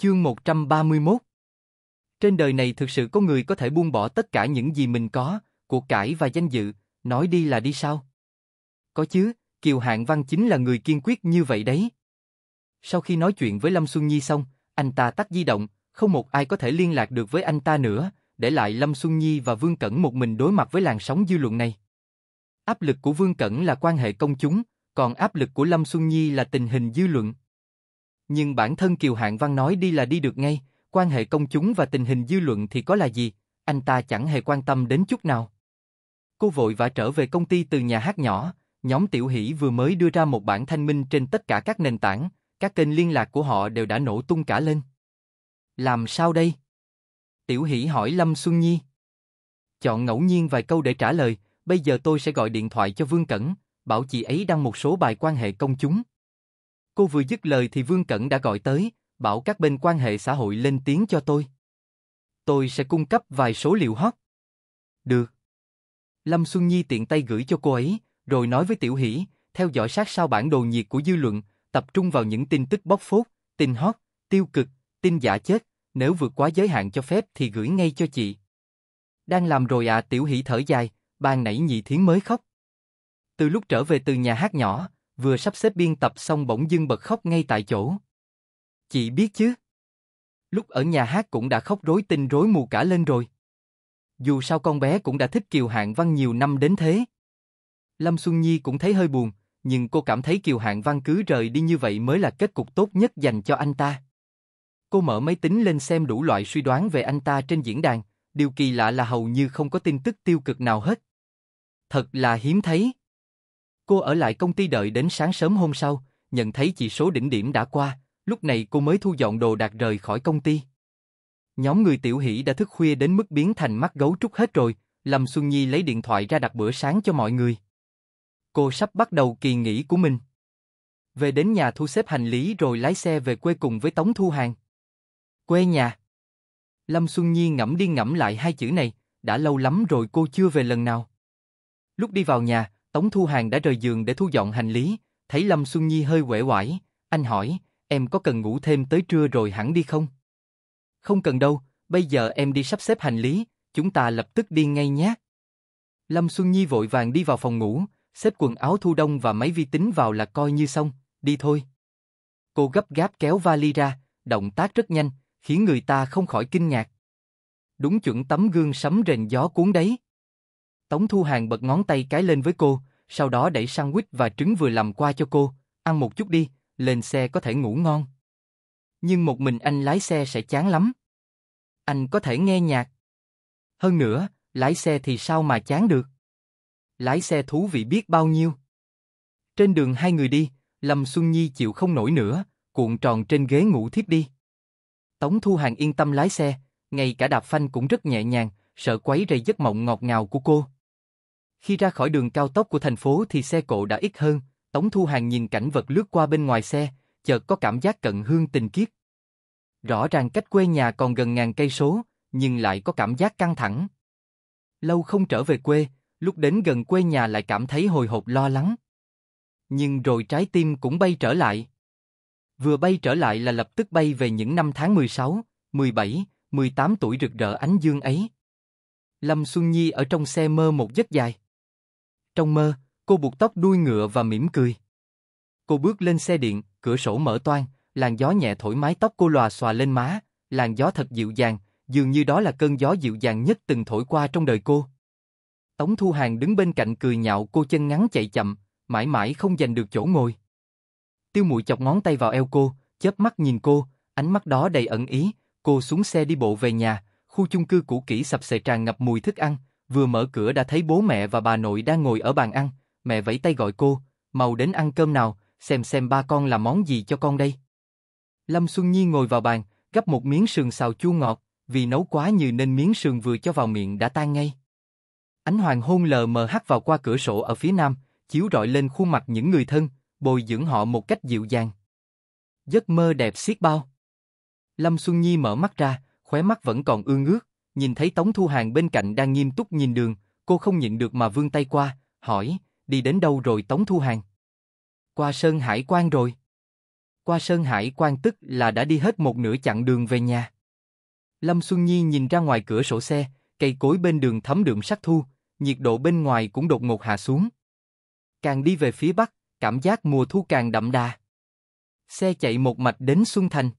Chương 131 Trên đời này thực sự có người có thể buông bỏ tất cả những gì mình có, cuộc cải và danh dự, nói đi là đi sao? Có chứ, Kiều Hạng Văn chính là người kiên quyết như vậy đấy. Sau khi nói chuyện với Lâm Xuân Nhi xong, anh ta tắt di động, không một ai có thể liên lạc được với anh ta nữa, để lại Lâm Xuân Nhi và Vương Cẩn một mình đối mặt với làn sóng dư luận này. Áp lực của Vương Cẩn là quan hệ công chúng, còn áp lực của Lâm Xuân Nhi là tình hình dư luận. Nhưng bản thân Kiều Hạng Văn nói đi là đi được ngay, quan hệ công chúng và tình hình dư luận thì có là gì, anh ta chẳng hề quan tâm đến chút nào. Cô vội vã trở về công ty từ nhà hát nhỏ, nhóm Tiểu Hỷ vừa mới đưa ra một bản thanh minh trên tất cả các nền tảng, các kênh liên lạc của họ đều đã nổ tung cả lên. Làm sao đây? Tiểu Hỷ hỏi Lâm Xuân Nhi. Chọn ngẫu nhiên vài câu để trả lời, bây giờ tôi sẽ gọi điện thoại cho Vương Cẩn, bảo chị ấy đăng một số bài quan hệ công chúng. Cô vừa dứt lời thì Vương Cẩn đã gọi tới, bảo các bên quan hệ xã hội lên tiếng cho tôi. Tôi sẽ cung cấp vài số liệu hot. Được. Lâm Xuân Nhi tiện tay gửi cho cô ấy, rồi nói với Tiểu Hỷ, theo dõi sát sao bản đồ nhiệt của dư luận, tập trung vào những tin tức bóc phốt, tin hot, tiêu cực, tin giả chết, nếu vượt quá giới hạn cho phép thì gửi ngay cho chị. Đang làm rồi à Tiểu Hỷ thở dài, bàn nảy nhị thiến mới khóc. Từ lúc trở về từ nhà hát nhỏ, vừa sắp xếp biên tập xong bỗng dưng bật khóc ngay tại chỗ. Chị biết chứ? Lúc ở nhà hát cũng đã khóc rối tinh rối mù cả lên rồi. Dù sao con bé cũng đã thích Kiều Hạng Văn nhiều năm đến thế. Lâm Xuân Nhi cũng thấy hơi buồn, nhưng cô cảm thấy Kiều Hạng Văn cứ rời đi như vậy mới là kết cục tốt nhất dành cho anh ta. Cô mở máy tính lên xem đủ loại suy đoán về anh ta trên diễn đàn, điều kỳ lạ là hầu như không có tin tức tiêu cực nào hết. Thật là hiếm thấy. Cô ở lại công ty đợi đến sáng sớm hôm sau, nhận thấy chỉ số đỉnh điểm đã qua, lúc này cô mới thu dọn đồ đạc rời khỏi công ty. Nhóm người tiểu hỷ đã thức khuya đến mức biến thành mắt gấu trúc hết rồi, Lâm Xuân Nhi lấy điện thoại ra đặt bữa sáng cho mọi người. Cô sắp bắt đầu kỳ nghỉ của mình. Về đến nhà thu xếp hành lý rồi lái xe về quê cùng với Tống Thu Hàng. Quê nhà. Lâm Xuân Nhi ngẫm đi ngẫm lại hai chữ này, đã lâu lắm rồi cô chưa về lần nào. Lúc đi vào nhà, Tống Thu Hàng đã rời giường để thu dọn hành lý, thấy Lâm Xuân Nhi hơi uể oải, anh hỏi, em có cần ngủ thêm tới trưa rồi hẳn đi không? Không cần đâu, bây giờ em đi sắp xếp hành lý, chúng ta lập tức đi ngay nhé. Lâm Xuân Nhi vội vàng đi vào phòng ngủ, xếp quần áo thu đông và máy vi tính vào là coi như xong, đi thôi. Cô gấp gáp kéo vali ra, động tác rất nhanh, khiến người ta không khỏi kinh ngạc. Đúng chuẩn tấm gương sấm rền gió cuốn đấy. Tống Thu Hàng bật ngón tay cái lên với cô, sau đó đẩy sandwich và trứng vừa làm qua cho cô, ăn một chút đi, lên xe có thể ngủ ngon. Nhưng một mình anh lái xe sẽ chán lắm. Anh có thể nghe nhạc. Hơn nữa, lái xe thì sao mà chán được. Lái xe thú vị biết bao nhiêu. Trên đường hai người đi, Lâm Xuân Nhi chịu không nổi nữa, cuộn tròn trên ghế ngủ thiếp đi. Tống Thu Hàng yên tâm lái xe, ngay cả đạp phanh cũng rất nhẹ nhàng, sợ quấy rầy giấc mộng ngọt ngào của cô. Khi ra khỏi đường cao tốc của thành phố thì xe cộ đã ít hơn, Tống Thu Hàng nhìn cảnh vật lướt qua bên ngoài xe, chợt có cảm giác cận hương tình kiếp. Rõ ràng cách quê nhà còn gần ngàn cây số, nhưng lại có cảm giác căng thẳng. Lâu không trở về quê, lúc đến gần quê nhà lại cảm thấy hồi hộp lo lắng. Nhưng rồi trái tim cũng bay trở lại. Vừa bay trở lại là lập tức bay về những năm tháng 16, 17, 18 tuổi rực rỡ ánh dương ấy. Lâm Xuân Nhi ở trong xe mơ một giấc dài. Trong mơ, cô buộc tóc đuôi ngựa và mỉm cười. Cô bước lên xe điện, cửa sổ mở toang, làn gió nhẹ thổi mái tóc cô lòa xòa lên má, làn gió thật dịu dàng, dường như đó là cơn gió dịu dàng nhất từng thổi qua trong đời cô. Tống Thu Hàng đứng bên cạnh cười nhạo cô chân ngắn chạy chậm, mãi mãi không giành được chỗ ngồi. Tiêu Mụi chọc ngón tay vào eo cô, chớp mắt nhìn cô, ánh mắt đó đầy ẩn ý, cô xuống xe đi bộ về nhà, khu chung cư cũ kỹ sập sệ tràn ngập mùi thức ăn, vừa mở cửa đã thấy bố mẹ và bà nội đang ngồi ở bàn ăn, mẹ vẫy tay gọi cô, mau đến ăn cơm nào, xem xem ba con làm món gì cho con đây. Lâm Xuân Nhi ngồi vào bàn, gấp một miếng sườn xào chua ngọt, vì nấu quá nhiều nên miếng sườn vừa cho vào miệng đã tan ngay. Ánh hoàng hôn lờ mờ hắt vào qua cửa sổ ở phía nam, chiếu rọi lên khuôn mặt những người thân, bồi dưỡng họ một cách dịu dàng. Giấc mơ đẹp xiết bao. Lâm Xuân Nhi mở mắt ra, khóe mắt vẫn còn ương ướt, Nhìn thấy Tống Thu Hàng bên cạnh đang nghiêm túc nhìn đường, cô không nhịn được mà vươn tay qua, hỏi, đi đến đâu rồi Tống Thu Hàng? Qua Sơn Hải Quan rồi. Qua Sơn Hải Quan tức là đã đi hết một nửa chặng đường về nhà. Lâm Xuân Nhi nhìn ra ngoài cửa sổ xe, cây cối bên đường thấm đượm sắc thu, nhiệt độ bên ngoài cũng đột ngột hạ xuống. Càng đi về phía bắc, cảm giác mùa thu càng đậm đà. Xe chạy một mạch đến Xuân Thành.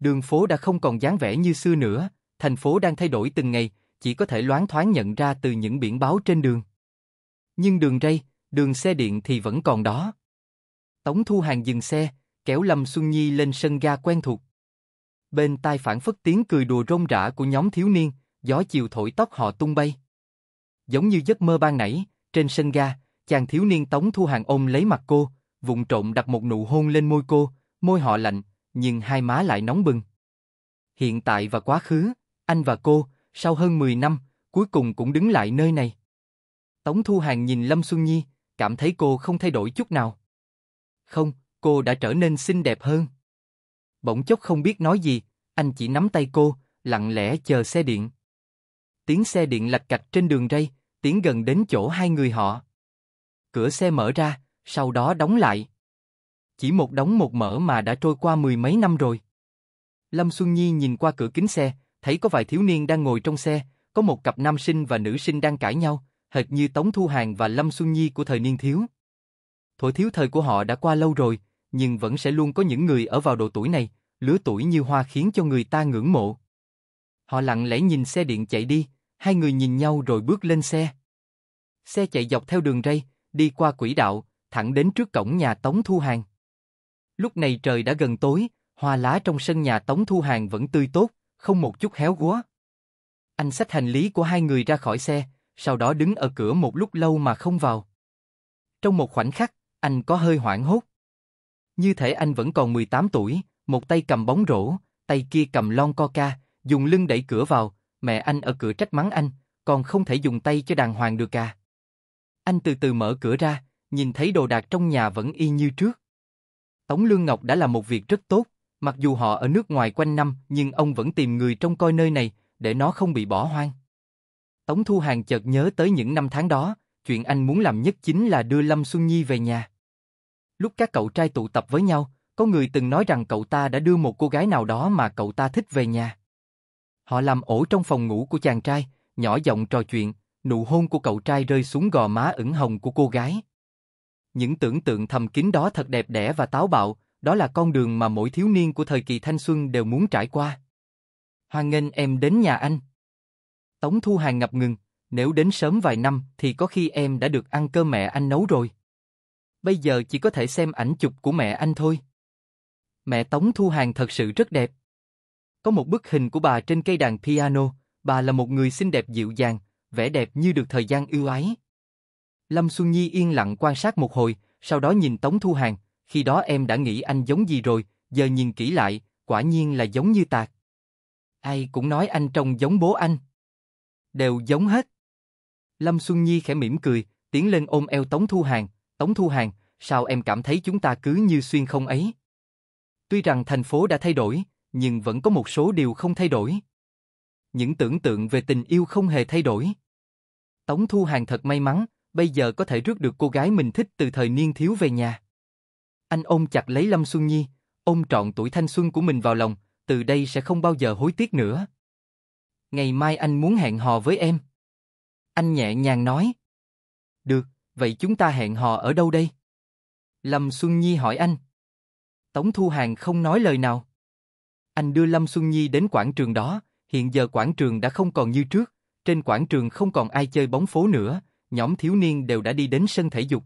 Đường phố đã không còn dáng vẻ như xưa nữa, thành phố đang thay đổi từng ngày, chỉ có thể loáng thoáng nhận ra từ những biển báo trên đường. Nhưng đường ray, đường xe điện thì vẫn còn đó. Tống Thu Hàng dừng xe, kéo Lâm Xuân Nhi lên sân ga quen thuộc. Bên tai phản phất tiếng cười đùa rông rã của nhóm thiếu niên, gió chiều thổi tóc họ tung bay. Giống như giấc mơ ban nãy, trên sân ga, chàng thiếu niên Tống Thu Hàng ôm lấy mặt cô, vụng trộm đặt một nụ hôn lên môi cô, môi họ lạnh, nhưng hai má lại nóng bừng. Hiện tại và quá khứ, anh và cô, sau hơn 10 năm, cuối cùng cũng đứng lại nơi này. Tống Thu Hàng nhìn Lâm Xuân Nhi, cảm thấy cô không thay đổi chút nào. Không, cô đã trở nên xinh đẹp hơn. Bỗng chốc không biết nói gì, anh chỉ nắm tay cô, lặng lẽ chờ xe điện. Tiếng xe điện lạch cạch trên đường ray, tiến gần đến chỗ hai người họ. Cửa xe mở ra, sau đó đóng lại. Chỉ một đóng một mở mà đã trôi qua mười mấy năm rồi. Lâm Xuân Nhi nhìn qua cửa kính xe, thấy có vài thiếu niên đang ngồi trong xe, có một cặp nam sinh và nữ sinh đang cãi nhau, hệt như Tống Thu Hàng và Lâm Xuân Nhi của thời niên thiếu. Thổi thiếu thời của họ đã qua lâu rồi, nhưng vẫn sẽ luôn có những người ở vào độ tuổi này, lứa tuổi như hoa khiến cho người ta ngưỡng mộ. Họ lặng lẽ nhìn xe điện chạy đi, hai người nhìn nhau rồi bước lên xe. Xe chạy dọc theo đường ray, đi qua quỹ đạo, thẳng đến trước cổng nhà Tống Thu Hàng. Lúc này trời đã gần tối, hoa lá trong sân nhà Tống Thu Hàng vẫn tươi tốt, không một chút héo gúa. Anh xách hành lý của hai người ra khỏi xe, sau đó đứng ở cửa một lúc lâu mà không vào. Trong một khoảnh khắc, anh có hơi hoảng hốt. Như thể anh vẫn còn 18 tuổi, một tay cầm bóng rổ, tay kia cầm lon coca, dùng lưng đẩy cửa vào, mẹ anh ở cửa trách mắng anh, còn không thể dùng tay cho đàng hoàng được cả. À. Anh từ từ mở cửa ra, nhìn thấy đồ đạc trong nhà vẫn y như trước. Tống Lương Ngọc đã là một việc rất tốt, Mặc dù họ ở nước ngoài quanh năm, nhưng ông vẫn tìm người trông coi nơi này, để nó không bị bỏ hoang. Tống Thu Hàng chợt nhớ tới những năm tháng đó, chuyện anh muốn làm nhất chính là đưa Lâm Xuân Nhi về nhà. Lúc các cậu trai tụ tập với nhau, có người từng nói rằng cậu ta đã đưa một cô gái nào đó mà cậu ta thích về nhà. Họ làm ổ trong phòng ngủ của chàng trai, nhỏ giọng trò chuyện, nụ hôn của cậu trai rơi xuống gò má ửng hồng của cô gái. Những tưởng tượng thầm kín đó thật đẹp đẽ và táo bạo, đó là con đường mà mỗi thiếu niên của thời kỳ thanh xuân đều muốn trải qua. Hoan nghênh em đến nhà anh. Tống Thu Hàng ngập ngừng, nếu đến sớm vài năm thì có khi em đã được ăn cơm mẹ anh nấu rồi. Bây giờ chỉ có thể xem ảnh chụp của mẹ anh thôi. Mẹ Tống Thu Hàng thật sự rất đẹp. Có một bức hình của bà trên cây đàn piano, bà là một người xinh đẹp dịu dàng, vẻ đẹp như được thời gian ưu ái. Lâm Xuân Nhi yên lặng quan sát một hồi, sau đó nhìn Tống Thu Hàng, khi đó em đã nghĩ anh giống gì rồi, giờ nhìn kỹ lại, quả nhiên là giống như tạc. Ai cũng nói anh trông giống bố anh. Đều giống hết. Lâm Xuân Nhi khẽ mỉm cười, tiến lên ôm eo Tống Thu Hàng. Tống Thu Hàng, sao em cảm thấy chúng ta cứ như xuyên không ấy? Tuy rằng thành phố đã thay đổi, nhưng vẫn có một số điều không thay đổi. Những tưởng tượng về tình yêu không hề thay đổi. Tống Thu Hàng thật may mắn, bây giờ có thể rước được cô gái mình thích từ thời niên thiếu về nhà. Anh ôm chặt lấy Lâm Xuân Nhi, ôm trọn tuổi thanh xuân của mình vào lòng, từ đây sẽ không bao giờ hối tiếc nữa. Ngày mai anh muốn hẹn hò với em. Anh nhẹ nhàng nói. Được, vậy chúng ta hẹn hò ở đâu đây? Lâm Xuân Nhi hỏi anh. Tống Thu Hàng không nói lời nào. Anh đưa Lâm Xuân Nhi đến quảng trường đó, hiện giờ quảng trường đã không còn như trước, trên quảng trường không còn ai chơi bóng phố nữa, nhóm thiếu niên đều đã đi đến sân thể dục.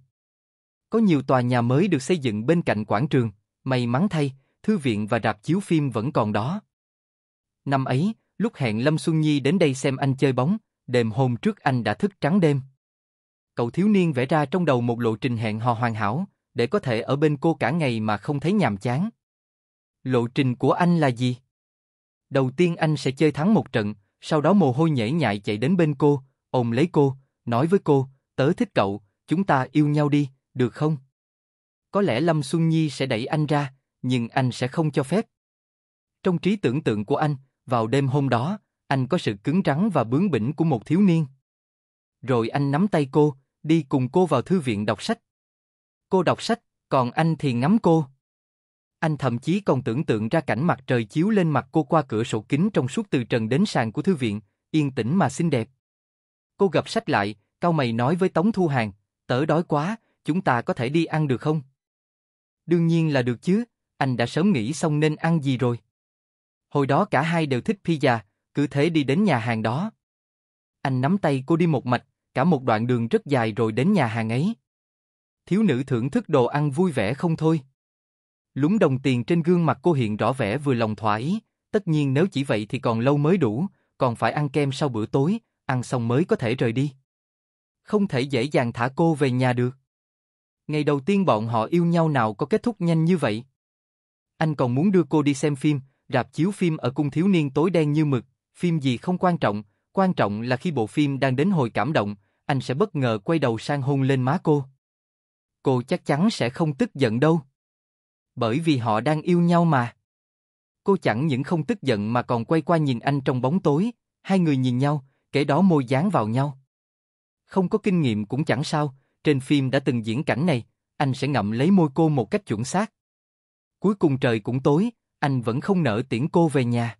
Có nhiều tòa nhà mới được xây dựng bên cạnh quảng trường, may mắn thay, thư viện và rạp chiếu phim vẫn còn đó. Năm ấy, lúc hẹn Lâm Xuân Nhi đến đây xem anh chơi bóng, đêm hôm trước anh đã thức trắng đêm. Cậu thiếu niên vẽ ra trong đầu một lộ trình hẹn hò hoàn hảo, để có thể ở bên cô cả ngày mà không thấy nhàm chán. Lộ trình của anh là gì? Đầu tiên anh sẽ chơi thắng một trận, sau đó mồ hôi nhễ nhại chạy đến bên cô, ôm lấy cô, nói với cô, tớ thích cậu, chúng ta yêu nhau đi, được không? Có lẽ Lâm Xuân Nhi sẽ đẩy anh ra, nhưng anh sẽ không cho phép. Trong trí tưởng tượng của anh, vào đêm hôm đó, anh có sự cứng rắn và bướng bỉnh của một thiếu niên. Rồi anh nắm tay cô, đi cùng cô vào thư viện đọc sách. Cô đọc sách, còn anh thì ngắm cô. Anh thậm chí còn tưởng tượng ra cảnh mặt trời chiếu lên mặt cô qua cửa sổ kính trong suốt từ trần đến sàn của thư viện, yên tĩnh mà xinh đẹp. Cô gập sách lại, cau mày nói với Tống Thu Hàng, tớ đói quá, chúng ta có thể đi ăn được không? Đương nhiên là được chứ, anh đã sớm nghĩ xong nên ăn gì rồi. Hồi đó cả hai đều thích pizza, cứ thế đi đến nhà hàng đó. Anh nắm tay cô đi một mạch, cả một đoạn đường rất dài rồi đến nhà hàng ấy. Thiếu nữ thưởng thức đồ ăn vui vẻ không thôi. Lúng đồng tiền trên gương mặt cô hiện rõ vẻ vừa lòng thỏa ý, tất nhiên nếu chỉ vậy thì còn lâu mới đủ, còn phải ăn kem sau bữa tối, ăn xong mới có thể rời đi. Không thể dễ dàng thả cô về nhà được. Ngày đầu tiên bọn họ yêu nhau nào có kết thúc nhanh như vậy. Anh còn muốn đưa cô đi xem phim, rạp chiếu phim ở cung thiếu niên tối đen như mực, phim gì không quan trọng, quan trọng là khi bộ phim đang đến hồi cảm động, anh sẽ bất ngờ quay đầu sang hôn lên má cô. Cô chắc chắn sẽ không tức giận đâu. Bởi vì họ đang yêu nhau mà. Cô chẳng những không tức giận mà còn quay qua nhìn anh trong bóng tối, hai người nhìn nhau, kể đó môi dán vào nhau. Không có kinh nghiệm cũng chẳng sao, trên phim đã từng diễn cảnh này, anh sẽ ngậm lấy môi cô một cách chuẩn xác. Cuối cùng trời cũng tối, anh vẫn không nỡ tiễn cô về nhà.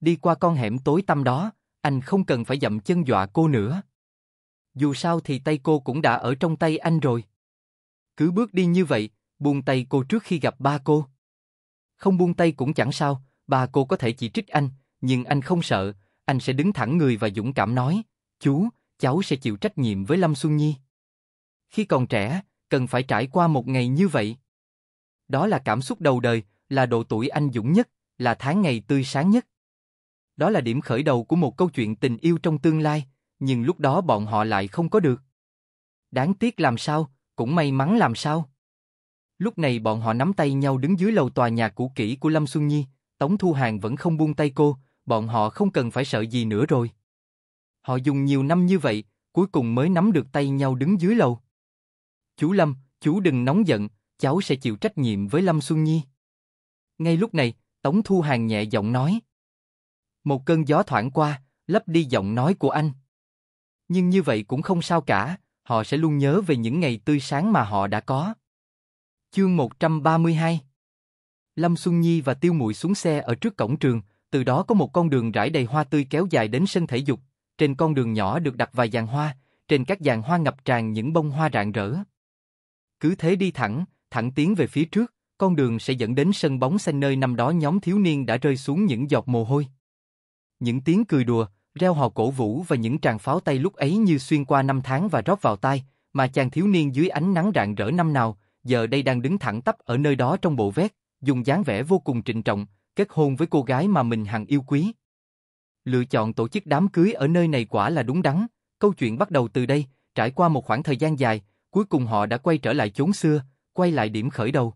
Đi qua con hẻm tối tăm đó, anh không cần phải dậm chân dọa cô nữa. Dù sao thì tay cô cũng đã ở trong tay anh rồi. Cứ bước đi như vậy, buông tay cô trước khi gặp ba cô. Không buông tay cũng chẳng sao, ba cô có thể chỉ trích anh, nhưng anh không sợ, anh sẽ đứng thẳng người và dũng cảm nói, chú, cháu sẽ chịu trách nhiệm với Lâm Xuân Nhi khi còn trẻ, cần phải trải qua một ngày như vậy. Đó là cảm xúc đầu đời, là độ tuổi anh dũng nhất, là tháng ngày tươi sáng nhất. Đó là điểm khởi đầu của một câu chuyện tình yêu trong tương lai, nhưng lúc đó bọn họ lại không có được. Đáng tiếc làm sao, cũng may mắn làm sao. Lúc này bọn họ nắm tay nhau đứng dưới lầu tòa nhà cũ kỹ của Lâm Xuân Nhi, Tống Thu Hàng vẫn không buông tay cô, bọn họ không cần phải sợ gì nữa rồi. Họ dùng nhiều năm như vậy, cuối cùng mới nắm được tay nhau đứng dưới lầu. Chú Lâm, chú đừng nóng giận, cháu sẽ chịu trách nhiệm với Lâm Xuân Nhi. Ngay lúc này, Tống Thu Hàng nhẹ giọng nói. Một cơn gió thoảng qua, lấp đi giọng nói của anh. Nhưng như vậy cũng không sao cả, họ sẽ luôn nhớ về những ngày tươi sáng mà họ đã có. Chương 132 Lâm Xuân Nhi và Tiêu Mụi xuống xe ở trước cổng trường, từ đó có một con đường rải đầy hoa tươi kéo dài đến sân thể dục. Trên con đường nhỏ được đặt vài dàn hoa, trên các dàn hoa ngập tràn những bông hoa rạng rỡ. Cứ thế đi thẳng, thẳng tiến về phía trước, con đường sẽ dẫn đến sân bóng xanh nơi năm đó nhóm thiếu niên đã rơi xuống những giọt mồ hôi. Những tiếng cười đùa, reo hò cổ vũ và những tràng pháo tay lúc ấy như xuyên qua năm tháng và rót vào tai, mà chàng thiếu niên dưới ánh nắng rạng rỡ năm nào, giờ đây đang đứng thẳng tắp ở nơi đó trong bộ vest, dùng dáng vẻ vô cùng trịnh trọng, kết hôn với cô gái mà mình hằng yêu quý. Lựa chọn tổ chức đám cưới ở nơi này quả là đúng đắn, câu chuyện bắt đầu từ đây, trải qua một khoảng thời gian dài, cuối cùng họ đã quay trở lại chốn xưa, quay lại điểm khởi đầu.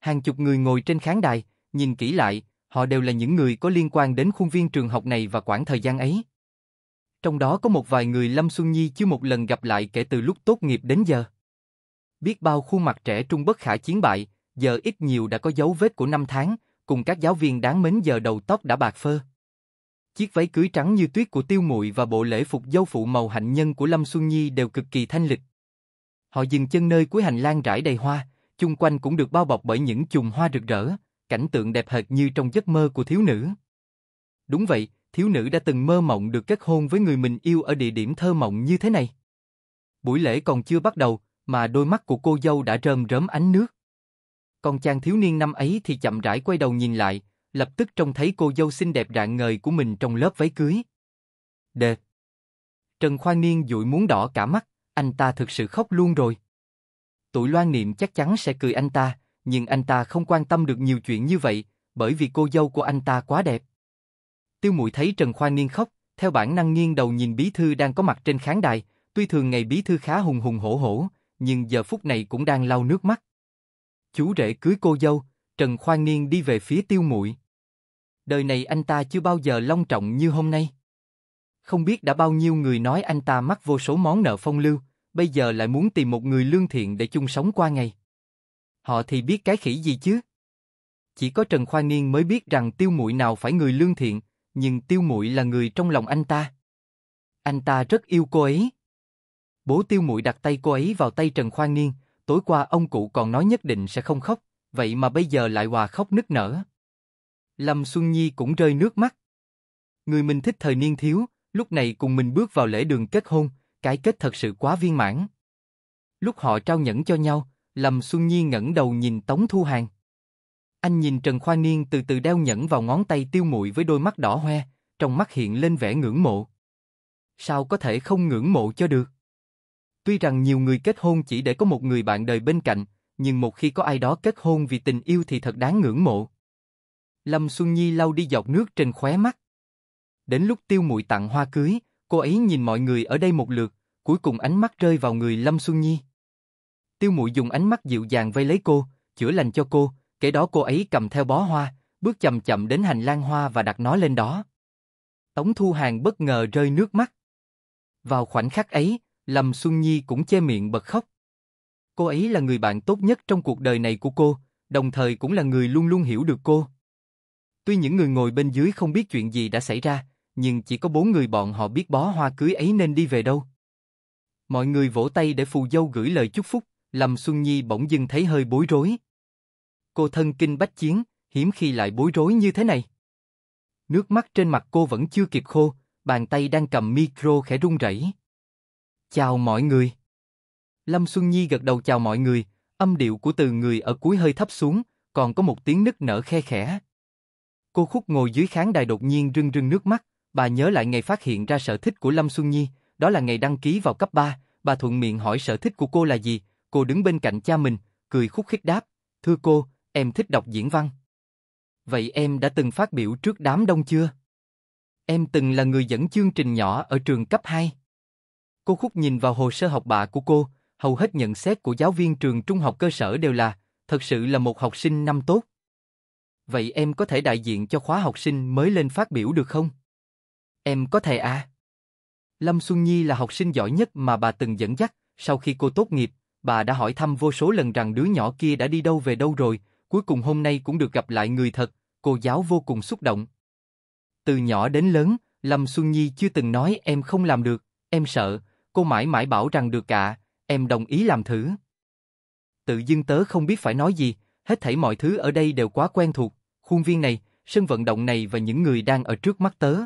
Hàng chục người ngồi trên khán đài, nhìn kỹ lại, họ đều là những người có liên quan đến khuôn viên trường học này và quãng thời gian ấy. Trong đó có một vài người Lâm Xuân Nhi chưa một lần gặp lại kể từ lúc tốt nghiệp đến giờ. Biết bao khuôn mặt trẻ trung bất khả chiến bại, giờ ít nhiều đã có dấu vết của năm tháng, cùng các giáo viên đáng mến giờ đầu tóc đã bạc phơ. Chiếc váy cưới trắng như tuyết của Tiêu Muội và bộ lễ phục dâu phụ màu hạnh nhân của Lâm Xuân Nhi đều cực kỳ thanh lịch, Họ dừng chân nơi cuối hành lang rải đầy hoa, chung quanh cũng được bao bọc bởi những chùm hoa rực rỡ, cảnh tượng đẹp hệt như trong giấc mơ của thiếu nữ. Đúng vậy, thiếu nữ đã từng mơ mộng được kết hôn với người mình yêu ở địa điểm thơ mộng như thế này. Buổi lễ còn chưa bắt đầu, mà đôi mắt của cô dâu đã rơm rớm ánh nước. con chàng thiếu niên năm ấy thì chậm rãi quay đầu nhìn lại, lập tức trông thấy cô dâu xinh đẹp rạng ngời của mình trong lớp váy cưới. Đệt! Trần Khoa Niên dụi muốn đỏ cả mắt. Anh ta thực sự khóc luôn rồi. Tụi Loan Niệm chắc chắn sẽ cười anh ta, nhưng anh ta không quan tâm được nhiều chuyện như vậy, bởi vì cô dâu của anh ta quá đẹp. Tiêu Mụi thấy Trần Khoa Niên khóc, theo bản năng nghiêng đầu nhìn bí thư đang có mặt trên khán đài, tuy thường ngày bí thư khá hùng hùng hổ hổ, nhưng giờ phút này cũng đang lau nước mắt. Chú rể cưới cô dâu, Trần Khoa Niên đi về phía Tiêu Mụi. Đời này anh ta chưa bao giờ long trọng như hôm nay không biết đã bao nhiêu người nói anh ta mắc vô số món nợ phong lưu, bây giờ lại muốn tìm một người lương thiện để chung sống qua ngày. Họ thì biết cái khỉ gì chứ? Chỉ có Trần Khoa Niên mới biết rằng tiêu Mụi nào phải người lương thiện, nhưng tiêu Mụi là người trong lòng anh ta. Anh ta rất yêu cô ấy. Bố tiêu Mụi đặt tay cô ấy vào tay Trần Khoa Niên, tối qua ông cụ còn nói nhất định sẽ không khóc, vậy mà bây giờ lại hòa khóc nức nở. Lâm Xuân Nhi cũng rơi nước mắt. Người mình thích thời niên thiếu, Lúc này cùng mình bước vào lễ đường kết hôn, cái kết thật sự quá viên mãn. Lúc họ trao nhẫn cho nhau, Lâm Xuân Nhi ngẩng đầu nhìn Tống Thu Hàng. Anh nhìn Trần Khoa Niên từ từ đeo nhẫn vào ngón tay tiêu muội với đôi mắt đỏ hoe, trong mắt hiện lên vẻ ngưỡng mộ. Sao có thể không ngưỡng mộ cho được? Tuy rằng nhiều người kết hôn chỉ để có một người bạn đời bên cạnh, nhưng một khi có ai đó kết hôn vì tình yêu thì thật đáng ngưỡng mộ. Lâm Xuân Nhi lau đi giọt nước trên khóe mắt. Đến lúc tiêu muội tặng hoa cưới, cô ấy nhìn mọi người ở đây một lượt, cuối cùng ánh mắt rơi vào người Lâm Xuân Nhi. Tiêu muội dùng ánh mắt dịu dàng vây lấy cô, chữa lành cho cô, kể đó cô ấy cầm theo bó hoa, bước chậm chậm đến hành lang hoa và đặt nó lên đó. Tống Thu Hàng bất ngờ rơi nước mắt. Vào khoảnh khắc ấy, Lâm Xuân Nhi cũng che miệng bật khóc. Cô ấy là người bạn tốt nhất trong cuộc đời này của cô, đồng thời cũng là người luôn luôn hiểu được cô. Tuy những người ngồi bên dưới không biết chuyện gì đã xảy ra, nhưng chỉ có bốn người bọn họ biết bó hoa cưới ấy nên đi về đâu. Mọi người vỗ tay để phù dâu gửi lời chúc phúc, Lâm Xuân Nhi bỗng dưng thấy hơi bối rối. Cô thân kinh bách chiến, hiếm khi lại bối rối như thế này. Nước mắt trên mặt cô vẫn chưa kịp khô, bàn tay đang cầm micro khẽ run rẩy. Chào mọi người. Lâm Xuân Nhi gật đầu chào mọi người, âm điệu của từ người ở cuối hơi thấp xuống, còn có một tiếng nức nở khe khẽ. Cô khúc ngồi dưới khán đài đột nhiên rưng rưng nước mắt, Bà nhớ lại ngày phát hiện ra sở thích của Lâm Xuân Nhi, đó là ngày đăng ký vào cấp 3, bà thuận miệng hỏi sở thích của cô là gì, cô đứng bên cạnh cha mình, cười khúc khích đáp, thưa cô, em thích đọc diễn văn. Vậy em đã từng phát biểu trước đám đông chưa? Em từng là người dẫn chương trình nhỏ ở trường cấp 2. Cô Khúc nhìn vào hồ sơ học bạ của cô, hầu hết nhận xét của giáo viên trường trung học cơ sở đều là thật sự là một học sinh năm tốt. Vậy em có thể đại diện cho khóa học sinh mới lên phát biểu được không? Em có thể à? Lâm Xuân Nhi là học sinh giỏi nhất mà bà từng dẫn dắt, sau khi cô tốt nghiệp, bà đã hỏi thăm vô số lần rằng đứa nhỏ kia đã đi đâu về đâu rồi, cuối cùng hôm nay cũng được gặp lại người thật, cô giáo vô cùng xúc động. Từ nhỏ đến lớn, Lâm Xuân Nhi chưa từng nói em không làm được, em sợ, cô mãi mãi bảo rằng được cả, em đồng ý làm thử. Tự dưng tớ không biết phải nói gì, hết thảy mọi thứ ở đây đều quá quen thuộc, khuôn viên này, sân vận động này và những người đang ở trước mắt tớ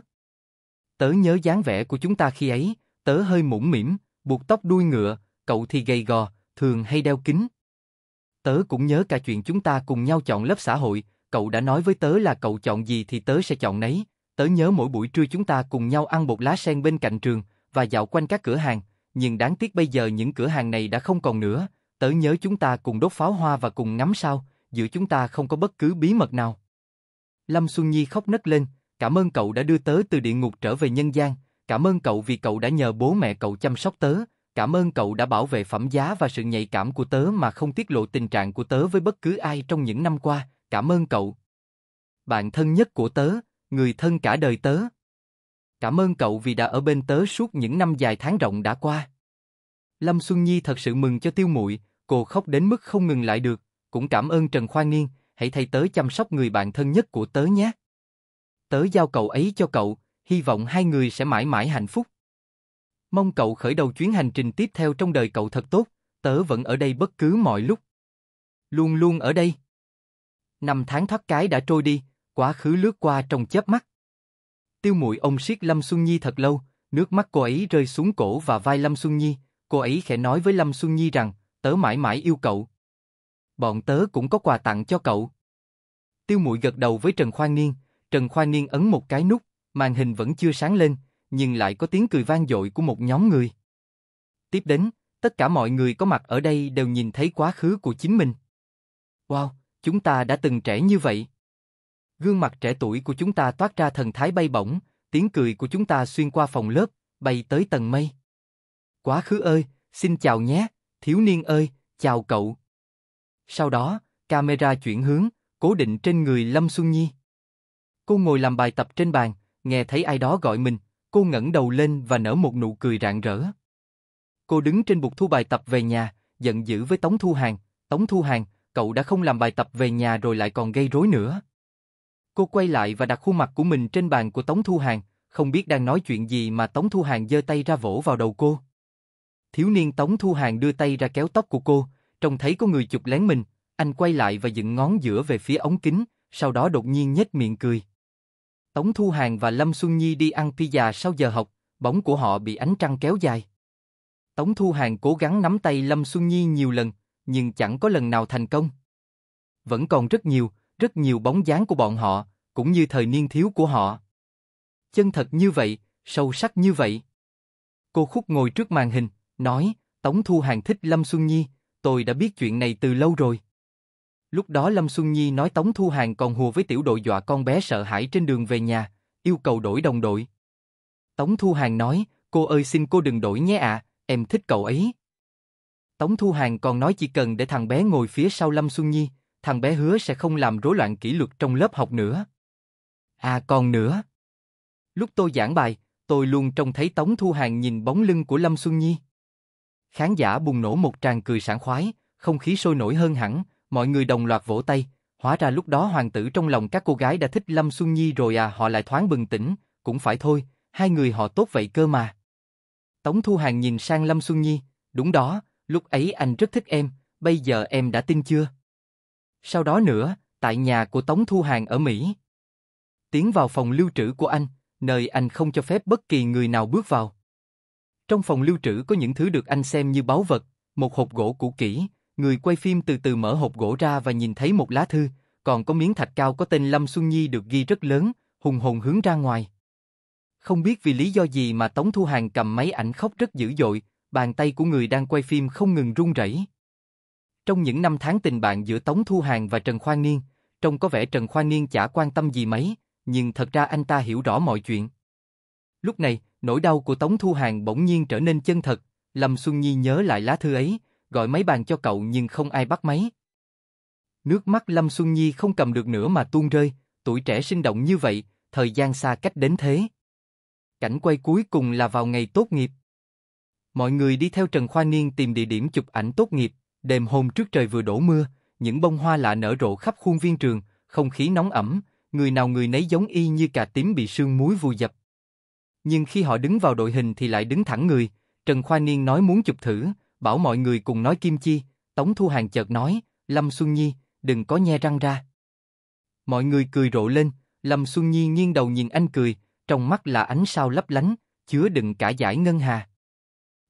tớ nhớ dáng vẻ của chúng ta khi ấy, tớ hơi mũm mỉm, buộc tóc đuôi ngựa, cậu thì gầy gò, thường hay đeo kính. Tớ cũng nhớ cả chuyện chúng ta cùng nhau chọn lớp xã hội, cậu đã nói với tớ là cậu chọn gì thì tớ sẽ chọn nấy, tớ nhớ mỗi buổi trưa chúng ta cùng nhau ăn bột lá sen bên cạnh trường và dạo quanh các cửa hàng, nhưng đáng tiếc bây giờ những cửa hàng này đã không còn nữa, tớ nhớ chúng ta cùng đốt pháo hoa và cùng ngắm sao, giữa chúng ta không có bất cứ bí mật nào. Lâm Xuân Nhi khóc nấc lên, Cảm ơn cậu đã đưa tớ từ địa ngục trở về nhân gian, cảm ơn cậu vì cậu đã nhờ bố mẹ cậu chăm sóc tớ, cảm ơn cậu đã bảo vệ phẩm giá và sự nhạy cảm của tớ mà không tiết lộ tình trạng của tớ với bất cứ ai trong những năm qua, cảm ơn cậu. Bạn thân nhất của tớ, người thân cả đời tớ. Cảm ơn cậu vì đã ở bên tớ suốt những năm dài tháng rộng đã qua. Lâm Xuân Nhi thật sự mừng cho Tiêu Muội, cô khóc đến mức không ngừng lại được, cũng cảm ơn Trần Khoa Nghiên, hãy thay tớ chăm sóc người bạn thân nhất của tớ nhé tớ giao cậu ấy cho cậu, hy vọng hai người sẽ mãi mãi hạnh phúc. Mong cậu khởi đầu chuyến hành trình tiếp theo trong đời cậu thật tốt, tớ vẫn ở đây bất cứ mọi lúc. Luôn luôn ở đây. Năm tháng thoát cái đã trôi đi, quá khứ lướt qua trong chớp mắt. Tiêu mùi ông siết Lâm Xuân Nhi thật lâu, nước mắt cô ấy rơi xuống cổ và vai Lâm Xuân Nhi, cô ấy khẽ nói với Lâm Xuân Nhi rằng, tớ mãi mãi yêu cậu. Bọn tớ cũng có quà tặng cho cậu. Tiêu mùi gật đầu với Trần Khoan Niên, Trần Khoa Niên ấn một cái nút, màn hình vẫn chưa sáng lên, nhưng lại có tiếng cười vang dội của một nhóm người. Tiếp đến, tất cả mọi người có mặt ở đây đều nhìn thấy quá khứ của chính mình. Wow, chúng ta đã từng trẻ như vậy. Gương mặt trẻ tuổi của chúng ta toát ra thần thái bay bổng, tiếng cười của chúng ta xuyên qua phòng lớp, bay tới tầng mây. Quá khứ ơi, xin chào nhé, thiếu niên ơi, chào cậu. Sau đó, camera chuyển hướng, cố định trên người Lâm Xuân Nhi. Cô ngồi làm bài tập trên bàn, nghe thấy ai đó gọi mình, cô ngẩng đầu lên và nở một nụ cười rạng rỡ. Cô đứng trên bục thu bài tập về nhà, giận dữ với Tống Thu Hàng. Tống Thu Hàng, cậu đã không làm bài tập về nhà rồi lại còn gây rối nữa. Cô quay lại và đặt khuôn mặt của mình trên bàn của Tống Thu Hàng, không biết đang nói chuyện gì mà Tống Thu Hàng giơ tay ra vỗ vào đầu cô. Thiếu niên Tống Thu Hàng đưa tay ra kéo tóc của cô, trông thấy có người chụp lén mình, anh quay lại và dựng ngón giữa về phía ống kính, sau đó đột nhiên nhếch miệng cười. Tống Thu Hàng và Lâm Xuân Nhi đi ăn pizza sau giờ học, bóng của họ bị ánh trăng kéo dài. Tống Thu Hàng cố gắng nắm tay Lâm Xuân Nhi nhiều lần, nhưng chẳng có lần nào thành công. Vẫn còn rất nhiều, rất nhiều bóng dáng của bọn họ, cũng như thời niên thiếu của họ. Chân thật như vậy, sâu sắc như vậy. Cô Khúc ngồi trước màn hình, nói, Tống Thu Hàng thích Lâm Xuân Nhi, tôi đã biết chuyện này từ lâu rồi. Lúc đó Lâm Xuân Nhi nói Tống Thu Hàng còn hùa với tiểu đội dọa con bé sợ hãi trên đường về nhà, yêu cầu đổi đồng đội. Tống Thu Hàng nói, cô ơi xin cô đừng đổi nhé ạ, em thích cậu ấy. Tống Thu Hàng còn nói chỉ cần để thằng bé ngồi phía sau Lâm Xuân Nhi, thằng bé hứa sẽ không làm rối loạn kỷ luật trong lớp học nữa. À còn nữa. Lúc tôi giảng bài, tôi luôn trông thấy Tống Thu Hàng nhìn bóng lưng của Lâm Xuân Nhi. Khán giả bùng nổ một tràng cười sảng khoái, không khí sôi nổi hơn hẳn, mọi người đồng loạt vỗ tay, hóa ra lúc đó hoàng tử trong lòng các cô gái đã thích Lâm Xuân Nhi rồi à họ lại thoáng bừng tỉnh, cũng phải thôi, hai người họ tốt vậy cơ mà. Tống Thu Hàng nhìn sang Lâm Xuân Nhi, đúng đó, lúc ấy anh rất thích em, bây giờ em đã tin chưa? Sau đó nữa, tại nhà của Tống Thu Hàng ở Mỹ. Tiến vào phòng lưu trữ của anh, nơi anh không cho phép bất kỳ người nào bước vào. Trong phòng lưu trữ có những thứ được anh xem như báu vật, một hộp gỗ cũ kỹ, người quay phim từ từ mở hộp gỗ ra và nhìn thấy một lá thư, còn có miếng thạch cao có tên Lâm Xuân Nhi được ghi rất lớn, hùng hồn hướng ra ngoài. Không biết vì lý do gì mà Tống Thu Hàng cầm máy ảnh khóc rất dữ dội, bàn tay của người đang quay phim không ngừng run rẩy. Trong những năm tháng tình bạn giữa Tống Thu Hàng và Trần Khoan Niên, trông có vẻ Trần Khoan Niên chả quan tâm gì mấy, nhưng thật ra anh ta hiểu rõ mọi chuyện. Lúc này, nỗi đau của Tống Thu Hàng bỗng nhiên trở nên chân thật, Lâm Xuân Nhi nhớ lại lá thư ấy, gọi mấy bàn cho cậu nhưng không ai bắt máy. Nước mắt Lâm Xuân Nhi không cầm được nữa mà tuôn rơi, tuổi trẻ sinh động như vậy, thời gian xa cách đến thế. Cảnh quay cuối cùng là vào ngày tốt nghiệp. Mọi người đi theo Trần Khoa Niên tìm địa điểm chụp ảnh tốt nghiệp, đêm hôm trước trời vừa đổ mưa, những bông hoa lạ nở rộ khắp khuôn viên trường, không khí nóng ẩm, người nào người nấy giống y như cà tím bị sương muối vùi dập. Nhưng khi họ đứng vào đội hình thì lại đứng thẳng người, Trần Khoa Niên nói muốn chụp thử, bảo mọi người cùng nói kim chi, Tống Thu Hàng chợt nói, Lâm Xuân Nhi, đừng có nhe răng ra. Mọi người cười rộ lên, Lâm Xuân Nhi nghiêng đầu nhìn anh cười, trong mắt là ánh sao lấp lánh, chứa đựng cả giải ngân hà.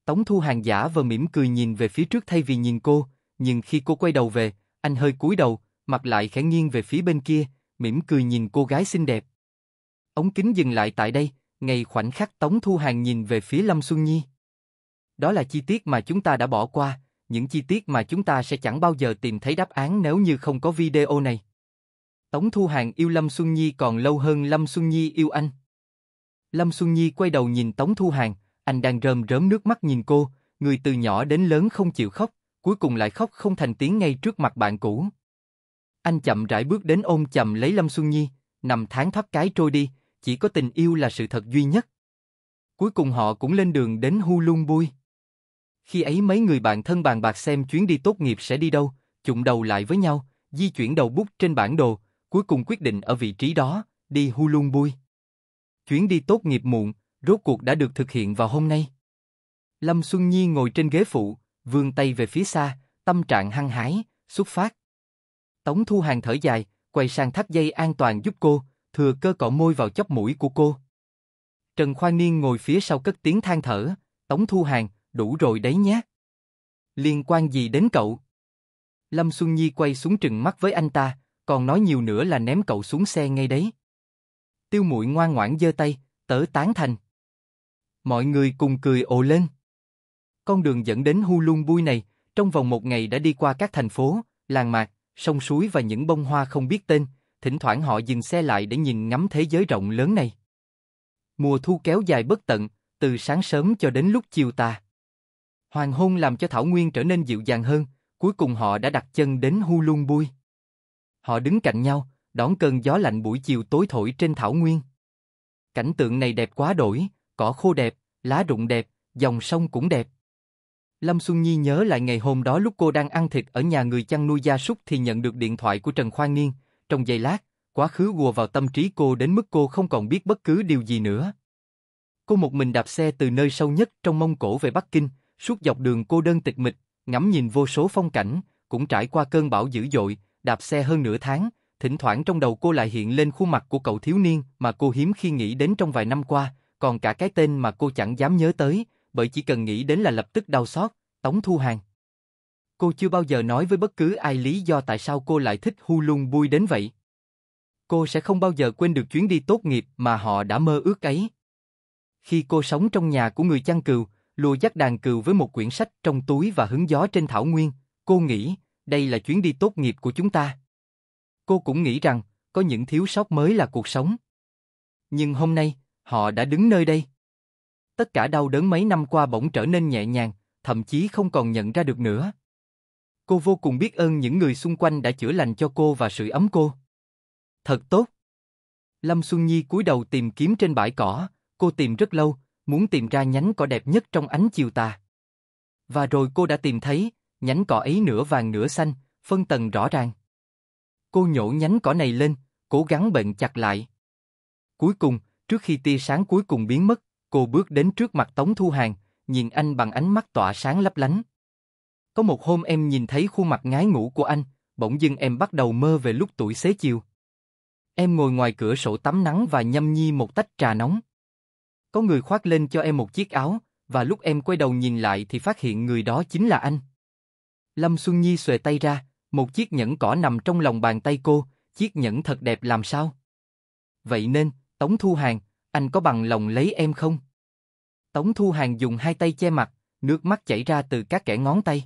Tống Thu Hàng giả vờ mỉm cười nhìn về phía trước thay vì nhìn cô, nhưng khi cô quay đầu về, anh hơi cúi đầu, mặt lại khẽ nghiêng về phía bên kia, mỉm cười nhìn cô gái xinh đẹp. Ống kính dừng lại tại đây, ngay khoảnh khắc Tống Thu Hàng nhìn về phía Lâm Xuân Nhi. Đó là chi tiết mà chúng ta đã bỏ qua, những chi tiết mà chúng ta sẽ chẳng bao giờ tìm thấy đáp án nếu như không có video này. Tống Thu Hàng yêu Lâm Xuân Nhi còn lâu hơn Lâm Xuân Nhi yêu anh. Lâm Xuân Nhi quay đầu nhìn Tống Thu Hàng, anh đang rơm rớm nước mắt nhìn cô, người từ nhỏ đến lớn không chịu khóc, cuối cùng lại khóc không thành tiếng ngay trước mặt bạn cũ. Anh chậm rãi bước đến ôm chầm lấy Lâm Xuân Nhi, nằm tháng thoát cái trôi đi, chỉ có tình yêu là sự thật duy nhất. Cuối cùng họ cũng lên đường đến Hu Lung Bui. Khi ấy mấy người bạn thân bàn bạc xem chuyến đi tốt nghiệp sẽ đi đâu, chụm đầu lại với nhau, di chuyển đầu bút trên bản đồ, cuối cùng quyết định ở vị trí đó, đi Hulunbui. Chuyến đi tốt nghiệp muộn, rốt cuộc đã được thực hiện vào hôm nay. Lâm Xuân Nhi ngồi trên ghế phụ, vươn tay về phía xa, tâm trạng hăng hái, xuất phát. Tống Thu Hàng thở dài, quay sang thắt dây an toàn giúp cô, thừa cơ cọ môi vào chóp mũi của cô. Trần Khoa Niên ngồi phía sau cất tiếng than thở, Tống Thu Hàng, đủ rồi đấy nhé. Liên quan gì đến cậu? Lâm Xuân Nhi quay xuống trừng mắt với anh ta, còn nói nhiều nữa là ném cậu xuống xe ngay đấy. Tiêu Muội ngoan ngoãn giơ tay, tớ tán thành. Mọi người cùng cười ồ lên. Con đường dẫn đến Hu Lung Bui này, trong vòng một ngày đã đi qua các thành phố, làng mạc, sông suối và những bông hoa không biết tên, thỉnh thoảng họ dừng xe lại để nhìn ngắm thế giới rộng lớn này. Mùa thu kéo dài bất tận, từ sáng sớm cho đến lúc chiều tà. Hoàng hôn làm cho Thảo Nguyên trở nên dịu dàng hơn, cuối cùng họ đã đặt chân đến Hu Lung Bui. Họ đứng cạnh nhau, đón cơn gió lạnh buổi chiều tối thổi trên Thảo Nguyên. Cảnh tượng này đẹp quá đổi, cỏ khô đẹp, lá rụng đẹp, dòng sông cũng đẹp. Lâm Xuân Nhi nhớ lại ngày hôm đó lúc cô đang ăn thịt ở nhà người chăn nuôi gia súc thì nhận được điện thoại của Trần Khoan Niên, trong giây lát, quá khứ gùa vào tâm trí cô đến mức cô không còn biết bất cứ điều gì nữa. Cô một mình đạp xe từ nơi sâu nhất trong Mông Cổ về Bắc Kinh, Suốt dọc đường cô đơn tịch mịch, ngắm nhìn vô số phong cảnh, cũng trải qua cơn bão dữ dội, đạp xe hơn nửa tháng, thỉnh thoảng trong đầu cô lại hiện lên khuôn mặt của cậu thiếu niên mà cô hiếm khi nghĩ đến trong vài năm qua, còn cả cái tên mà cô chẳng dám nhớ tới, bởi chỉ cần nghĩ đến là lập tức đau xót, Tống Thu Hàng. Cô chưa bao giờ nói với bất cứ ai lý do tại sao cô lại thích hu lung bui đến vậy. Cô sẽ không bao giờ quên được chuyến đi tốt nghiệp mà họ đã mơ ước ấy. Khi cô sống trong nhà của người chăn cừu, lùa dắt đàn cừu với một quyển sách trong túi và hứng gió trên thảo nguyên, cô nghĩ, đây là chuyến đi tốt nghiệp của chúng ta. Cô cũng nghĩ rằng, có những thiếu sót mới là cuộc sống. Nhưng hôm nay, họ đã đứng nơi đây. Tất cả đau đớn mấy năm qua bỗng trở nên nhẹ nhàng, thậm chí không còn nhận ra được nữa. Cô vô cùng biết ơn những người xung quanh đã chữa lành cho cô và sự ấm cô. Thật tốt. Lâm Xuân Nhi cúi đầu tìm kiếm trên bãi cỏ, cô tìm rất lâu, muốn tìm ra nhánh cỏ đẹp nhất trong ánh chiều tà. Và rồi cô đã tìm thấy, nhánh cỏ ấy nửa vàng nửa xanh, phân tầng rõ ràng. Cô nhổ nhánh cỏ này lên, cố gắng bệnh chặt lại. Cuối cùng, trước khi tia sáng cuối cùng biến mất, cô bước đến trước mặt Tống Thu Hàng, nhìn anh bằng ánh mắt tỏa sáng lấp lánh. Có một hôm em nhìn thấy khuôn mặt ngái ngủ của anh, bỗng dưng em bắt đầu mơ về lúc tuổi xế chiều. Em ngồi ngoài cửa sổ tắm nắng và nhâm nhi một tách trà nóng. Có người khoác lên cho em một chiếc áo, và lúc em quay đầu nhìn lại thì phát hiện người đó chính là anh. Lâm Xuân Nhi xuề tay ra, một chiếc nhẫn cỏ nằm trong lòng bàn tay cô, chiếc nhẫn thật đẹp làm sao? Vậy nên, Tống Thu Hàng, anh có bằng lòng lấy em không? Tống Thu Hàng dùng hai tay che mặt, nước mắt chảy ra từ các kẻ ngón tay.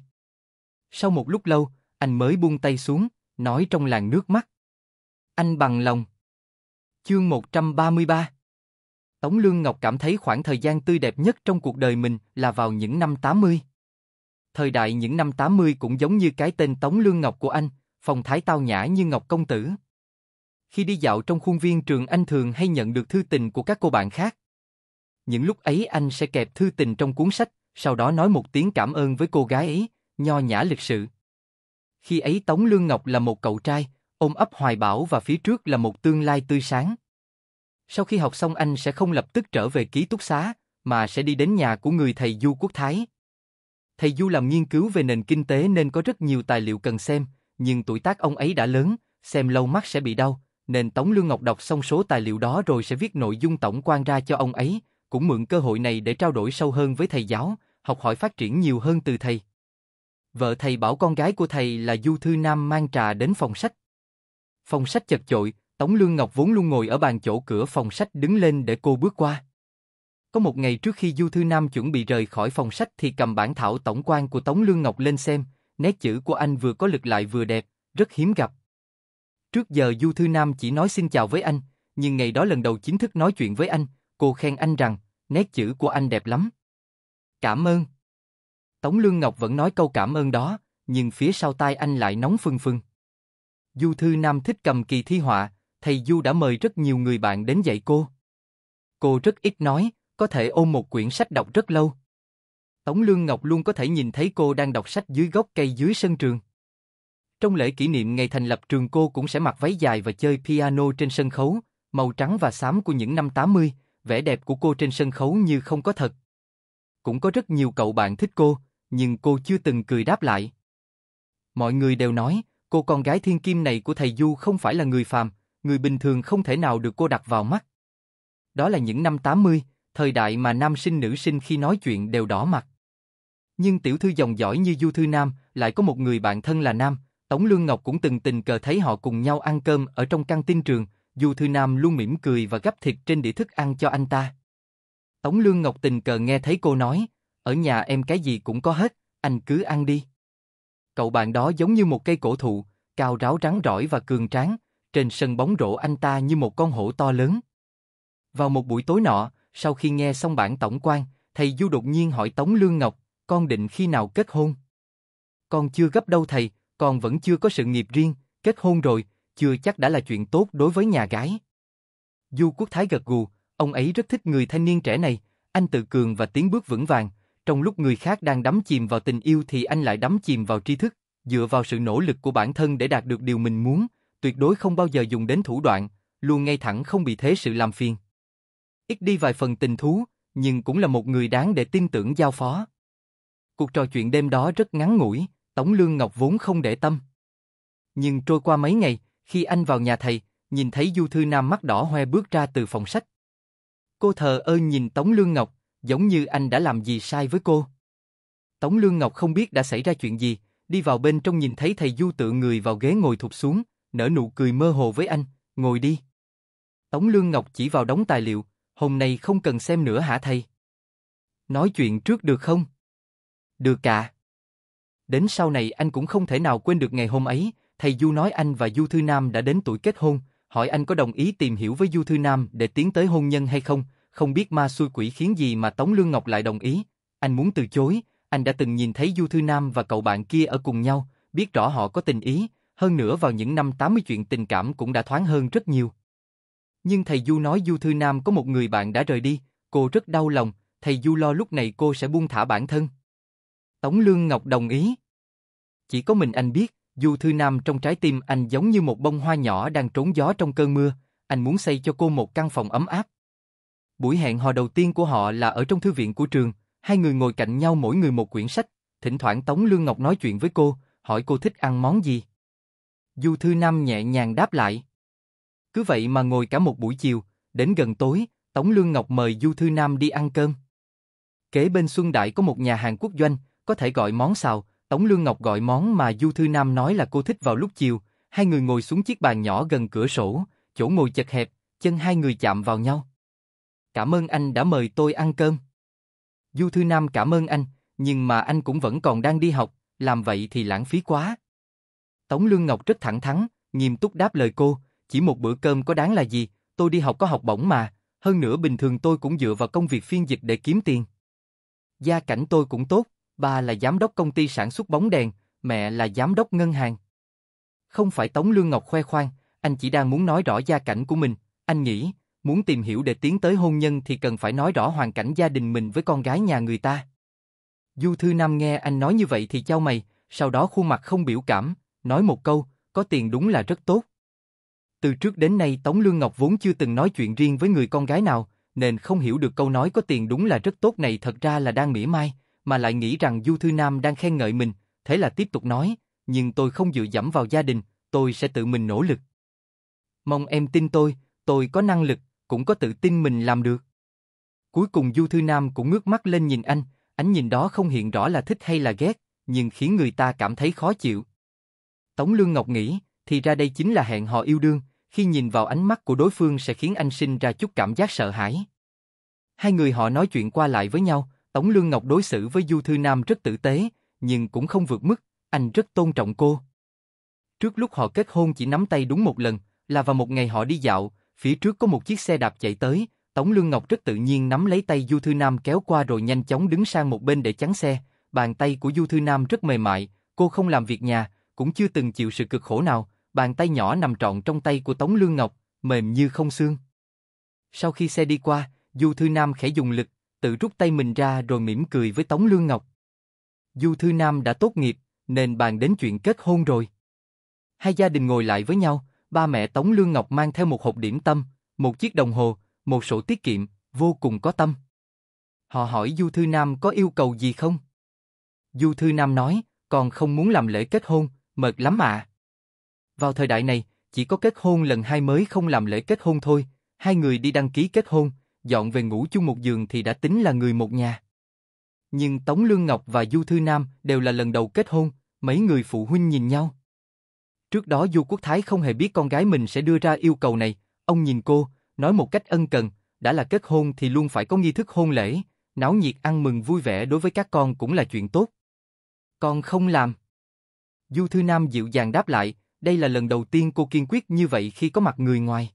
Sau một lúc lâu, anh mới buông tay xuống, nói trong làn nước mắt. Anh bằng lòng. Chương 133 Tống Lương Ngọc cảm thấy khoảng thời gian tươi đẹp nhất trong cuộc đời mình là vào những năm 80. Thời đại những năm 80 cũng giống như cái tên Tống Lương Ngọc của anh, phong thái tao nhã như Ngọc Công Tử. Khi đi dạo trong khuôn viên trường anh thường hay nhận được thư tình của các cô bạn khác. Những lúc ấy anh sẽ kẹp thư tình trong cuốn sách, sau đó nói một tiếng cảm ơn với cô gái ấy, nho nhã lịch sự. Khi ấy Tống Lương Ngọc là một cậu trai, ôm ấp hoài bão và phía trước là một tương lai tươi sáng. Sau khi học xong anh sẽ không lập tức trở về ký túc xá, mà sẽ đi đến nhà của người thầy Du Quốc Thái. Thầy Du làm nghiên cứu về nền kinh tế nên có rất nhiều tài liệu cần xem, nhưng tuổi tác ông ấy đã lớn, xem lâu mắt sẽ bị đau, nên Tống Lương Ngọc đọc xong số tài liệu đó rồi sẽ viết nội dung tổng quan ra cho ông ấy, cũng mượn cơ hội này để trao đổi sâu hơn với thầy giáo, học hỏi phát triển nhiều hơn từ thầy. Vợ thầy bảo con gái của thầy là Du Thư Nam mang trà đến phòng sách. Phòng sách chật chội, Tống Lương Ngọc vốn luôn ngồi ở bàn chỗ cửa phòng sách đứng lên để cô bước qua. Có một ngày trước khi Du Thư Nam chuẩn bị rời khỏi phòng sách thì cầm bản thảo tổng quan của Tống Lương Ngọc lên xem, nét chữ của anh vừa có lực lại vừa đẹp, rất hiếm gặp. Trước giờ Du Thư Nam chỉ nói xin chào với anh, nhưng ngày đó lần đầu chính thức nói chuyện với anh, cô khen anh rằng, nét chữ của anh đẹp lắm. Cảm ơn. Tống Lương Ngọc vẫn nói câu cảm ơn đó, nhưng phía sau tai anh lại nóng phừng phừng. Du Thư Nam thích cầm kỳ thi họa, thầy Du đã mời rất nhiều người bạn đến dạy cô. Cô rất ít nói, có thể ôm một quyển sách đọc rất lâu. Tống Lương Ngọc luôn có thể nhìn thấy cô đang đọc sách dưới gốc cây dưới sân trường. Trong lễ kỷ niệm ngày thành lập trường cô cũng sẽ mặc váy dài và chơi piano trên sân khấu, màu trắng và xám của những năm 80, vẻ đẹp của cô trên sân khấu như không có thật. Cũng có rất nhiều cậu bạn thích cô, nhưng cô chưa từng cười đáp lại. Mọi người đều nói, cô con gái thiên kim này của thầy Du không phải là người phàm, người bình thường không thể nào được cô đặt vào mắt. Đó là những năm 80, thời đại mà nam sinh nữ sinh khi nói chuyện đều đỏ mặt. Nhưng tiểu thư dòng giỏi như Du Thư Nam lại có một người bạn thân là nam, Tống Lương Ngọc cũng từng tình cờ thấy họ cùng nhau ăn cơm ở trong căng tin trường, Du Thư Nam luôn mỉm cười và gắp thịt trên đĩa thức ăn cho anh ta. Tống Lương Ngọc tình cờ nghe thấy cô nói, ở nhà em cái gì cũng có hết, anh cứ ăn đi. Cậu bạn đó giống như một cây cổ thụ, cao ráo rắn rỏi và cường tráng, trên sân bóng rổ anh ta như một con hổ to lớn. Vào một buổi tối nọ, sau khi nghe xong bản tổng quan, thầy Du đột nhiên hỏi Tống Lương Ngọc, con định khi nào kết hôn? Con chưa gấp đâu thầy, con vẫn chưa có sự nghiệp riêng, kết hôn rồi, chưa chắc đã là chuyện tốt đối với nhà gái. Du Quốc Thái gật gù, ông ấy rất thích người thanh niên trẻ này, anh tự cường và tiến bước vững vàng, trong lúc người khác đang đắm chìm vào tình yêu thì anh lại đắm chìm vào tri thức, dựa vào sự nỗ lực của bản thân để đạt được điều mình muốn, tuyệt đối không bao giờ dùng đến thủ đoạn, luôn ngay thẳng không bị thế sự làm phiền. Ít đi vài phần tình thú, nhưng cũng là một người đáng để tin tưởng giao phó. Cuộc trò chuyện đêm đó rất ngắn ngủi, Tống Lương Ngọc vốn không để tâm. Nhưng trôi qua mấy ngày, khi anh vào nhà thầy, nhìn thấy Du Thư Nam mắt đỏ hoe bước ra từ phòng sách. Cô thờ ơ nhìn Tống Lương Ngọc, giống như anh đã làm gì sai với cô. Tống Lương Ngọc không biết đã xảy ra chuyện gì, đi vào bên trong nhìn thấy thầy Du tự người vào ghế ngồi thụt xuống, nở nụ cười mơ hồ với anh, ngồi đi. Tống Lương Ngọc chỉ vào đống tài liệu, hôm nay không cần xem nữa hả thầy? Nói chuyện trước được không? Được cả. Đến sau này anh cũng không thể nào quên được ngày hôm ấy, thầy Du nói anh và Du Thư Nam đã đến tuổi kết hôn, hỏi anh có đồng ý tìm hiểu với Du Thư Nam để tiến tới hôn nhân hay không, không biết ma xui quỷ khiến gì mà Tống Lương Ngọc lại đồng ý. Anh muốn từ chối, anh đã từng nhìn thấy Du Thư Nam và cậu bạn kia ở cùng nhau, biết rõ họ có tình ý, hơn nữa vào những năm 80 chuyện tình cảm cũng đã thoáng hơn rất nhiều. Nhưng thầy Du nói Du Thư Nam có một người bạn đã rời đi, cô rất đau lòng, thầy Du lo lúc này cô sẽ buông thả bản thân. Tống Lương Ngọc đồng ý. Chỉ có mình anh biết, Du Thư Nam trong trái tim anh giống như một bông hoa nhỏ đang trốn gió trong cơn mưa, anh muốn xây cho cô một căn phòng ấm áp. Buổi hẹn hò đầu tiên của họ là ở trong thư viện của trường, hai người ngồi cạnh nhau mỗi người một quyển sách, thỉnh thoảng Tống Lương Ngọc nói chuyện với cô, hỏi cô thích ăn món gì. Du Thư Nam nhẹ nhàng đáp lại. Cứ vậy mà ngồi cả một buổi chiều, đến gần tối, Tống Lương Ngọc mời Du Thư Nam đi ăn cơm. Kế bên Xuân Đại có một nhà hàng quốc doanh, có thể gọi món xào, Tống Lương Ngọc gọi món mà Du Thư Nam nói là cô thích vào lúc chiều, hai người ngồi xuống chiếc bàn nhỏ gần cửa sổ, chỗ ngồi chật hẹp, chân hai người chạm vào nhau. Cảm ơn anh đã mời tôi ăn cơm. Du Thư Nam cảm ơn anh, nhưng mà anh cũng vẫn còn đang đi học, làm vậy thì lãng phí quá. Tống Lương Ngọc rất thẳng thắn, nghiêm túc đáp lời cô, chỉ một bữa cơm có đáng là gì, tôi đi học có học bổng mà, hơn nữa bình thường tôi cũng dựa vào công việc phiên dịch để kiếm tiền. Gia cảnh tôi cũng tốt, ba là giám đốc công ty sản xuất bóng đèn, mẹ là giám đốc ngân hàng. Không phải Tống Lương Ngọc khoe khoang, anh chỉ đang muốn nói rõ gia cảnh của mình, anh nghĩ, muốn tìm hiểu để tiến tới hôn nhân thì cần phải nói rõ hoàn cảnh gia đình mình với con gái nhà người ta. Du Thư Nam nghe anh nói như vậy thì chau mày, sau đó khuôn mặt không biểu cảm, nói một câu, có tiền đúng là rất tốt. Từ trước đến nay Tống Lương Ngọc vốn chưa từng nói chuyện riêng với người con gái nào, nên không hiểu được câu nói có tiền đúng là rất tốt này thật ra là đang mỉa mai, mà lại nghĩ rằng Du Thư Nam đang khen ngợi mình, thế là tiếp tục nói, nhưng tôi không dựa dẫm vào gia đình, tôi sẽ tự mình nỗ lực. Mong em tin tôi, tôi có năng lực, cũng có tự tin mình làm được. Cuối cùng Du Thư Nam cũng ngước mắt lên nhìn anh, ánh nhìn đó không hiện rõ là thích hay là ghét, nhưng khiến người ta cảm thấy khó chịu. Tống Lương Ngọc nghĩ, thì ra đây chính là hẹn hò yêu đương, khi nhìn vào ánh mắt của đối phương sẽ khiến anh sinh ra chút cảm giác sợ hãi. Hai người họ nói chuyện qua lại với nhau, Tống Lương Ngọc đối xử với Du Thư Nam rất tử tế, nhưng cũng không vượt mức, anh rất tôn trọng cô. Trước lúc họ kết hôn chỉ nắm tay đúng một lần, là vào một ngày họ đi dạo, phía trước có một chiếc xe đạp chạy tới, Tống Lương Ngọc rất tự nhiên nắm lấy tay Du Thư Nam kéo qua rồi nhanh chóng đứng sang một bên để chắn xe, bàn tay của Du Thư Nam rất mềm mại, cô không làm việc nhà, cũng chưa từng chịu sự cực khổ nào, bàn tay nhỏ nằm trọn trong tay của Tống Lương Ngọc, mềm như không xương. Sau khi xe đi qua, Du Thư Nam khẽ dùng lực, tự rút tay mình ra rồi mỉm cười với Tống Lương Ngọc. Du Thư Nam đã tốt nghiệp, nên bàn đến chuyện kết hôn rồi. Hai gia đình ngồi lại với nhau, ba mẹ Tống Lương Ngọc mang theo một hộp điểm tâm, một chiếc đồng hồ, một sổ tiết kiệm, vô cùng có tâm. Họ hỏi Du Thư Nam có yêu cầu gì không? Du Thư Nam nói, còn không muốn làm lễ kết hôn, mệt lắm ạ. Vào thời đại này, chỉ có kết hôn lần hai mới không làm lễ kết hôn thôi, hai người đi đăng ký kết hôn, dọn về ngủ chung một giường thì đã tính là người một nhà. Nhưng Tống Lương Ngọc và Du Thư Nam đều là lần đầu kết hôn, mấy người phụ huynh nhìn nhau. Trước đó Du Quốc Thái không hề biết con gái mình sẽ đưa ra yêu cầu này, ông nhìn cô, nói một cách ân cần, đã là kết hôn thì luôn phải có nghi thức hôn lễ, náo nhiệt ăn mừng vui vẻ đối với các con cũng là chuyện tốt. Con không làm. Du Thư Nam dịu dàng đáp lại, đây là lần đầu tiên cô kiên quyết như vậy khi có mặt người ngoài.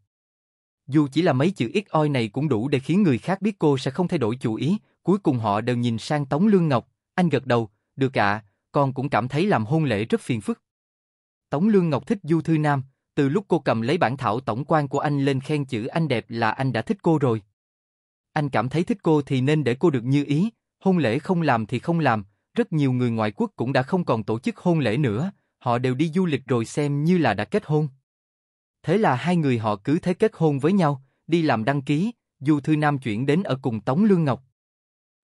Dù chỉ là mấy chữ ít oi này cũng đủ để khiến người khác biết cô sẽ không thay đổi chủ ý, cuối cùng họ đều nhìn sang Tống Lương Ngọc, anh gật đầu, được ạ, con cũng cảm thấy làm hôn lễ rất phiền phức. Tống Lương Ngọc thích Du Thư Nam, từ lúc cô cầm lấy bản thảo tổng quan của anh lên khen chữ anh đẹp là anh đã thích cô rồi. Anh cảm thấy thích cô thì nên để cô được như ý, hôn lễ không làm thì không làm, rất nhiều người ngoại quốc cũng đã không còn tổ chức hôn lễ nữa, họ đều đi du lịch rồi xem như là đã kết hôn. Thế là hai người họ cứ thế kết hôn với nhau, đi làm đăng ký, Du Thư Nam chuyển đến ở cùng Tống Lương Ngọc.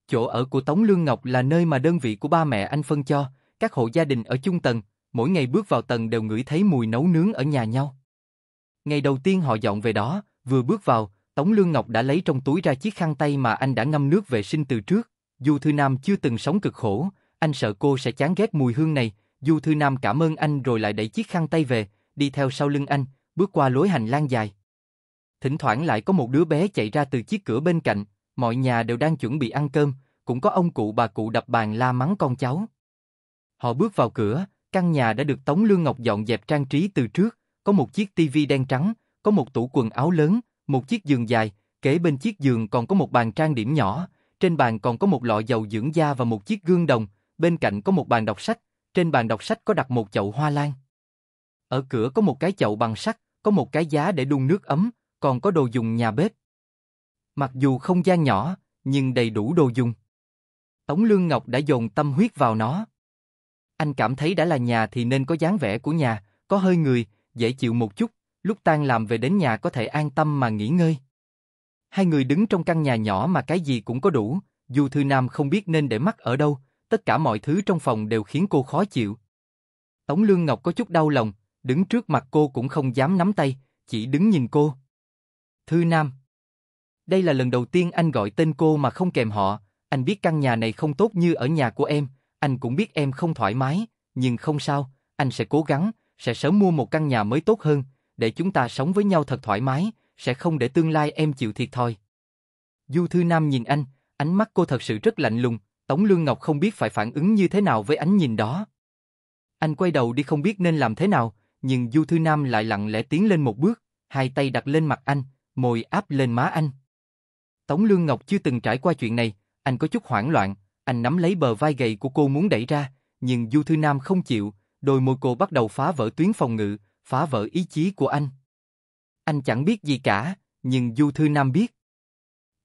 Chỗ ở của Tống Lương Ngọc là nơi mà đơn vị của ba mẹ anh phân cho, các hộ gia đình ở chung tầng, mỗi ngày bước vào tầng đều ngửi thấy mùi nấu nướng ở nhà nhau. Ngày đầu tiên họ dọn về đó, vừa bước vào, Tống Lương Ngọc đã lấy trong túi ra chiếc khăn tay mà anh đã ngâm nước vệ sinh từ trước. Du Thư Nam chưa từng sống cực khổ, anh sợ cô sẽ chán ghét mùi hương này, Du Thư Nam cảm ơn anh rồi lại đẩy chiếc khăn tay về, đi theo sau lưng anh, bước qua lối hành lang dài. Thỉnh thoảng lại có một đứa bé chạy ra từ chiếc cửa bên cạnh, mọi nhà đều đang chuẩn bị ăn cơm, cũng có ông cụ bà cụ đập bàn la mắng con cháu. Họ bước vào cửa, căn nhà đã được Tống Lương Ngọc dọn dẹp trang trí từ trước, có một chiếc tivi đen trắng, có một tủ quần áo lớn, một chiếc giường dài, kế bên chiếc giường còn có một bàn trang điểm nhỏ, trên bàn còn có một lọ dầu dưỡng da và một chiếc gương đồng, bên cạnh có một bàn đọc sách, trên bàn đọc sách có đặt một chậu hoa lan. Ở cửa có một cái chậu bằng sắt, có một cái giá để đun nước ấm, còn có đồ dùng nhà bếp. Mặc dù không gian nhỏ, nhưng đầy đủ đồ dùng. Tống Lương Ngọc đã dồn tâm huyết vào nó. Anh cảm thấy đã là nhà thì nên có dáng vẻ của nhà, có hơi người, dễ chịu một chút, lúc tan làm về đến nhà có thể an tâm mà nghỉ ngơi. Hai người đứng trong căn nhà nhỏ mà cái gì cũng có đủ, dù Thư Nam không biết nên để mắt ở đâu, tất cả mọi thứ trong phòng đều khiến cô khó chịu. Tống Lương Ngọc có chút đau lòng, đứng trước mặt cô cũng không dám nắm tay, chỉ đứng nhìn cô. Thư Nam Đây là lần đầu tiên anh gọi tên cô mà không kèm họ, anh biết căn nhà này không tốt như ở nhà của em, anh cũng biết em không thoải mái, nhưng không sao, anh sẽ cố gắng, sẽ sớm mua một căn nhà mới tốt hơn, để chúng ta sống với nhau thật thoải mái, sẽ không để tương lai em chịu thiệt thôi. Du Thư Nam nhìn anh, ánh mắt cô thật sự rất lạnh lùng, Tống Lương Ngọc không biết phải phản ứng như thế nào với ánh nhìn đó. Anh quay đầu đi không biết nên làm thế nào, nhưng Du Thư Nam lại lặng lẽ tiến lên một bước, hai tay đặt lên mặt anh, môi áp lên má anh. Tống Lương Ngọc chưa từng trải qua chuyện này, anh có chút hoảng loạn, anh nắm lấy bờ vai gầy của cô muốn đẩy ra, nhưng Du Thư Nam không chịu, đôi môi cô bắt đầu phá vỡ tuyến phòng ngự, phá vỡ ý chí của anh. Anh chẳng biết gì cả, nhưng Du Thư Nam biết.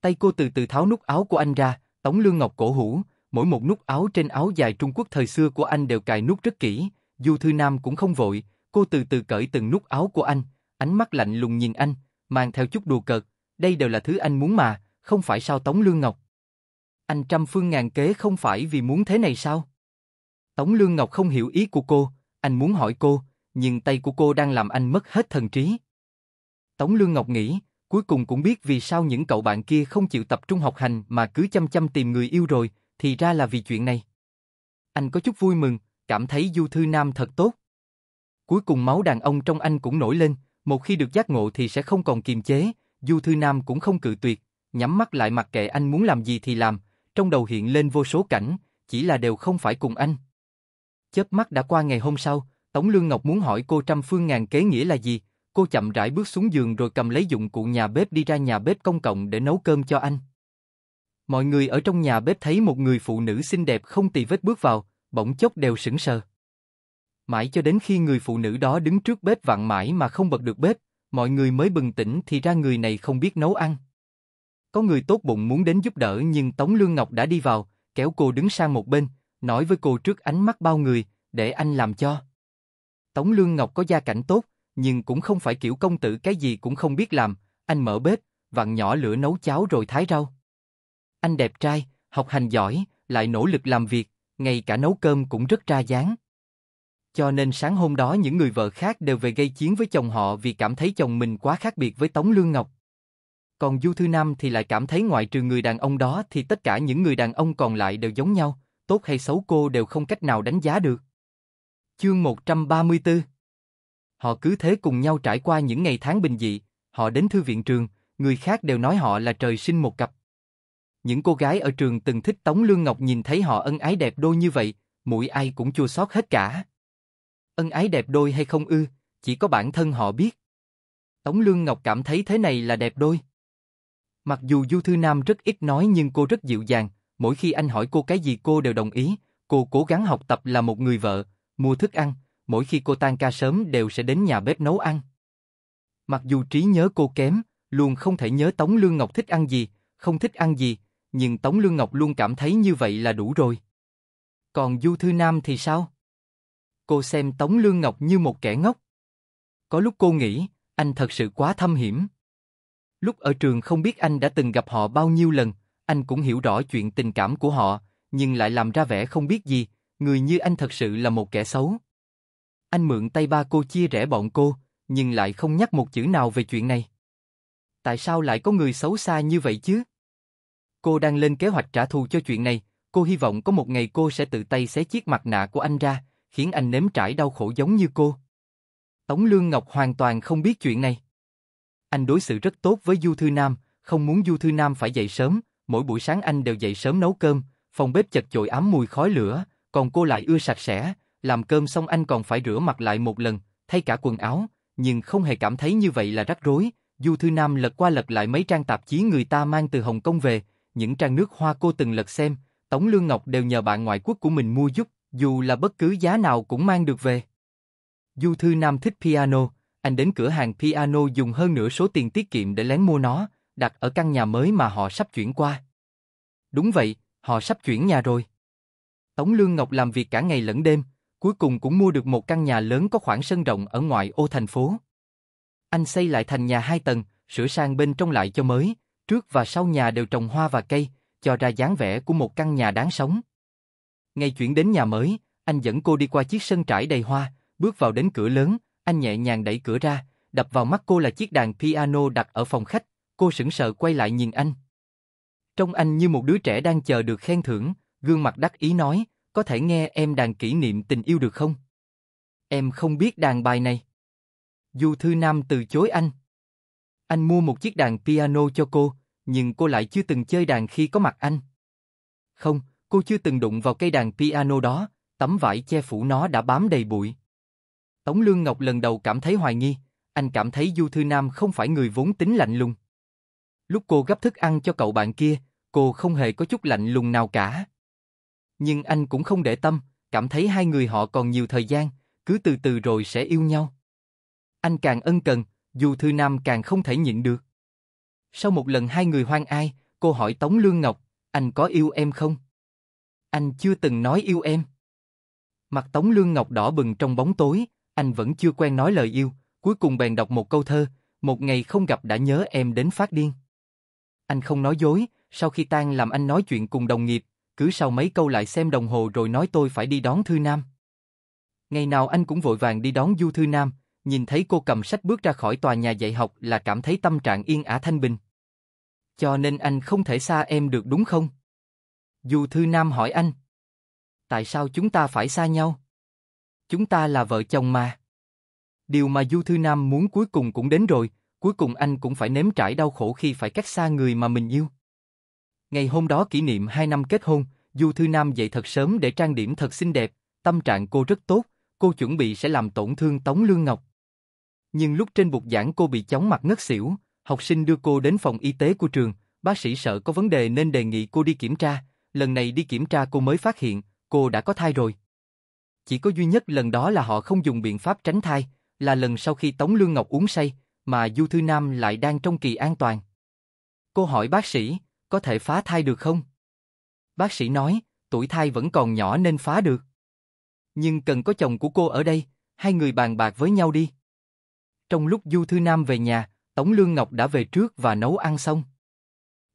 Tay cô từ từ tháo nút áo của anh ra, Tống Lương Ngọc cổ hủ, mỗi một nút áo trên áo dài Trung Quốc thời xưa của anh đều cài nút rất kỹ, dù Thư Nam cũng không vội, cô từ từ cởi từng nút áo của anh, ánh mắt lạnh lùng nhìn anh, mang theo chút đùa cợt, đây đều là thứ anh muốn mà, không phải sao Tống Lương Ngọc. Anh trăm phương ngàn kế không phải vì muốn thế này sao? Tống Lương Ngọc không hiểu ý của cô, anh muốn hỏi cô, nhưng tay của cô đang làm anh mất hết thần trí. Tống Lương Ngọc nghĩ, cuối cùng cũng biết vì sao những cậu bạn kia không chịu tập trung học hành mà cứ chăm chăm tìm người yêu rồi, thì ra là vì chuyện này. Anh có chút vui mừng, cảm thấy Du Thư Nam thật tốt. Cuối cùng máu đàn ông trong anh cũng nổi lên, một khi được giác ngộ thì sẽ không còn kiềm chế, Du Thư Nam cũng không cự tuyệt, nhắm mắt lại mặc kệ anh muốn làm gì thì làm, trong đầu hiện lên vô số cảnh, chỉ là đều không phải cùng anh. Chớp mắt đã qua ngày hôm sau, Tống Lương Ngọc muốn hỏi cô trăm phương ngàn kế nghĩa là gì, cô chậm rãi bước xuống giường rồi cầm lấy dụng cụ nhà bếp đi ra nhà bếp công cộng để nấu cơm cho anh. Mọi người ở trong nhà bếp thấy một người phụ nữ xinh đẹp không tì vết bước vào, bỗng chốc đều sững sờ. Mãi cho đến khi người phụ nữ đó đứng trước bếp vặn mãi mà không bật được bếp, mọi người mới bừng tỉnh thì ra người này không biết nấu ăn. Có người tốt bụng muốn đến giúp đỡ nhưng Tống Lương Ngọc đã đi vào, kéo cô đứng sang một bên, nói với cô trước ánh mắt bao người, để anh làm cho. Tống Lương Ngọc có gia cảnh tốt, nhưng cũng không phải kiểu công tử cái gì cũng không biết làm, anh mở bếp, vặn nhỏ lửa nấu cháo rồi thái rau. Anh đẹp trai, học hành giỏi, lại nỗ lực làm việc, ngay cả nấu cơm cũng rất ra dáng. Cho nên sáng hôm đó những người vợ khác đều về gây chiến với chồng họ vì cảm thấy chồng mình quá khác biệt với Tống Lương Ngọc. Còn Du Thư Nam thì lại cảm thấy ngoại trừ người đàn ông đó thì tất cả những người đàn ông còn lại đều giống nhau, tốt hay xấu cô đều không cách nào đánh giá được. Chương 134 Họ cứ thế cùng nhau trải qua những ngày tháng bình dị, họ đến thư viện trường, người khác đều nói họ là trời sinh một cặp. Những cô gái ở trường từng thích Tống Lương Ngọc nhìn thấy họ ân ái đẹp đôi như vậy, mũi ai cũng chua xót hết cả. Ân ái đẹp đôi hay không ư, chỉ có bản thân họ biết. Tống Lương Ngọc cảm thấy thế này là đẹp đôi. Mặc dù Du Thư Nam rất ít nói nhưng cô rất dịu dàng, mỗi khi anh hỏi cô cái gì cô đều đồng ý, cô cố gắng học tập là một người vợ, mua thức ăn, mỗi khi cô tan ca sớm đều sẽ đến nhà bếp nấu ăn. Mặc dù trí nhớ cô kém, luôn không thể nhớ Tống Lương Ngọc thích ăn gì, không thích ăn gì, nhưng Tống Lương Ngọc luôn cảm thấy như vậy là đủ rồi. Còn Du Thư Nam thì sao? Cô xem Tống Lương Ngọc như một kẻ ngốc. Có lúc cô nghĩ, anh thật sự quá thâm hiểm. Lúc ở trường không biết anh đã từng gặp họ bao nhiêu lần, anh cũng hiểu rõ chuyện tình cảm của họ, nhưng lại làm ra vẻ không biết gì, người như anh thật sự là một kẻ xấu. Anh mượn tay ba cô chia rẽ bọn cô, nhưng lại không nhắc một chữ nào về chuyện này. Tại sao lại có người xấu xa như vậy chứ? Cô đang lên kế hoạch trả thù cho chuyện này, cô hy vọng có một ngày cô sẽ tự tay xé chiếc mặt nạ của anh ra, khiến anh nếm trải đau khổ giống như cô. Tống Lương Ngọc hoàn toàn không biết chuyện này. Anh đối xử rất tốt với Du Thư Nam, không muốn Du Thư Nam phải dậy sớm, mỗi buổi sáng anh đều dậy sớm nấu cơm, phòng bếp chật chội ám mùi khói lửa, còn cô lại ưa sạch sẽ, làm cơm xong anh còn phải rửa mặt lại một lần, thay cả quần áo, nhưng không hề cảm thấy như vậy là rắc rối. Du Thư Nam lật qua lật lại mấy trang tạp chí người ta mang từ Hồng Kông về, những trang nước hoa cô từng lật xem, Tống Lương Ngọc đều nhờ bạn ngoại quốc của mình mua giúp, dù là bất cứ giá nào cũng mang được về. Du Thư Nam thích piano, anh đến cửa hàng piano dùng hơn nửa số tiền tiết kiệm để lén mua nó, đặt ở căn nhà mới mà họ sắp chuyển qua. Đúng vậy, họ sắp chuyển nhà rồi. Tống Lương Ngọc làm việc cả ngày lẫn đêm, cuối cùng cũng mua được một căn nhà lớn có khoảng sân rộng ở ngoại ô thành phố. Anh xây lại thành nhà hai tầng, sửa sang bên trong lại cho mới, Trước và sau nhà đều trồng hoa và cây, cho ra dáng vẻ của một căn nhà đáng sống. Ngay chuyển đến nhà mới, anh dẫn cô đi qua chiếc sân trải đầy hoa, bước vào đến cửa lớn, anh nhẹ nhàng đẩy cửa ra, đập vào mắt cô là chiếc đàn piano đặt ở phòng khách, cô sững sờ quay lại nhìn anh. Trong anh như một đứa trẻ đang chờ được khen thưởng, gương mặt đắc ý nói, có thể nghe em đàn kỷ niệm tình yêu được không? Em không biết đàn bài này. Du Thư Nam từ chối anh. Anh mua một chiếc đàn piano cho cô, nhưng cô lại chưa từng chơi đàn khi có mặt anh. Không, cô chưa từng đụng vào cây đàn piano đó, tấm vải che phủ nó đã bám đầy bụi. Tống Lương Ngọc lần đầu cảm thấy hoài nghi, anh cảm thấy Du Thư Nam không phải người vốn tính lạnh lùng. Lúc cô gấp thức ăn cho cậu bạn kia, cô không hề có chút lạnh lùng nào cả. Nhưng anh cũng không để tâm, cảm thấy hai người họ còn nhiều thời gian, cứ từ từ rồi sẽ yêu nhau. Anh càng ân cần, Du Thư Nam càng không thể nhịn được. Sau một lần hai người hoang ai, cô hỏi Tống Lương Ngọc, anh có yêu em không? Anh chưa từng nói yêu em. Mặt Tống Lương Ngọc đỏ bừng trong bóng tối, anh vẫn chưa quen nói lời yêu, cuối cùng bèn đọc một câu thơ, một ngày không gặp đã nhớ em đến phát điên. Anh không nói dối, sau khi tan làm anh nói chuyện cùng đồng nghiệp, cứ sau mấy câu lại xem đồng hồ rồi nói tôi phải đi đón Thư Nam. Ngày nào anh cũng vội vàng đi đón Du Thư Nam, nhìn thấy cô cầm sách bước ra khỏi tòa nhà dạy học là cảm thấy tâm trạng yên ả thanh bình. Cho nên anh không thể xa em được đúng không? Dù Thư Nam hỏi anh. Tại sao chúng ta phải xa nhau? Chúng ta là vợ chồng mà. Điều mà Du Thư Nam muốn cuối cùng cũng đến rồi, cuối cùng anh cũng phải nếm trải đau khổ khi phải cách xa người mà mình yêu. Ngày hôm đó kỷ niệm 2 năm kết hôn, Du Thư Nam dậy thật sớm để trang điểm thật xinh đẹp, tâm trạng cô rất tốt, cô chuẩn bị sẽ làm tổn thương Tống Lương Ngọc. Nhưng lúc trên bục giảng cô bị chóng mặt ngất xỉu, học sinh đưa cô đến phòng y tế của trường, bác sĩ sợ có vấn đề nên đề nghị cô đi kiểm tra, lần này đi kiểm tra cô mới phát hiện, cô đã có thai rồi. Chỉ có duy nhất lần đó là họ không dùng biện pháp tránh thai, là lần sau khi Tống Lương Ngọc uống say, mà Du Thư Nam lại đang trong kỳ an toàn. Cô hỏi bác sĩ, có thể phá thai được không? Bác sĩ nói, tuổi thai vẫn còn nhỏ nên phá được. Nhưng cần có chồng của cô ở đây, hai người bàn bạc với nhau đi. Trong lúc Du Thư Nam về nhà, Tống Lương Ngọc đã về trước và nấu ăn xong.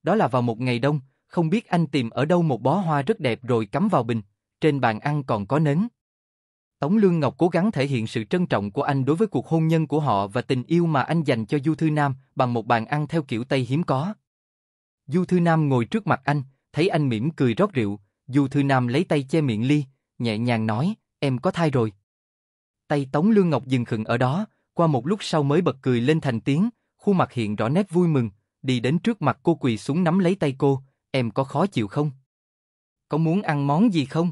Đó là vào một ngày đông, không biết anh tìm ở đâu một bó hoa rất đẹp rồi cắm vào bình, trên bàn ăn còn có nến. Tống Lương Ngọc cố gắng thể hiện sự trân trọng của anh đối với cuộc hôn nhân của họ và tình yêu mà anh dành cho Du Thư Nam bằng một bàn ăn theo kiểu Tây hiếm có. Du Thư Nam ngồi trước mặt anh, thấy anh mỉm cười rót rượu, Du Thư Nam lấy tay che miệng ly, nhẹ nhàng nói, em có thai rồi. Tay Tống Lương Ngọc dừng khựng ở đó, qua một lúc sau mới bật cười lên thành tiếng, khuôn mặt hiện rõ nét vui mừng, đi đến trước mặt cô quỳ xuống nắm lấy tay cô, em có khó chịu không? Có muốn ăn món gì không?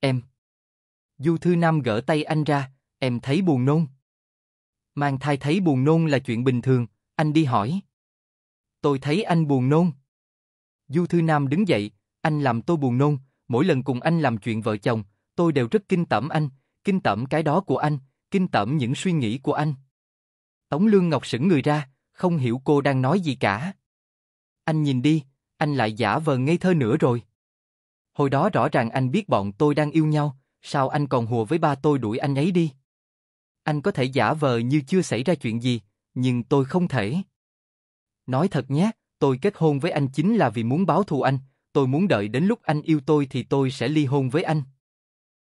Em. Du Thư Nam gỡ tay anh ra, em thấy buồn nôn. Mang thai thấy buồn nôn là chuyện bình thường, anh đi hỏi. Tôi thấy anh buồn nôn. Du Thư Nam đứng dậy, anh làm tôi buồn nôn, mỗi lần cùng anh làm chuyện vợ chồng, tôi đều rất kinh tẩm anh, kinh tẩm cái đó của anh, kinh tởm những suy nghĩ của anh. Tống Lương Ngọc sững người ra, không hiểu cô đang nói gì cả. Anh nhìn đi, anh lại giả vờ ngây thơ nữa rồi. Hồi đó rõ ràng anh biết bọn tôi đang yêu nhau, sao anh còn hùa với ba tôi đuổi anh ấy đi? Anh có thể giả vờ như chưa xảy ra chuyện gì, nhưng tôi không thể. Nói thật nhé, tôi kết hôn với anh chính là vì muốn báo thù anh, tôi muốn đợi đến lúc anh yêu tôi thì tôi sẽ ly hôn với anh.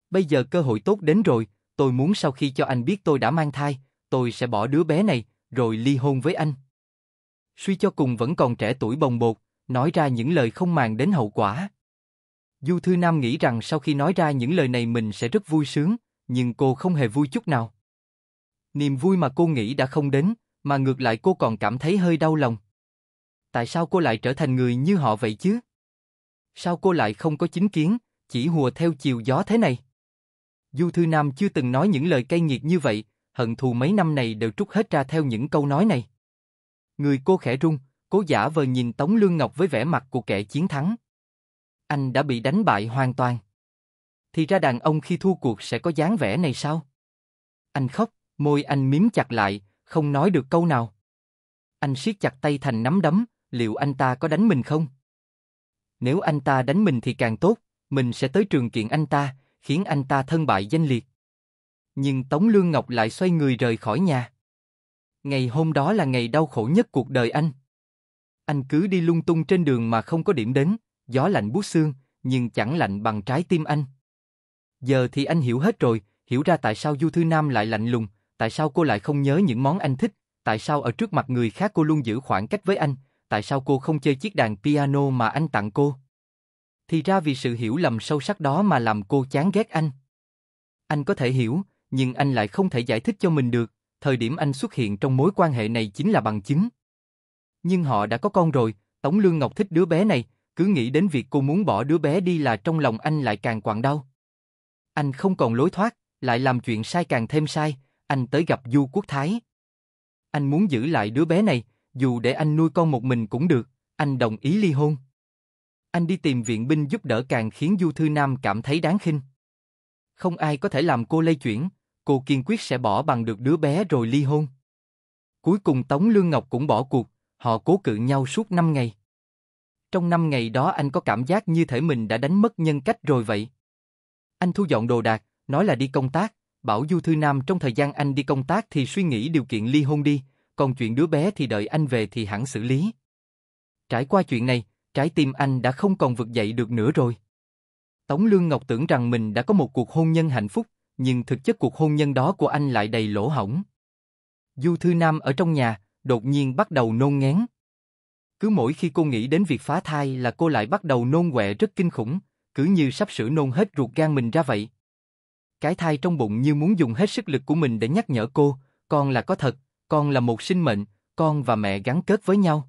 Bây giờ cơ hội tốt đến rồi, Tôi muốn sau khi cho anh biết tôi đã mang thai, tôi sẽ bỏ đứa bé này, rồi ly hôn với anh. Suy cho cùng vẫn còn trẻ tuổi bồng bột, nói ra những lời không màng đến hậu quả. Du Thư Nam nghĩ rằng sau khi nói ra những lời này mình sẽ rất vui sướng, nhưng cô không hề vui chút nào. Niềm vui mà cô nghĩ đã không đến, mà ngược lại cô còn cảm thấy hơi đau lòng. Tại sao cô lại trở thành người như họ vậy chứ? Sao cô lại không có chính kiến, chỉ hùa theo chiều gió thế này? Du Thư Nam chưa từng nói những lời cay nghiệt như vậy, hận thù mấy năm này đều trút hết ra theo những câu nói này. Người cô khẽ rung, cố giả vờ nhìn Tống Lương Ngọc với vẻ mặt của kẻ chiến thắng. Anh đã bị đánh bại hoàn toàn. Thì ra đàn ông khi thua cuộc sẽ có dáng vẻ này sao? Anh khóc, môi anh miếm chặt lại, không nói được câu nào. Anh siết chặt tay thành nắm đấm, liệu anh ta có đánh mình không? Nếu anh ta đánh mình thì càng tốt, mình sẽ tới trường kiện anh ta, khiến anh ta thân bại danh liệt. Nhưng Tống Lương Ngọc lại xoay người rời khỏi nhà. Ngày hôm đó là ngày đau khổ nhất cuộc đời anh. Anh cứ đi lung tung trên đường mà không có điểm đến, gió lạnh buốt xương, nhưng chẳng lạnh bằng trái tim anh. Giờ thì anh hiểu hết rồi, hiểu ra tại sao Du Thư Nam lại lạnh lùng, tại sao cô lại không nhớ những món anh thích, tại sao ở trước mặt người khác cô luôn giữ khoảng cách với anh, tại sao cô không chơi chiếc đàn piano mà anh tặng cô. Thì ra vì sự hiểu lầm sâu sắc đó mà làm cô chán ghét anh. Anh có thể hiểu, nhưng anh lại không thể giải thích cho mình được, thời điểm anh xuất hiện trong mối quan hệ này chính là bằng chứng. Nhưng họ đã có con rồi, Tống Lương Ngọc thích đứa bé này, cứ nghĩ đến việc cô muốn bỏ đứa bé đi là trong lòng anh lại càng quặn đau. Anh không còn lối thoát, lại làm chuyện sai càng thêm sai, anh tới gặp Du Quốc Thái. Anh muốn giữ lại đứa bé này, dù để anh nuôi con một mình cũng được, anh đồng ý ly hôn. Anh đi tìm viện binh giúp đỡ càng khiến Du Thư Nam cảm thấy đáng khinh. Không ai có thể làm cô lây chuyển, cô kiên quyết sẽ bỏ bằng được đứa bé rồi ly hôn. Cuối cùng Tống Lương Ngọc cũng bỏ cuộc, họ cố cự nhau suốt 5 ngày. Trong 5 ngày đó anh có cảm giác như thể mình đã đánh mất nhân cách rồi vậy. Anh thu dọn đồ đạc, nói là đi công tác, bảo Du Thư Nam trong thời gian anh đi công tác thì suy nghĩ điều kiện ly hôn đi, còn chuyện đứa bé thì đợi anh về thì hẳn xử lý. Trải qua chuyện này, trái tim anh đã không còn vực dậy được nữa rồi. Tống Lương Ngọc tưởng rằng mình đã có một cuộc hôn nhân hạnh phúc, nhưng thực chất cuộc hôn nhân đó của anh lại đầy lỗ hỏng. Du Thư Nam ở trong nhà, đột nhiên bắt đầu nôn ngén. Cứ mỗi khi cô nghĩ đến việc phá thai là cô lại bắt đầu nôn quẹ rất kinh khủng, cứ như sắp sửa nôn hết ruột gan mình ra vậy. Cái thai trong bụng như muốn dùng hết sức lực của mình để nhắc nhở cô, con là có thật, con là một sinh mệnh, con và mẹ gắn kết với nhau.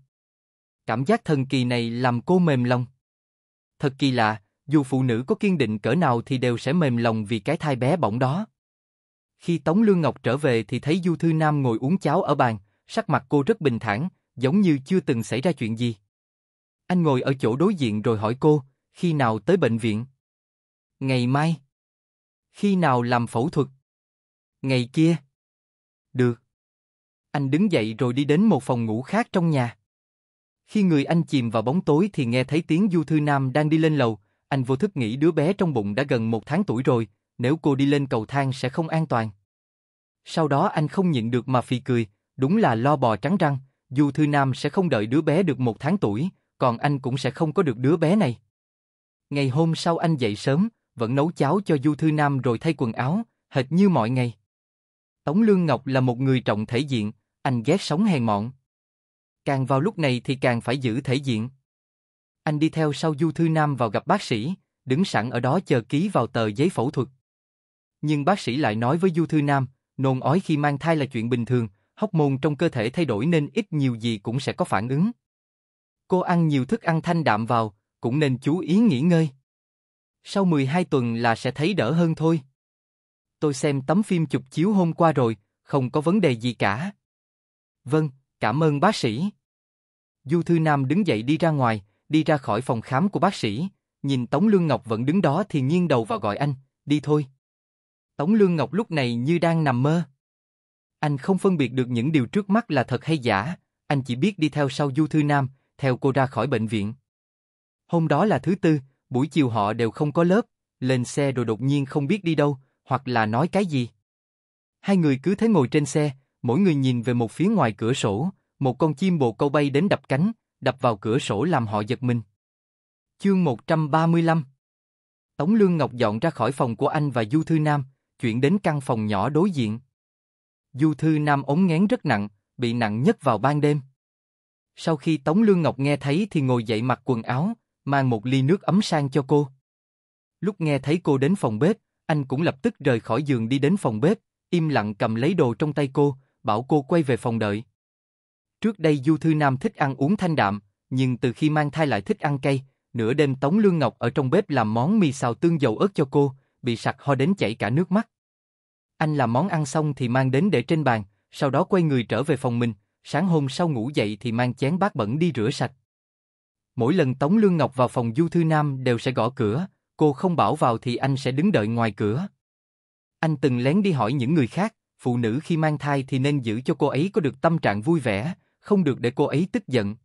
Cảm giác thần kỳ này làm cô mềm lòng. Thật kỳ lạ, dù phụ nữ có kiên định cỡ nào thì đều sẽ mềm lòng vì cái thai bé bỏng đó. Khi Tống Lương Ngọc trở về thì thấy Du Thư Nam ngồi uống cháo ở bàn, sắc mặt cô rất bình thản, giống như chưa từng xảy ra chuyện gì. Anh ngồi ở chỗ đối diện rồi hỏi cô, khi nào tới bệnh viện? Ngày mai. Khi nào làm phẫu thuật? Ngày kia. Được. Anh đứng dậy rồi đi đến một phòng ngủ khác trong nhà. Khi người anh chìm vào bóng tối thì nghe thấy tiếng Du Thư Nam đang đi lên lầu, anh vô thức nghĩ đứa bé trong bụng đã gần một tháng tuổi rồi, nếu cô đi lên cầu thang sẽ không an toàn. Sau đó anh không nhịn được mà phì cười, đúng là lo bò trắng răng, Du Thư Nam sẽ không đợi đứa bé được một tháng tuổi, còn anh cũng sẽ không có được đứa bé này. Ngày hôm sau anh dậy sớm, vẫn nấu cháo cho Du Thư Nam rồi thay quần áo, hệt như mọi ngày. Tống Lương Ngọc là một người trọng thể diện, anh ghét sống hèn mọn. Càng vào lúc này thì càng phải giữ thể diện. Anh đi theo sau Du Thư Nam vào gặp bác sĩ, đứng sẵn ở đó chờ ký vào tờ giấy phẫu thuật. Nhưng bác sĩ lại nói với Du Thư Nam, nôn ói khi mang thai là chuyện bình thường, hóc môn trong cơ thể thay đổi nên ít nhiều gì cũng sẽ có phản ứng. Cô ăn nhiều thức ăn thanh đạm vào, cũng nên chú ý nghỉ ngơi. Sau 12 tuần là sẽ thấy đỡ hơn thôi. Tôi xem tấm phim chụp chiếu hôm qua rồi, không có vấn đề gì cả. Vâng, Cảm ơn bác sĩ. Du Thư Nam đứng dậy đi ra ngoài, đi ra khỏi phòng khám của bác sĩ, nhìn Tống Lương Ngọc vẫn đứng đó thì nghiêng đầu vào gọi anh, đi thôi. Tống Lương Ngọc lúc này như đang nằm mơ. Anh không phân biệt được những điều trước mắt là thật hay giả, anh chỉ biết đi theo sau Du Thư Nam, theo cô ra khỏi bệnh viện. Hôm đó là thứ tư, buổi chiều họ đều không có lớp, lên xe rồi đột nhiên không biết đi đâu, hoặc là nói cái gì. Hai người cứ thế ngồi trên xe, mỗi người nhìn về một phía ngoài cửa sổ, một con chim bồ câu bay đến đập cánh, đập vào cửa sổ làm họ giật mình. Chương 135 Tống Lương Ngọc dọn ra khỏi phòng của anh và Du Thư Nam, chuyển đến căn phòng nhỏ đối diện. Du Thư Nam ống ngén rất nặng, bị nặng nhất vào ban đêm. Sau khi Tống Lương Ngọc nghe thấy thì ngồi dậy mặc quần áo, mang một ly nước ấm sang cho cô. Lúc nghe thấy cô đến phòng bếp, anh cũng lập tức rời khỏi giường đi đến phòng bếp, im lặng cầm lấy đồ trong tay cô, bảo cô quay về phòng đợi. Trước đây Du Thư Nam thích ăn uống thanh đạm, nhưng từ khi mang thai lại thích ăn cay, nửa đêm Tống Lương Ngọc ở trong bếp làm món mì xào tương dầu ớt cho cô, bị sặc ho đến chảy cả nước mắt. Anh làm món ăn xong thì mang đến để trên bàn, sau đó quay người trở về phòng mình, sáng hôm sau ngủ dậy thì mang chén bát bẩn đi rửa sạch. Mỗi lần Tống Lương Ngọc vào phòng Du Thư Nam đều sẽ gõ cửa, cô không bảo vào thì anh sẽ đứng đợi ngoài cửa. Anh từng lén đi hỏi những người khác, phụ nữ khi mang thai thì nên giữ cho cô ấy có được tâm trạng vui vẻ, không được để cô ấy tức giận.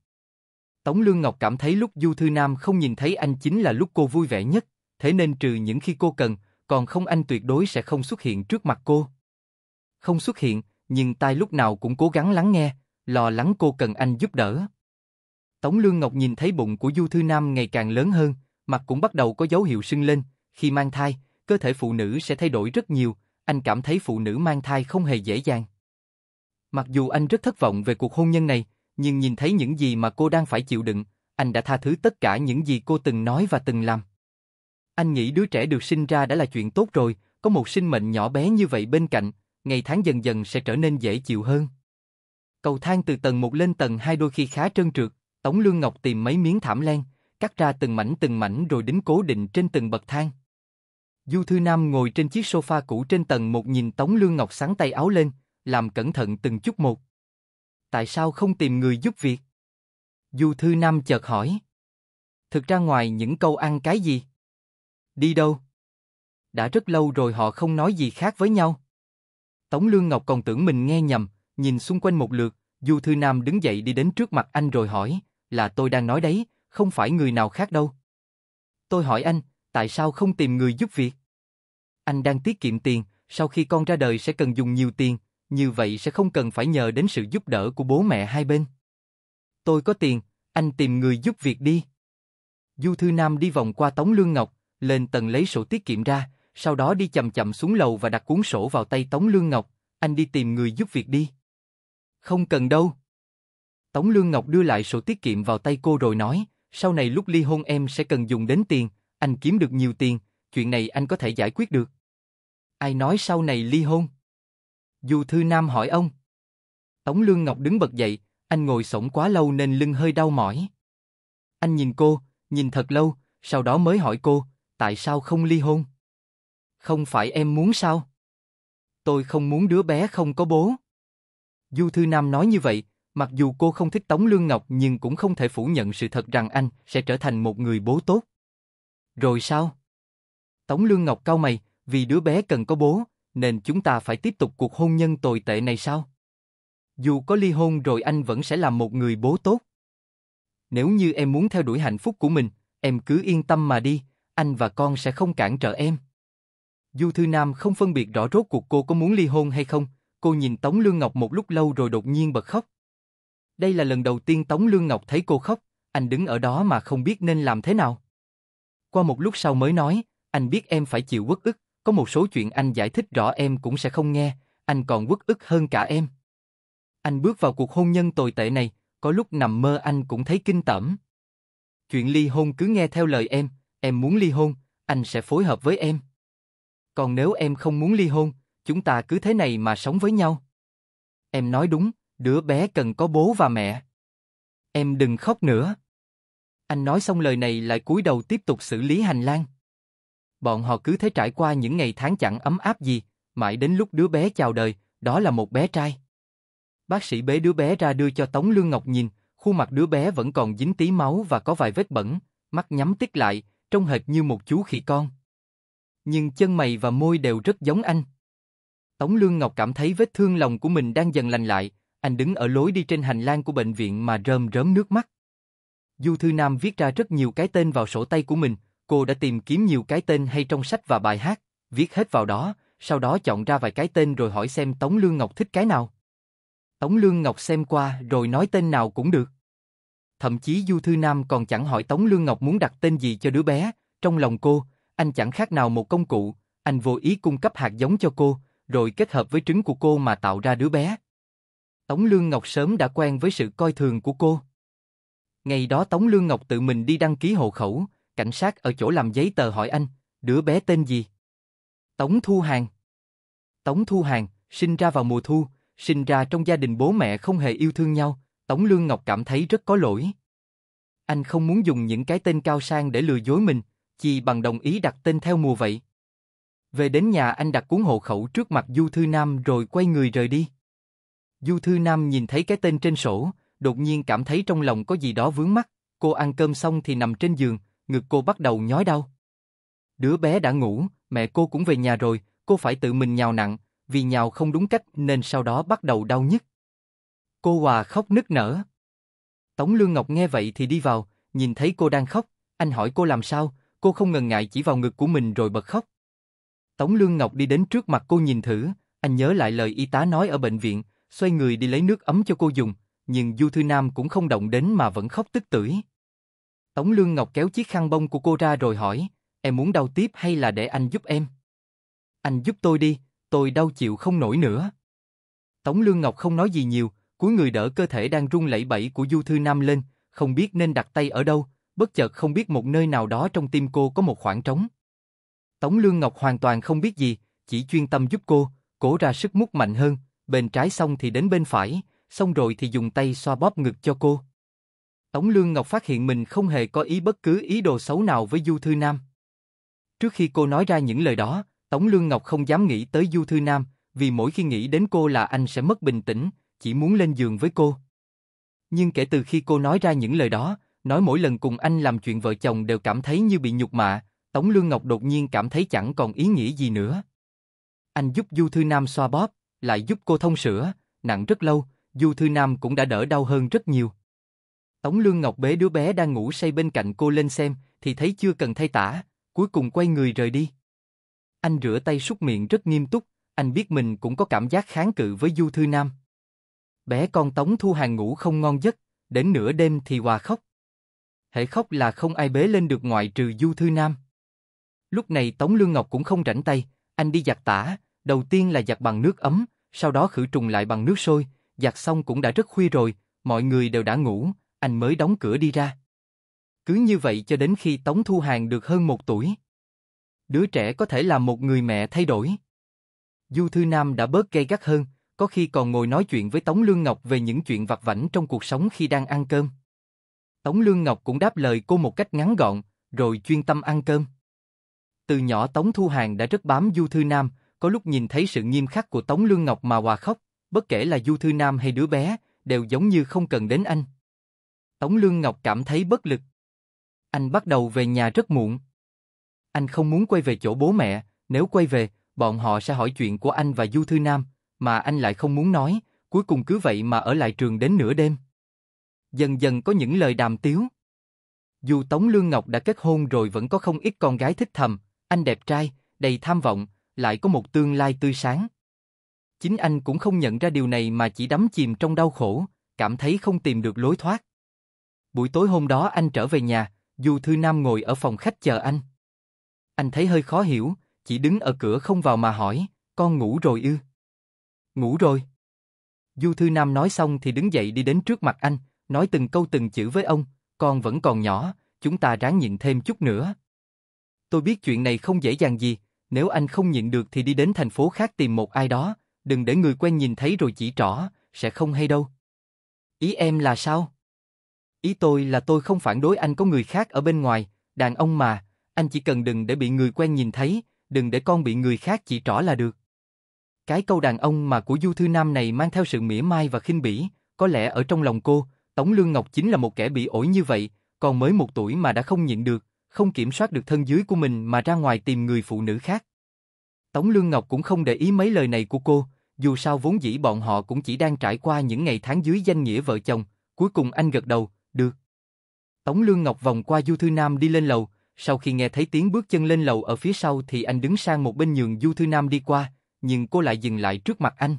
Tống Lương Ngọc cảm thấy lúc Du Thư Nam không nhìn thấy anh chính là lúc cô vui vẻ nhất, thế nên trừ những khi cô cần, còn không anh tuyệt đối sẽ không xuất hiện trước mặt cô. Không xuất hiện, nhưng tai lúc nào cũng cố gắng lắng nghe, lo lắng cô cần anh giúp đỡ. Tống Lương Ngọc nhìn thấy bụng của Du Thư Nam ngày càng lớn hơn, mặt cũng bắt đầu có dấu hiệu sưng lên, khi mang thai, cơ thể phụ nữ sẽ thay đổi rất nhiều, anh cảm thấy phụ nữ mang thai không hề dễ dàng. Mặc dù anh rất thất vọng về cuộc hôn nhân này, nhưng nhìn thấy những gì mà cô đang phải chịu đựng, anh đã tha thứ tất cả những gì cô từng nói và từng làm. Anh nghĩ đứa trẻ được sinh ra đã là chuyện tốt rồi, có một sinh mệnh nhỏ bé như vậy bên cạnh, ngày tháng dần dần sẽ trở nên dễ chịu hơn. Cầu thang từ tầng 1 lên tầng 2 đôi khi khá trơn trượt, Tống Lương Ngọc tìm mấy miếng thảm len, cắt ra từng mảnh từng mảnh rồi đính cố định trên từng bậc thang. Du Thư Nam ngồi trên chiếc sofa cũ trên tầng một nhìn Tống Lương Ngọc sáng tay áo lên, làm cẩn thận từng chút một. Tại sao không tìm người giúp việc? Du Thư Nam chợt hỏi. Thực ra ngoài những câu ăn cái gì? Đi đâu? Đã rất lâu rồi họ không nói gì khác với nhau. Tống Lương Ngọc còn tưởng mình nghe nhầm, nhìn xung quanh một lượt, Du Thư Nam đứng dậy đi đến trước mặt anh rồi hỏi, là tôi đang nói đấy, không phải người nào khác đâu. Tôi hỏi anh, tại sao không tìm người giúp việc? Anh đang tiết kiệm tiền, sau khi con ra đời sẽ cần dùng nhiều tiền, như vậy sẽ không cần phải nhờ đến sự giúp đỡ của bố mẹ hai bên. Tôi có tiền, anh tìm người giúp việc đi. Du Thư Nam đi vòng qua Tống Lương Ngọc, lên tầng lấy sổ tiết kiệm ra, sau đó đi chậm chậm xuống lầu và đặt cuốn sổ vào tay Tống Lương Ngọc, anh đi tìm người giúp việc đi. Không cần đâu. Tống Lương Ngọc đưa lại sổ tiết kiệm vào tay cô rồi nói, sau này lúc ly hôn em sẽ cần dùng đến tiền, anh kiếm được nhiều tiền, chuyện này anh có thể giải quyết được. Ai nói sau này ly hôn? Du Thư Nam hỏi ông. Tống Lương Ngọc đứng bật dậy, anh ngồi sổng quá lâu nên lưng hơi đau mỏi. Anh nhìn cô, nhìn thật lâu, sau đó mới hỏi cô, tại sao không ly hôn? Không phải em muốn sao? Tôi không muốn đứa bé không có bố. Du Thư Nam nói như vậy, mặc dù cô không thích Tống Lương Ngọc nhưng cũng không thể phủ nhận sự thật rằng anh sẽ trở thành một người bố tốt. Rồi sao? Tống Lương Ngọc cao mày, vì đứa bé cần có bố, nên chúng ta phải tiếp tục cuộc hôn nhân tồi tệ này sao? Dù có ly hôn rồi anh vẫn sẽ là một người bố tốt. Nếu như em muốn theo đuổi hạnh phúc của mình, em cứ yên tâm mà đi, anh và con sẽ không cản trở em. Du Thư Nam không phân biệt rõ rốt cuộc cô có muốn ly hôn hay không, cô nhìn Tống Lương Ngọc một lúc lâu rồi đột nhiên bật khóc. Đây là lần đầu tiên Tống Lương Ngọc thấy cô khóc, anh đứng ở đó mà không biết nên làm thế nào. Qua một lúc sau mới nói, anh biết em phải chịu quất ức, có một số chuyện anh giải thích rõ em cũng sẽ không nghe, anh còn quất ức hơn cả em. Anh bước vào cuộc hôn nhân tồi tệ này, có lúc nằm mơ anh cũng thấy kinh tởm. Chuyện ly hôn cứ nghe theo lời em, em muốn ly hôn, anh sẽ phối hợp với em. Còn nếu em không muốn ly hôn, chúng ta cứ thế này mà sống với nhau. Em nói đúng, đứa bé cần có bố và mẹ. Em đừng khóc nữa. Anh nói xong lời này lại cúi đầu tiếp tục xử lý hành lang. Bọn họ cứ thế trải qua những ngày tháng chẳng ấm áp gì, mãi đến lúc đứa bé chào đời, đó là một bé trai. Bác sĩ bế đứa bé ra đưa cho Tống Lương Ngọc nhìn, khuôn mặt đứa bé vẫn còn dính tí máu và có vài vết bẩn, mắt nhắm tít lại, trông hệt như một chú khỉ con. Nhưng chân mày và môi đều rất giống anh. Tống Lương Ngọc cảm thấy vết thương lòng của mình đang dần lành lại, anh đứng ở lối đi trên hành lang của bệnh viện mà rơm rớm nước mắt. Du Thư Nam viết ra rất nhiều cái tên vào sổ tay của mình, cô đã tìm kiếm nhiều cái tên hay trong sách và bài hát, viết hết vào đó, sau đó chọn ra vài cái tên rồi hỏi xem Tống Lương Ngọc thích cái nào. Tống Lương Ngọc xem qua rồi nói tên nào cũng được. Thậm chí Du Thư Nam còn chẳng hỏi Tống Lương Ngọc muốn đặt tên gì cho đứa bé, trong lòng cô, anh chẳng khác nào một công cụ, anh vô ý cung cấp hạt giống cho cô, rồi kết hợp với trứng của cô mà tạo ra đứa bé. Tống Lương Ngọc sớm đã quen với sự coi thường của cô. Ngày đó Tống Lương Ngọc tự mình đi đăng ký hộ khẩu, cảnh sát ở chỗ làm giấy tờ hỏi anh, đứa bé tên gì? Tống Thu Hàng Tống Thu Hàng, sinh ra vào mùa thu, sinh ra trong gia đình bố mẹ không hề yêu thương nhau, Tống Lương Ngọc cảm thấy rất có lỗi. Anh không muốn dùng những cái tên cao sang để lừa dối mình, chỉ bằng đồng ý đặt tên theo mùa vậy. Về đến nhà anh đặt cuốn hộ khẩu trước mặt Du Thư Nam rồi quay người rời đi. Du Thư Nam nhìn thấy cái tên trên sổ, đột nhiên cảm thấy trong lòng có gì đó vướng mắt, cô ăn cơm xong thì nằm trên giường, ngực cô bắt đầu nhói đau. Đứa bé đã ngủ, mẹ cô cũng về nhà rồi, cô phải tự mình nhào nặng, vì nhào không đúng cách nên sau đó bắt đầu đau nhức. Cô Hòa khóc nức nở. Tống Lương Ngọc nghe vậy thì đi vào, nhìn thấy cô đang khóc, anh hỏi cô làm sao, cô không ngần ngại chỉ vào ngực của mình rồi bật khóc. Tống Lương Ngọc đi đến trước mặt cô nhìn thử, anh nhớ lại lời y tá nói ở bệnh viện, xoay người đi lấy nước ấm cho cô dùng, nhưng Du Thư Nam cũng không động đến mà vẫn khóc tức tưởi. Tống Lương Ngọc kéo chiếc khăn bông của cô ra rồi hỏi, em muốn đau tiếp hay là để anh giúp em? Anh giúp tôi đi, tôi đau chịu không nổi nữa. Tống Lương Ngọc không nói gì nhiều, cúi người đỡ cơ thể đang rung lẩy bẩy của Du Thư Nam lên, không biết nên đặt tay ở đâu, bất chợt không biết một nơi nào đó trong tim cô có một khoảng trống. Tống Lương Ngọc hoàn toàn không biết gì, chỉ chuyên tâm giúp cô, cố ra sức mút mạnh hơn, bên trái xong thì đến bên phải, xong rồi thì dùng tay xoa bóp ngực cho cô. Tống Lương Ngọc phát hiện mình không hề có ý bất cứ ý đồ xấu nào với Du Thư Nam. Trước khi cô nói ra những lời đó, Tống Lương Ngọc không dám nghĩ tới Du Thư Nam, vì mỗi khi nghĩ đến cô là anh sẽ mất bình tĩnh, chỉ muốn lên giường với cô. Nhưng kể từ khi cô nói ra những lời đó, nói mỗi lần cùng anh làm chuyện vợ chồng đều cảm thấy như bị nhục mạ, Tống Lương Ngọc đột nhiên cảm thấy chẳng còn ý nghĩa gì nữa. Anh giúp Du Thư Nam xoa bóp, lại giúp cô thông sữa, nặng rất lâu, Du Thư Nam cũng đã đỡ đau hơn rất nhiều. Tống Lương Ngọc bế đứa bé đang ngủ say bên cạnh cô lên xem, thì thấy chưa cần thay tả, cuối cùng quay người rời đi. Anh rửa tay súc miệng rất nghiêm túc, anh biết mình cũng có cảm giác kháng cự với Du Thư Nam. Bé con Tống Thu Hàng ngủ không ngon giấc, đến nửa đêm thì hòa khóc. Hệ khóc là không ai bế lên được ngoại trừ Du Thư Nam. Lúc này Tống Lương Ngọc cũng không rảnh tay, anh đi giặt tả, đầu tiên là giặt bằng nước ấm, sau đó khử trùng lại bằng nước sôi, giặt xong cũng đã rất khuya rồi, mọi người đều đã ngủ, anh mới đóng cửa đi ra. Cứ như vậy cho đến khi Tống Thu Hàng được hơn một tuổi. Đứa trẻ có thể làm một người mẹ thay đổi. Du Thư Nam đã bớt gay gắt hơn, có khi còn ngồi nói chuyện với Tống Lương Ngọc về những chuyện vặt vảnh trong cuộc sống khi đang ăn cơm. Tống Lương Ngọc cũng đáp lời cô một cách ngắn gọn, rồi chuyên tâm ăn cơm. Từ nhỏ Tống Thu Hàng đã rất bám Du Thư Nam, có lúc nhìn thấy sự nghiêm khắc của Tống Lương Ngọc mà hòa khóc, bất kể là Du Thư Nam hay đứa bé, đều giống như không cần đến anh. Tống Lương Ngọc cảm thấy bất lực. Anh bắt đầu về nhà rất muộn. Anh không muốn quay về chỗ bố mẹ, nếu quay về, bọn họ sẽ hỏi chuyện của anh và Du Thư Nam, mà anh lại không muốn nói, cuối cùng cứ vậy mà ở lại trường đến nửa đêm. Dần dần có những lời đàm tiếu. Dù Tống Lương Ngọc đã kết hôn rồi vẫn có không ít con gái thích thầm, anh đẹp trai, đầy tham vọng, lại có một tương lai tươi sáng. Chính anh cũng không nhận ra điều này mà chỉ đắm chìm trong đau khổ, cảm thấy không tìm được lối thoát. Buổi tối hôm đó anh trở về nhà, Du Thư Nam ngồi ở phòng khách chờ anh. Anh thấy hơi khó hiểu, chỉ đứng ở cửa không vào mà hỏi, con ngủ rồi ư? Ngủ rồi. Du Thư Nam nói xong thì đứng dậy đi đến trước mặt anh, nói từng câu từng chữ với ông, con vẫn còn nhỏ, chúng ta ráng nhịn thêm chút nữa. Tôi biết chuyện này không dễ dàng gì, nếu anh không nhịn được thì đi đến thành phố khác tìm một ai đó, đừng để người quen nhìn thấy rồi chỉ trỏ, sẽ không hay đâu. Ý em là sao? Ý tôi là tôi không phản đối anh có người khác ở bên ngoài, đàn ông mà, anh chỉ cần đừng để bị người quen nhìn thấy, đừng để con bị người khác chỉ trỏ là được. Cái câu đàn ông mà của Du Thư Nam này mang theo sự mỉa mai và khinh bỉ, có lẽ ở trong lòng cô, Tống Lương Ngọc chính là một kẻ bị ổi như vậy, còn mới một tuổi mà đã không nhịn được, không kiểm soát được thân dưới của mình mà ra ngoài tìm người phụ nữ khác. Tống Lương Ngọc cũng không để ý mấy lời này của cô, dù sao vốn dĩ bọn họ cũng chỉ đang trải qua những ngày tháng dưới danh nghĩa vợ chồng, cuối cùng anh gật đầu, được. Tống Lương Ngọc vòng qua Du Thư Nam đi lên lầu, sau khi nghe thấy tiếng bước chân lên lầu ở phía sau thì anh đứng sang một bên nhường Du Thư Nam đi qua, nhưng cô lại dừng lại trước mặt anh.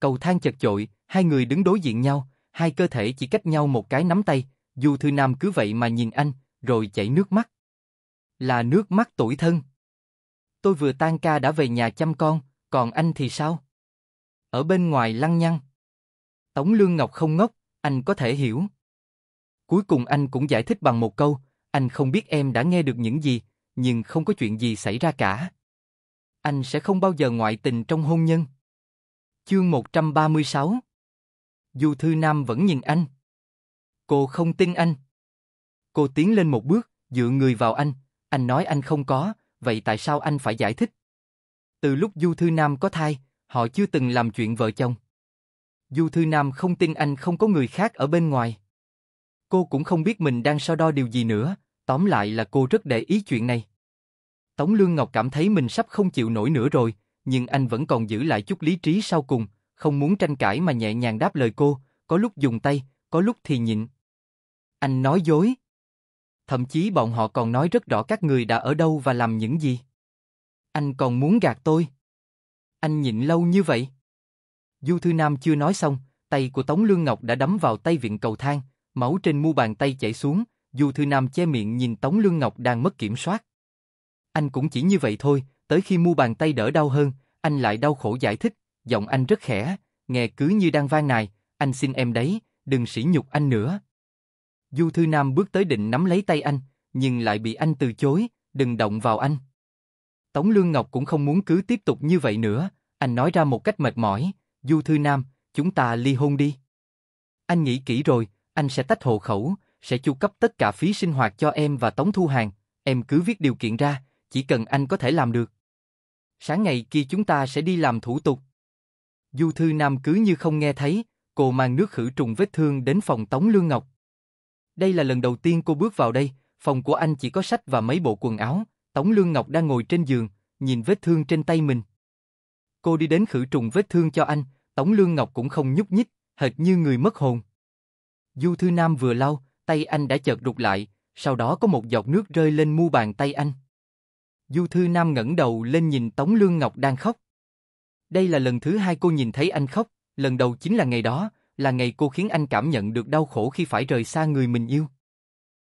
Cầu thang chật chội, hai người đứng đối diện nhau, hai cơ thể chỉ cách nhau một cái nắm tay, Du Thư Nam cứ vậy mà nhìn anh, rồi chảy nước mắt. Là nước mắt tuổi thân. Tôi vừa tan ca đã về nhà chăm con, còn anh thì sao? ở bên ngoài lăng nhăng. Tống Lương Ngọc không ngốc, anh có thể hiểu. Cuối cùng anh cũng giải thích bằng một câu, anh không biết em đã nghe được những gì, nhưng không có chuyện gì xảy ra cả. Anh sẽ không bao giờ ngoại tình trong hôn nhân. Chương 136 Du Thư Nam vẫn nhìn anh. Cô không tin anh. Cô tiến lên một bước, dựa người vào anh. Anh nói anh không có, vậy tại sao anh phải giải thích? Từ lúc Du Thư Nam có thai, họ chưa từng làm chuyện vợ chồng. Du Thư Nam không tin anh không có người khác ở bên ngoài. Cô cũng không biết mình đang so đo điều gì nữa, tóm lại là cô rất để ý chuyện này. Tống Lương Ngọc cảm thấy mình sắp không chịu nổi nữa rồi, nhưng anh vẫn còn giữ lại chút lý trí sau cùng, không muốn tranh cãi mà nhẹ nhàng đáp lời cô, có lúc dùng tay, có lúc thì nhịn. Anh nói dối. Thậm chí bọn họ còn nói rất rõ các người đã ở đâu và làm những gì. Anh còn muốn gạt tôi. Anh nhịn lâu như vậy. Du Thư Nam chưa nói xong, tay của Tống Lương Ngọc đã đấm vào tay viện cầu thang, máu trên mu bàn tay chảy xuống, Du Thư Nam che miệng nhìn Tống Lương Ngọc đang mất kiểm soát. Anh cũng chỉ như vậy thôi, tới khi mu bàn tay đỡ đau hơn, anh lại đau khổ giải thích, giọng anh rất khẽ, nghe cứ như đang vang nài, anh xin em đấy, đừng sỉ nhục anh nữa. Du Thư Nam bước tới định nắm lấy tay anh, nhưng lại bị anh từ chối, đừng động vào anh. Tống Lương Ngọc cũng không muốn cứ tiếp tục như vậy nữa, anh nói ra một cách mệt mỏi, Du Thư Nam, chúng ta ly hôn đi. Anh nghĩ kỹ rồi, anh sẽ tách hộ khẩu, sẽ chu cấp tất cả phí sinh hoạt cho em và Tống Thu Hàng, em cứ viết điều kiện ra, chỉ cần anh có thể làm được. Sáng ngày kia chúng ta sẽ đi làm thủ tục. Du Thư Nam cứ như không nghe thấy, cô mang nước khử trùng vết thương đến phòng Tống Lương Ngọc. Đây là lần đầu tiên cô bước vào đây, phòng của anh chỉ có sách và mấy bộ quần áo, Tống Lương Ngọc đang ngồi trên giường, nhìn vết thương trên tay mình. Cô đi đến khử trùng vết thương cho anh, Tống Lương Ngọc cũng không nhúc nhích, hệt như người mất hồn. Du Thư Nam vừa lau, tay anh đã chợt rụt lại, sau đó có một giọt nước rơi lên mu bàn tay anh. Du Thư Nam ngẩng đầu lên nhìn Tống Lương Ngọc đang khóc. Đây là lần thứ hai cô nhìn thấy anh khóc, lần đầu chính là ngày đó, là ngày cô khiến anh cảm nhận được đau khổ khi phải rời xa người mình yêu.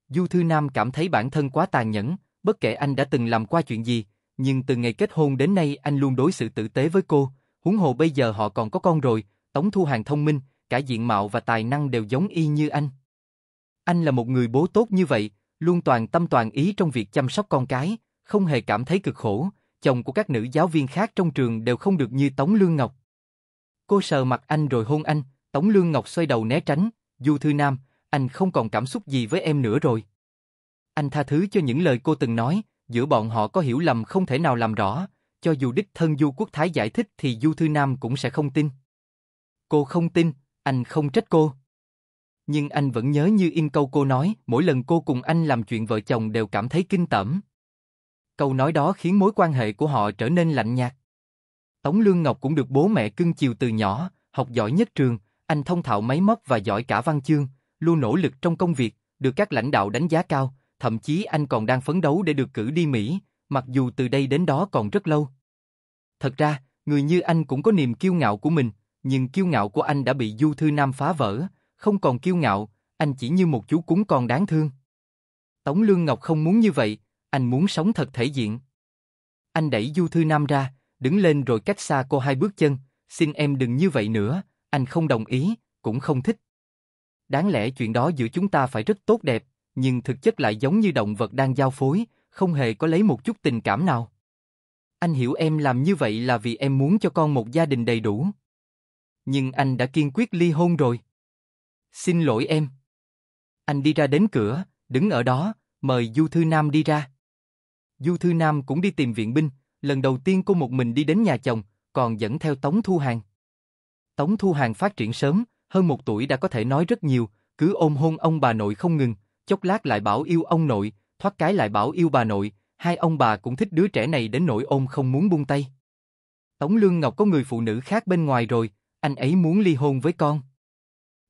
Du Thư Nam cảm thấy bản thân quá tàn nhẫn, bất kể anh đã từng làm qua chuyện gì, nhưng từ ngày kết hôn đến nay anh luôn đối xử tử tế với cô, huống hồ bây giờ họ còn có con rồi, Tống Thu Hàng thông minh, cả diện mạo và tài năng đều giống y như anh. Anh là một người bố tốt như vậy, luôn toàn tâm toàn ý trong việc chăm sóc con cái, không hề cảm thấy cực khổ, chồng của các nữ giáo viên khác trong trường đều không được như Tống Lương Ngọc. Cô sờ mặt anh rồi hôn anh, Tống Lương Ngọc xoay đầu né tránh, Du Thư Nam, anh không còn cảm xúc gì với em nữa rồi. Anh tha thứ cho những lời cô từng nói, giữa bọn họ có hiểu lầm không thể nào làm rõ, cho dù đích thân Du Quốc Thái giải thích thì Du Thư Nam cũng sẽ không tin. Cô không tin, anh không trách cô. Nhưng anh vẫn nhớ như in câu cô nói, mỗi lần cô cùng anh làm chuyện vợ chồng đều cảm thấy kinh tởm. Câu nói đó khiến mối quan hệ của họ trở nên lạnh nhạt. Tống Lương Ngọc cũng được bố mẹ cưng chiều từ nhỏ, học giỏi nhất trường, anh thông thạo máy móc và giỏi cả văn chương, luôn nỗ lực trong công việc, được các lãnh đạo đánh giá cao, thậm chí anh còn đang phấn đấu để được cử đi Mỹ, mặc dù từ đây đến đó còn rất lâu. Thật ra, người như anh cũng có niềm kiêu ngạo của mình, nhưng kiêu ngạo của anh đã bị Du Thư Nam phá vỡ, không còn kiêu ngạo, anh chỉ như một chú cún còn đáng thương. Tống Lương Ngọc không muốn như vậy, anh muốn sống thật thể diện. Anh đẩy Du Thư Nam ra, đứng lên rồi cách xa cô hai bước chân, xin em đừng như vậy nữa, anh không đồng ý, cũng không thích. Đáng lẽ chuyện đó giữa chúng ta phải rất tốt đẹp, nhưng thực chất lại giống như động vật đang giao phối, không hề có lấy một chút tình cảm nào. Anh hiểu em làm như vậy là vì em muốn cho con một gia đình đầy đủ. Nhưng anh đã kiên quyết ly hôn rồi. Xin lỗi em. Anh đi ra đến cửa, đứng ở đó, mời Du Thư Nam đi ra. Du Thư Nam cũng đi tìm viện binh, lần đầu tiên cô một mình đi đến nhà chồng, còn dẫn theo Tống Thu Hàng. Tống Thu Hàng phát triển sớm, hơn một tuổi đã có thể nói rất nhiều, cứ ôm hôn ông bà nội không ngừng, chốc lát lại bảo yêu ông nội, thoát cái lại bảo yêu bà nội, hai ông bà cũng thích đứa trẻ này đến nỗi ôm không muốn buông tay. Tống Lương Ngọc có người phụ nữ khác bên ngoài rồi, anh ấy muốn ly hôn với con.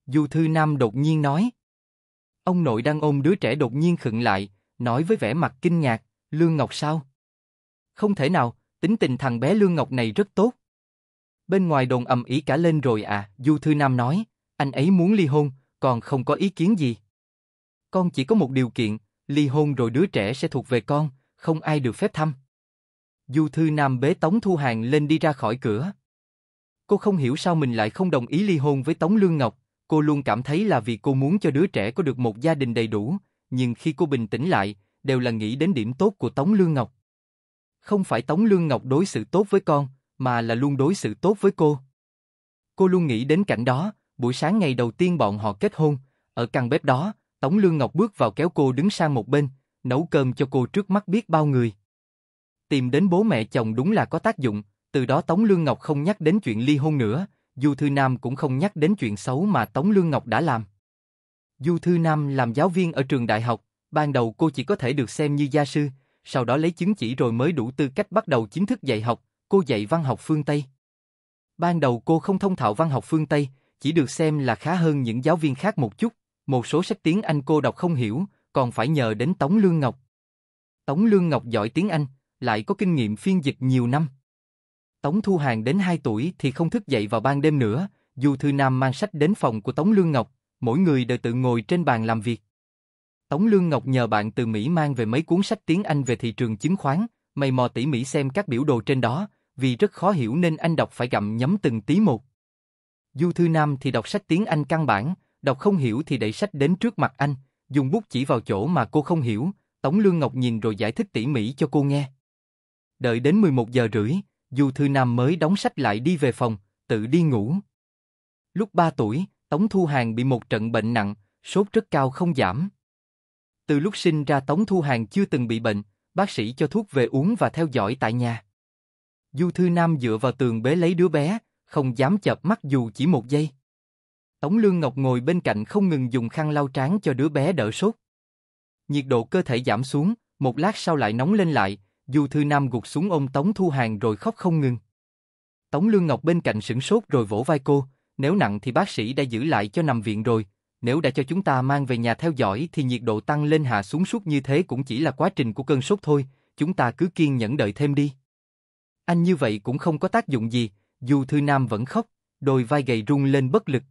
Du Thư Nam đột nhiên nói. Ông nội đang ôm đứa trẻ đột nhiên khựng lại, nói với vẻ mặt kinh ngạc, Lương Ngọc sao? Không thể nào, tính tình thằng bé Lương Ngọc này rất tốt. Bên ngoài đồn ầm ý cả lên rồi à, Du Thư Nam nói, anh ấy muốn ly hôn, còn không có ý kiến gì con chỉ có một điều kiện, ly hôn rồi đứa trẻ sẽ thuộc về con, không ai được phép thăm. Du Thư Nam bế Tống Thu Hàng lên đi ra khỏi cửa. Cô không hiểu sao mình lại không đồng ý ly hôn với Tống Lương Ngọc, cô luôn cảm thấy là vì cô muốn cho đứa trẻ có được một gia đình đầy đủ, nhưng khi cô bình tĩnh lại, đều là nghĩ đến điểm tốt của Tống Lương Ngọc. Không phải Tống Lương Ngọc đối xử tốt với con, mà là luôn đối xử tốt với cô. Cô luôn nghĩ đến cảnh đó, buổi sáng ngày đầu tiên bọn họ kết hôn, ở căn bếp đó, Tống Lương Ngọc bước vào kéo cô đứng sang một bên, nấu cơm cho cô trước mắt biết bao người. Tìm đến bố mẹ chồng đúng là có tác dụng, từ đó Tống Lương Ngọc không nhắc đến chuyện ly hôn nữa, Du Thư Nam cũng không nhắc đến chuyện xấu mà Tống Lương Ngọc đã làm. Du Thư Nam làm giáo viên ở trường đại học, ban đầu cô chỉ có thể được xem như gia sư, sau đó lấy chứng chỉ rồi mới đủ tư cách bắt đầu chính thức dạy học, cô dạy văn học phương Tây. Ban đầu cô không thông thạo văn học phương Tây, chỉ được xem là khá hơn những giáo viên khác một chút một số sách tiếng Anh cô đọc không hiểu, còn phải nhờ đến Tống Lương Ngọc. Tống Lương Ngọc giỏi tiếng Anh, lại có kinh nghiệm phiên dịch nhiều năm. Tống Thu Hàng đến 2 tuổi thì không thức dậy vào ban đêm nữa, dù Thư Nam mang sách đến phòng của Tống Lương Ngọc, mỗi người đều tự ngồi trên bàn làm việc. Tống Lương Ngọc nhờ bạn từ Mỹ mang về mấy cuốn sách tiếng Anh về thị trường chứng khoán, mày mò tỉ mỉ xem các biểu đồ trên đó, vì rất khó hiểu nên anh đọc phải gặm nhấm từng tí một. Du Thư Nam thì đọc sách tiếng Anh căn bản, Đọc không hiểu thì đẩy sách đến trước mặt anh, dùng bút chỉ vào chỗ mà cô không hiểu, Tống Lương Ngọc nhìn rồi giải thích tỉ mỉ cho cô nghe. Đợi đến 11 giờ rưỡi, du Thư Nam mới đóng sách lại đi về phòng, tự đi ngủ. Lúc 3 tuổi, Tống Thu Hàng bị một trận bệnh nặng, sốt rất cao không giảm. Từ lúc sinh ra Tống Thu Hàng chưa từng bị bệnh, bác sĩ cho thuốc về uống và theo dõi tại nhà. Du Thư Nam dựa vào tường bế lấy đứa bé, không dám chợp mắt dù chỉ một giây. Tống Lương Ngọc ngồi bên cạnh không ngừng dùng khăn lau trán cho đứa bé đỡ sốt. Nhiệt độ cơ thể giảm xuống, một lát sau lại nóng lên lại, Du Thư Nam gục xuống ôm Tống Thu Hàng rồi khóc không ngừng. Tống Lương Ngọc bên cạnh sững sốt rồi vỗ vai cô, nếu nặng thì bác sĩ đã giữ lại cho nằm viện rồi, nếu đã cho chúng ta mang về nhà theo dõi thì nhiệt độ tăng lên hạ xuống suốt như thế cũng chỉ là quá trình của cơn sốt thôi, chúng ta cứ kiên nhẫn đợi thêm đi. Anh như vậy cũng không có tác dụng gì, dù Thư Nam vẫn khóc, đôi vai gầy run lên bất lực.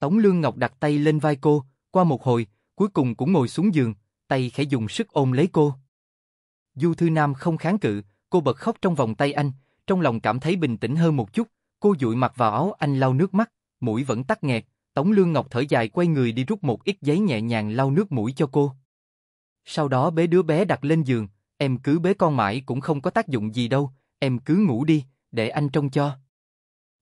Tống Lương Ngọc đặt tay lên vai cô, qua một hồi, cuối cùng cũng ngồi xuống giường, tay khẽ dùng sức ôm lấy cô. Du Thư Nam không kháng cự, cô bật khóc trong vòng tay anh, trong lòng cảm thấy bình tĩnh hơn một chút, cô dụi mặt vào áo anh lau nước mắt, mũi vẫn tắc nghẹt, Tống Lương Ngọc thở dài quay người đi rút một ít giấy nhẹ nhàng lau nước mũi cho cô. Sau đó bế đứa bé đặt lên giường, em cứ bế con mãi cũng không có tác dụng gì đâu, em cứ ngủ đi, để anh trông cho.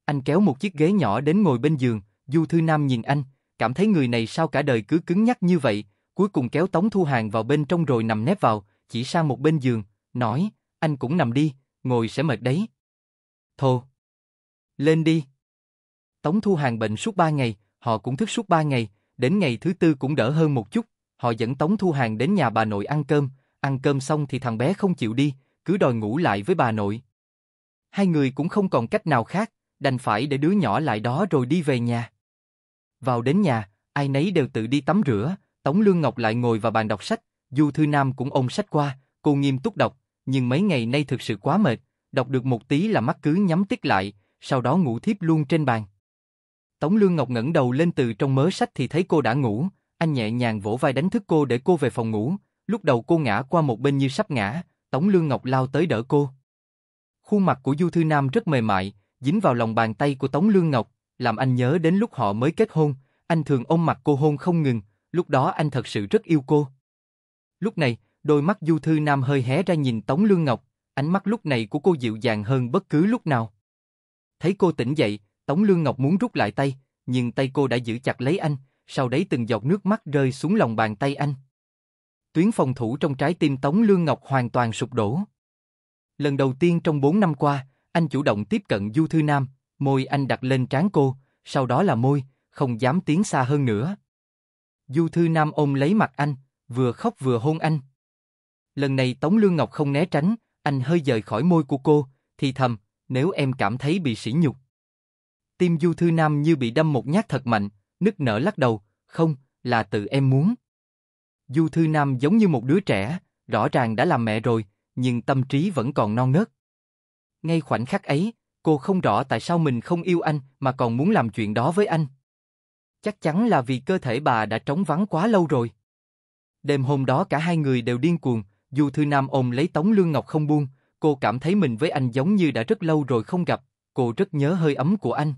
Anh kéo một chiếc ghế nhỏ đến ngồi bên giường, Du Thư Nam nhìn anh, cảm thấy người này sao cả đời cứ cứng nhắc như vậy, cuối cùng kéo Tống Thu Hàng vào bên trong rồi nằm nép vào, chỉ sang một bên giường, nói, anh cũng nằm đi, ngồi sẽ mệt đấy. Thô. Lên đi. Tống Thu Hàng bệnh suốt ba ngày, họ cũng thức suốt ba ngày, đến ngày thứ tư cũng đỡ hơn một chút, họ dẫn Tống Thu Hàng đến nhà bà nội ăn cơm, ăn cơm xong thì thằng bé không chịu đi, cứ đòi ngủ lại với bà nội. Hai người cũng không còn cách nào khác, đành phải để đứa nhỏ lại đó rồi đi về nhà. Vào đến nhà, ai nấy đều tự đi tắm rửa, Tống Lương Ngọc lại ngồi vào bàn đọc sách, Du Thư Nam cũng ôm sách qua, cô nghiêm túc đọc, nhưng mấy ngày nay thực sự quá mệt, đọc được một tí là mắt cứ nhắm tiết lại, sau đó ngủ thiếp luôn trên bàn. Tống Lương Ngọc ngẩng đầu lên từ trong mớ sách thì thấy cô đã ngủ, anh nhẹ nhàng vỗ vai đánh thức cô để cô về phòng ngủ, lúc đầu cô ngã qua một bên như sắp ngã, Tống Lương Ngọc lao tới đỡ cô. Khuôn mặt của Du Thư Nam rất mềm mại, dính vào lòng bàn tay của Tống Lương Ngọc, làm anh nhớ đến lúc họ mới kết hôn, anh thường ôm mặt cô hôn không ngừng, lúc đó anh thật sự rất yêu cô. Lúc này, đôi mắt Du Thư Nam hơi hé ra nhìn Tống Lương Ngọc, ánh mắt lúc này của cô dịu dàng hơn bất cứ lúc nào. Thấy cô tỉnh dậy, Tống Lương Ngọc muốn rút lại tay, nhưng tay cô đã giữ chặt lấy anh, sau đấy từng giọt nước mắt rơi xuống lòng bàn tay anh. Tuyến phòng thủ trong trái tim Tống Lương Ngọc hoàn toàn sụp đổ. Lần đầu tiên trong 4 năm qua, anh chủ động tiếp cận Du Thư Nam, Môi anh đặt lên trán cô, sau đó là môi, không dám tiến xa hơn nữa. Du Thư Nam ôm lấy mặt anh, vừa khóc vừa hôn anh. Lần này Tống Lương Ngọc không né tránh, anh hơi rời khỏi môi của cô, thì thầm, nếu em cảm thấy bị sỉ nhục. Tim Du Thư Nam như bị đâm một nhát thật mạnh, nức nở lắc đầu, không, là tự em muốn. Du Thư Nam giống như một đứa trẻ, rõ ràng đã làm mẹ rồi, nhưng tâm trí vẫn còn non nớt. Ngay khoảnh khắc ấy, Cô không rõ tại sao mình không yêu anh mà còn muốn làm chuyện đó với anh. Chắc chắn là vì cơ thể bà đã trống vắng quá lâu rồi. Đêm hôm đó cả hai người đều điên cuồng, dù Thư Nam ôm lấy Tống Lương Ngọc không buông, cô cảm thấy mình với anh giống như đã rất lâu rồi không gặp, cô rất nhớ hơi ấm của anh.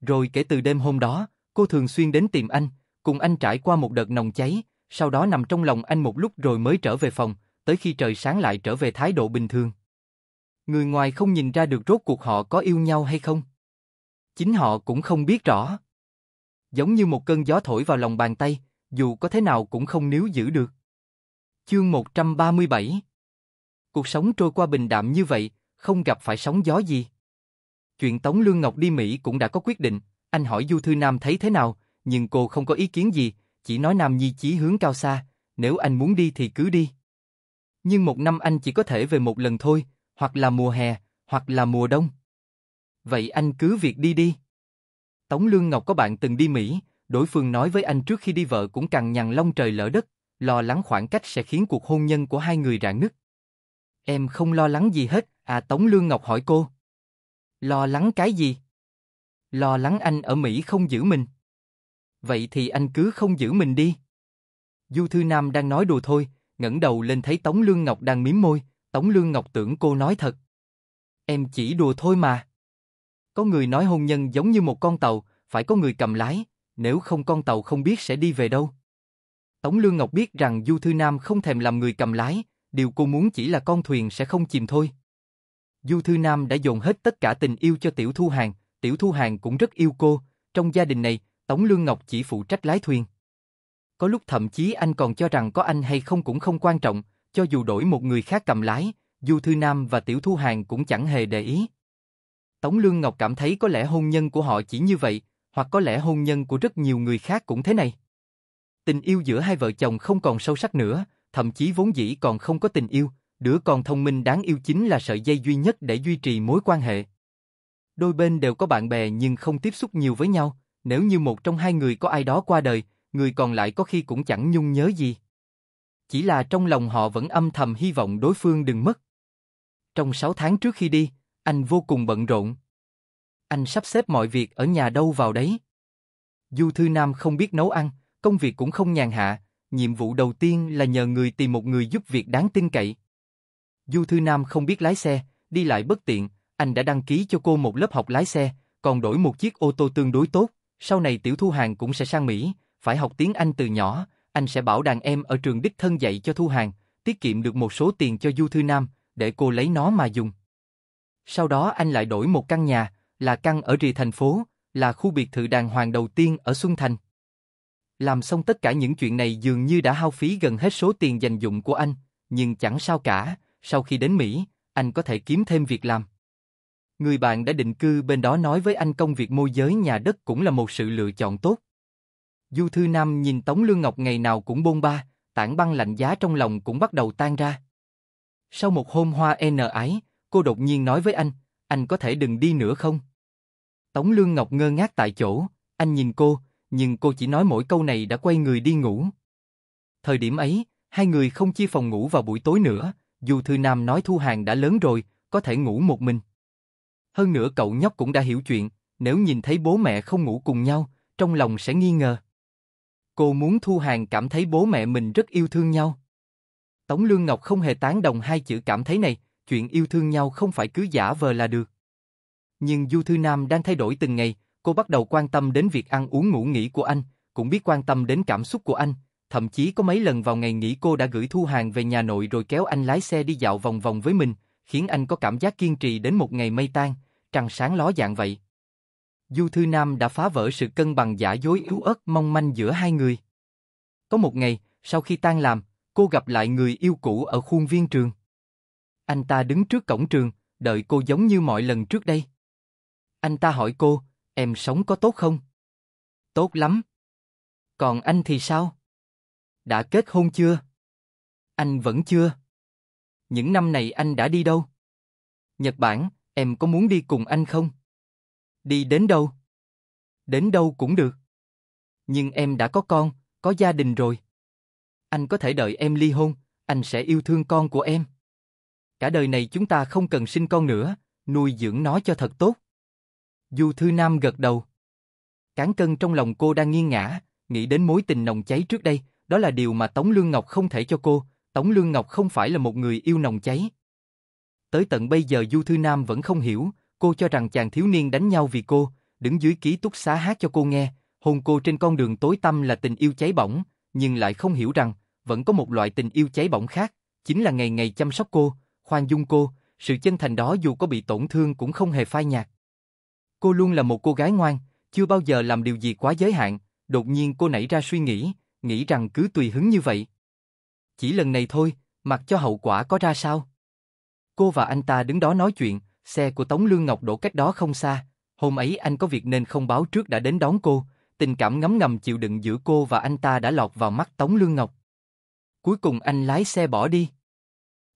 Rồi kể từ đêm hôm đó, cô thường xuyên đến tìm anh, cùng anh trải qua một đợt nồng cháy, sau đó nằm trong lòng anh một lúc rồi mới trở về phòng, tới khi trời sáng lại trở về thái độ bình thường. Người ngoài không nhìn ra được rốt cuộc họ có yêu nhau hay không. Chính họ cũng không biết rõ. Giống như một cơn gió thổi vào lòng bàn tay, dù có thế nào cũng không níu giữ được. Chương 137 Cuộc sống trôi qua bình đạm như vậy, không gặp phải sóng gió gì. Chuyện Tống Lương Ngọc đi Mỹ cũng đã có quyết định, anh hỏi Du Thư Nam thấy thế nào, nhưng cô không có ý kiến gì, chỉ nói Nam Nhi chí hướng cao xa, nếu anh muốn đi thì cứ đi. Nhưng một năm anh chỉ có thể về một lần thôi, hoặc là mùa hè, hoặc là mùa đông. Vậy anh cứ việc đi đi. Tống Lương Ngọc có bạn từng đi Mỹ, đối phương nói với anh trước khi đi vợ cũng cằn nhằn long trời lỡ đất, lo lắng khoảng cách sẽ khiến cuộc hôn nhân của hai người rạn nứt. Em không lo lắng gì hết, à Tống Lương Ngọc hỏi cô. Lo lắng cái gì? Lo lắng anh ở Mỹ không giữ mình. Vậy thì anh cứ không giữ mình đi. Du Thư Nam đang nói đùa thôi, ngẩng đầu lên thấy Tống Lương Ngọc đang miếm môi, Tống Lương Ngọc tưởng cô nói thật. Em chỉ đùa thôi mà. Có người nói hôn nhân giống như một con tàu, phải có người cầm lái, nếu không con tàu không biết sẽ đi về đâu. Tống Lương Ngọc biết rằng Du Thư Nam không thèm làm người cầm lái, điều cô muốn chỉ là con thuyền sẽ không chìm thôi. Du Thư Nam đã dồn hết tất cả tình yêu cho Tiểu Thu Hàng, Tiểu Thu Hàng cũng rất yêu cô, trong gia đình này, Tống Lương Ngọc chỉ phụ trách lái thuyền. Có lúc thậm chí anh còn cho rằng có anh hay không cũng không quan trọng, cho dù đổi một người khác cầm lái, Du Thư Nam và Tiểu Thu Hàng cũng chẳng hề để ý. Tống Lương Ngọc cảm thấy có lẽ hôn nhân của họ chỉ như vậy, hoặc có lẽ hôn nhân của rất nhiều người khác cũng thế này. Tình yêu giữa hai vợ chồng không còn sâu sắc nữa, thậm chí vốn dĩ còn không có tình yêu, đứa con thông minh đáng yêu chính là sợi dây duy nhất để duy trì mối quan hệ. Đôi bên đều có bạn bè nhưng không tiếp xúc nhiều với nhau, nếu như một trong hai người có ai đó qua đời, người còn lại có khi cũng chẳng nhung nhớ gì chỉ là trong lòng họ vẫn âm thầm hy vọng đối phương đừng mất. Trong 6 tháng trước khi đi, anh vô cùng bận rộn. Anh sắp xếp mọi việc ở nhà đâu vào đấy. Du Thư Nam không biết nấu ăn, công việc cũng không nhàn hạ, nhiệm vụ đầu tiên là nhờ người tìm một người giúp việc đáng tin cậy. Du Thư Nam không biết lái xe, đi lại bất tiện, anh đã đăng ký cho cô một lớp học lái xe, còn đổi một chiếc ô tô tương đối tốt, sau này Tiểu Thu Hàng cũng sẽ sang Mỹ, phải học tiếng Anh từ nhỏ, anh sẽ bảo đàn em ở trường đích thân dạy cho Thu Hàng, tiết kiệm được một số tiền cho Du Thư Nam, để cô lấy nó mà dùng. Sau đó anh lại đổi một căn nhà, là căn ở rìa thành phố, là khu biệt thự đàng hoàng đầu tiên ở Xuân Thành. Làm xong tất cả những chuyện này dường như đã hao phí gần hết số tiền dành dụng của anh, nhưng chẳng sao cả, sau khi đến Mỹ, anh có thể kiếm thêm việc làm. Người bạn đã định cư bên đó nói với anh công việc môi giới nhà đất cũng là một sự lựa chọn tốt. Du Thư Nam nhìn Tống Lương Ngọc ngày nào cũng bôn ba, tảng băng lạnh giá trong lòng cũng bắt đầu tan ra. Sau một hôm hoa e n ái, cô đột nhiên nói với anh, anh có thể đừng đi nữa không? Tống Lương Ngọc ngơ ngác tại chỗ, anh nhìn cô, nhưng cô chỉ nói mỗi câu này đã quay người đi ngủ. Thời điểm ấy, hai người không chia phòng ngủ vào buổi tối nữa, dù Thư Nam nói Thu Hàng đã lớn rồi, có thể ngủ một mình. Hơn nữa cậu nhóc cũng đã hiểu chuyện, nếu nhìn thấy bố mẹ không ngủ cùng nhau, trong lòng sẽ nghi ngờ. Cô muốn Thu Hàng cảm thấy bố mẹ mình rất yêu thương nhau. Tống Lương Ngọc không hề tán đồng hai chữ cảm thấy này, chuyện yêu thương nhau không phải cứ giả vờ là được. Nhưng Du Thư Nam đang thay đổi từng ngày, cô bắt đầu quan tâm đến việc ăn uống ngủ nghỉ của anh, cũng biết quan tâm đến cảm xúc của anh, thậm chí có mấy lần vào ngày nghỉ cô đã gửi Thu Hàng về nhà nội rồi kéo anh lái xe đi dạo vòng vòng với mình, khiến anh có cảm giác kiên trì đến một ngày mây tan, trăng sáng ló dạng vậy. Du Thư Nam đã phá vỡ sự cân bằng giả dối yếu ớt mong manh giữa hai người. Có một ngày, sau khi tan làm, cô gặp lại người yêu cũ ở khuôn viên trường. Anh ta đứng trước cổng trường, đợi cô giống như mọi lần trước đây. Anh ta hỏi cô, em sống có tốt không? Tốt lắm. Còn anh thì sao? Đã kết hôn chưa? Anh vẫn chưa. Những năm này anh đã đi đâu? Nhật Bản, em có muốn đi cùng anh không? Đi đến đâu? Đến đâu cũng được. Nhưng em đã có con, có gia đình rồi. Anh có thể đợi em ly hôn, anh sẽ yêu thương con của em. Cả đời này chúng ta không cần sinh con nữa, nuôi dưỡng nó cho thật tốt. Du Thư Nam gật đầu. Cán cân trong lòng cô đang nghiêng ngả, nghĩ đến mối tình nồng cháy trước đây, đó là điều mà Tống Lương Ngọc không thể cho cô, Tống Lương Ngọc không phải là một người yêu nồng cháy. Tới tận bây giờ Du Thư Nam vẫn không hiểu, cô cho rằng chàng thiếu niên đánh nhau vì cô, đứng dưới ký túc xá hát cho cô nghe, hôn cô trên con đường tối tăm là tình yêu cháy bỏng, nhưng lại không hiểu rằng, vẫn có một loại tình yêu cháy bỏng khác, chính là ngày ngày chăm sóc cô, khoan dung cô, sự chân thành đó dù có bị tổn thương cũng không hề phai nhạt. Cô luôn là một cô gái ngoan, chưa bao giờ làm điều gì quá giới hạn, đột nhiên cô nảy ra suy nghĩ, nghĩ rằng cứ tùy hứng như vậy. Chỉ lần này thôi, mặc cho hậu quả có ra sao. Cô và anh ta đứng đó nói chuyện, Xe của Tống Lương Ngọc đổ cách đó không xa, hôm ấy anh có việc nên không báo trước đã đến đón cô, tình cảm ngấm ngầm chịu đựng giữa cô và anh ta đã lọt vào mắt Tống Lương Ngọc. Cuối cùng anh lái xe bỏ đi.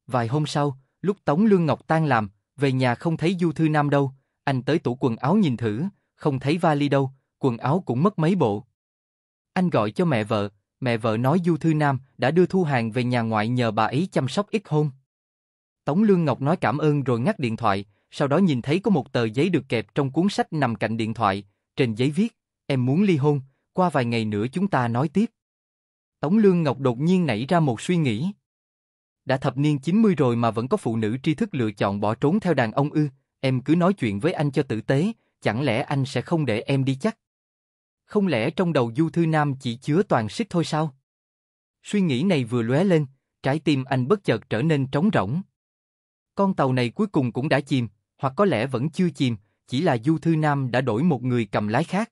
Vài hôm sau, lúc Tống Lương Ngọc tan làm, về nhà không thấy Du Thư Nam đâu, anh tới tủ quần áo nhìn thử, không thấy vali đâu, quần áo cũng mất mấy bộ. Anh gọi cho mẹ vợ, mẹ vợ nói Du Thư Nam đã đưa thu hàng về nhà ngoại nhờ bà ấy chăm sóc ít hôn. Tống Lương Ngọc nói cảm ơn rồi ngắt điện thoại, sau đó nhìn thấy có một tờ giấy được kẹp trong cuốn sách nằm cạnh điện thoại, trên giấy viết, em muốn ly hôn, qua vài ngày nữa chúng ta nói tiếp. Tống Lương Ngọc đột nhiên nảy ra một suy nghĩ. Đã thập niên 90 rồi mà vẫn có phụ nữ tri thức lựa chọn bỏ trốn theo đàn ông ư, em cứ nói chuyện với anh cho tử tế, chẳng lẽ anh sẽ không để em đi chắc? Không lẽ trong đầu Du Thư Nam chỉ chứa toàn sức thôi sao? Suy nghĩ này vừa lóe lên, trái tim anh bất chợt trở nên trống rỗng. Con tàu này cuối cùng cũng đã chìm, hoặc có lẽ vẫn chưa chìm, chỉ là Du Thư Nam đã đổi một người cầm lái khác.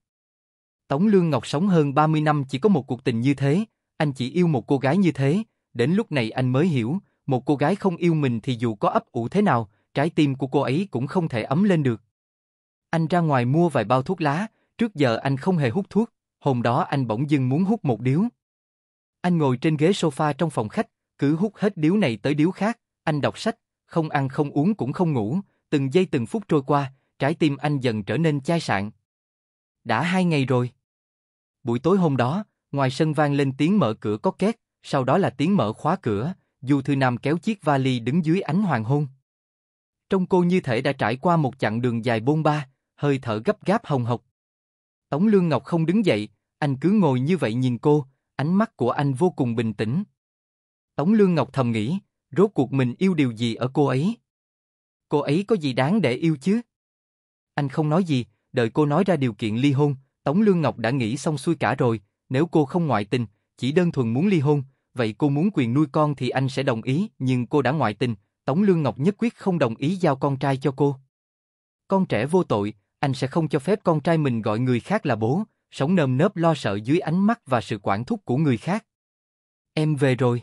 Tống Lương Ngọc sống hơn 30 năm chỉ có một cuộc tình như thế, anh chỉ yêu một cô gái như thế, đến lúc này anh mới hiểu, một cô gái không yêu mình thì dù có ấp ủ thế nào, trái tim của cô ấy cũng không thể ấm lên được. Anh ra ngoài mua vài bao thuốc lá, trước giờ anh không hề hút thuốc, hôm đó anh bỗng dưng muốn hút một điếu. Anh ngồi trên ghế sofa trong phòng khách, cứ hút hết điếu này tới điếu khác, anh đọc sách, không ăn không uống cũng không ngủ, Từng giây từng phút trôi qua, trái tim anh dần trở nên chai sạn. Đã hai ngày rồi. Buổi tối hôm đó, ngoài sân vang lên tiếng mở cửa có két, sau đó là tiếng mở khóa cửa, Du Thư Nam kéo chiếc vali đứng dưới ánh hoàng hôn. Trong cô như thể đã trải qua một chặng đường dài bôn ba, hơi thở gấp gáp hồng hộc. Tống Lương Ngọc không đứng dậy, anh cứ ngồi như vậy nhìn cô, ánh mắt của anh vô cùng bình tĩnh. Tống Lương Ngọc thầm nghĩ, rốt cuộc mình yêu điều gì ở cô ấy? Cô ấy có gì đáng để yêu chứ? Anh không nói gì, đợi cô nói ra điều kiện ly hôn, Tống Lương Ngọc đã nghĩ xong xuôi cả rồi, nếu cô không ngoại tình, chỉ đơn thuần muốn ly hôn, vậy cô muốn quyền nuôi con thì anh sẽ đồng ý, nhưng cô đã ngoại tình, Tống Lương Ngọc nhất quyết không đồng ý giao con trai cho cô. Con trẻ vô tội, anh sẽ không cho phép con trai mình gọi người khác là bố, sống nơm nớp lo sợ dưới ánh mắt và sự quản thúc của người khác. Em về rồi.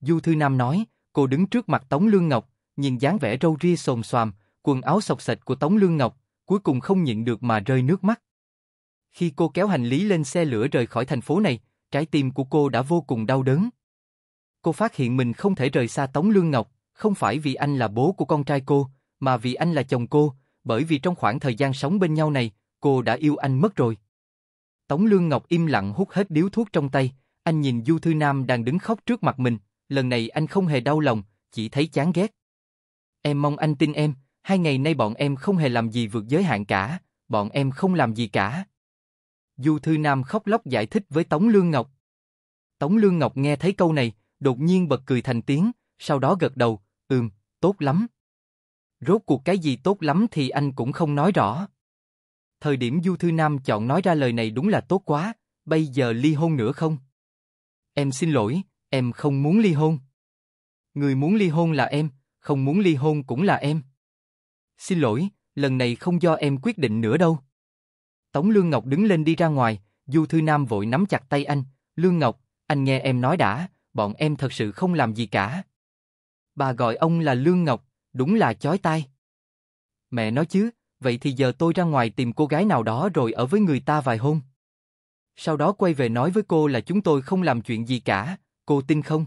Du Thư Nam nói, cô đứng trước mặt Tống Lương Ngọc, nhìn dáng vẻ râu ria xồm xoàm, quần áo sọc sạch của Tống Lương Ngọc, cuối cùng không nhịn được mà rơi nước mắt. Khi cô kéo hành lý lên xe lửa rời khỏi thành phố này, trái tim của cô đã vô cùng đau đớn. Cô phát hiện mình không thể rời xa Tống Lương Ngọc, không phải vì anh là bố của con trai cô, mà vì anh là chồng cô, bởi vì trong khoảng thời gian sống bên nhau này, cô đã yêu anh mất rồi. Tống Lương Ngọc im lặng hút hết điếu thuốc trong tay, anh nhìn Du Thư Nam đang đứng khóc trước mặt mình, lần này anh không hề đau lòng, chỉ thấy chán ghét. Em mong anh tin em, hai ngày nay bọn em không hề làm gì vượt giới hạn cả, bọn em không làm gì cả. Du Thư Nam khóc lóc giải thích với Tống Lương Ngọc. Tống Lương Ngọc nghe thấy câu này, đột nhiên bật cười thành tiếng, sau đó gật đầu, ừm, tốt lắm. Rốt cuộc cái gì tốt lắm thì anh cũng không nói rõ. Thời điểm Du Thư Nam chọn nói ra lời này đúng là tốt quá, bây giờ ly hôn nữa không? Em xin lỗi, em không muốn ly hôn. Người muốn ly hôn là em, không muốn ly hôn cũng là em. Xin lỗi, lần này không do em quyết định nữa đâu. Tống Lương Ngọc đứng lên đi ra ngoài, Du Thư Nam vội nắm chặt tay anh, Lương Ngọc, anh nghe em nói đã, bọn em thật sự không làm gì cả. Bà gọi ông là Lương Ngọc, đúng là chói tai. Mẹ nói chứ, vậy thì giờ tôi ra ngoài tìm cô gái nào đó rồi ở với người ta vài hôn. Sau đó quay về nói với cô là chúng tôi không làm chuyện gì cả, cô tin không?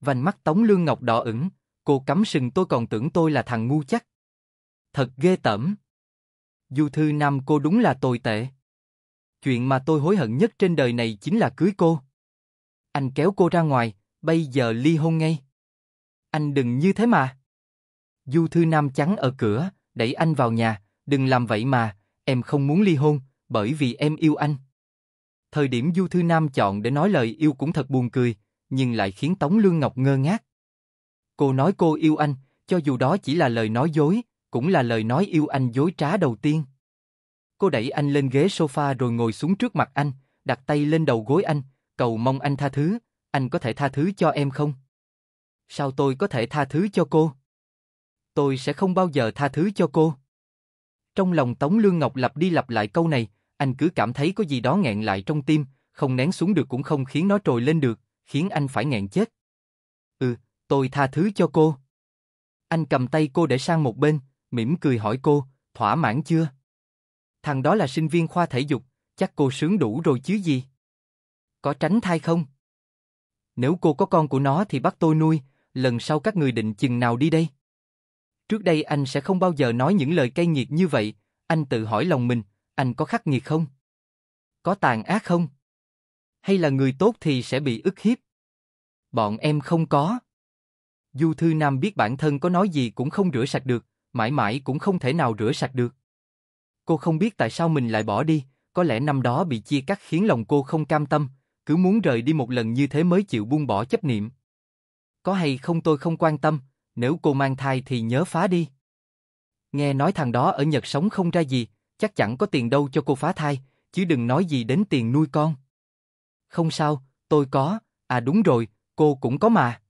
Vành mắt Tống Lương Ngọc đỏ ửng, Cô cắm sừng tôi còn tưởng tôi là thằng ngu chắc. Thật ghê tởm. Du Thư Nam cô đúng là tồi tệ. Chuyện mà tôi hối hận nhất trên đời này chính là cưới cô. Anh kéo cô ra ngoài, bây giờ ly hôn ngay. Anh đừng như thế mà. Du Thư Nam chắn ở cửa, đẩy anh vào nhà, đừng làm vậy mà, em không muốn ly hôn, bởi vì em yêu anh. Thời điểm Du Thư Nam chọn để nói lời yêu cũng thật buồn cười, nhưng lại khiến Tống Lương Ngọc ngơ ngác. Cô nói cô yêu anh, cho dù đó chỉ là lời nói dối, cũng là lời nói yêu anh dối trá đầu tiên. Cô đẩy anh lên ghế sofa rồi ngồi xuống trước mặt anh, đặt tay lên đầu gối anh, cầu mong anh tha thứ, anh có thể tha thứ cho em không? Sao tôi có thể tha thứ cho cô? Tôi sẽ không bao giờ tha thứ cho cô. Trong lòng Tống Lương Ngọc lặp đi lặp lại câu này, anh cứ cảm thấy có gì đó nghẹn lại trong tim, không nén xuống được cũng không khiến nó trồi lên được, khiến anh phải nghẹn chết tôi tha thứ cho cô. Anh cầm tay cô để sang một bên, mỉm cười hỏi cô, thỏa mãn chưa? Thằng đó là sinh viên khoa thể dục, chắc cô sướng đủ rồi chứ gì? Có tránh thai không? Nếu cô có con của nó thì bắt tôi nuôi, lần sau các người định chừng nào đi đây? Trước đây anh sẽ không bao giờ nói những lời cay nghiệt như vậy, anh tự hỏi lòng mình, anh có khắc nghiệt không? Có tàn ác không? Hay là người tốt thì sẽ bị ức hiếp? Bọn em không có. Du Thư Nam biết bản thân có nói gì cũng không rửa sạch được, mãi mãi cũng không thể nào rửa sạch được. Cô không biết tại sao mình lại bỏ đi, có lẽ năm đó bị chia cắt khiến lòng cô không cam tâm, cứ muốn rời đi một lần như thế mới chịu buông bỏ chấp niệm. Có hay không tôi không quan tâm, nếu cô mang thai thì nhớ phá đi. Nghe nói thằng đó ở Nhật sống không ra gì, chắc chẳng có tiền đâu cho cô phá thai, chứ đừng nói gì đến tiền nuôi con. Không sao, tôi có, à đúng rồi, cô cũng có mà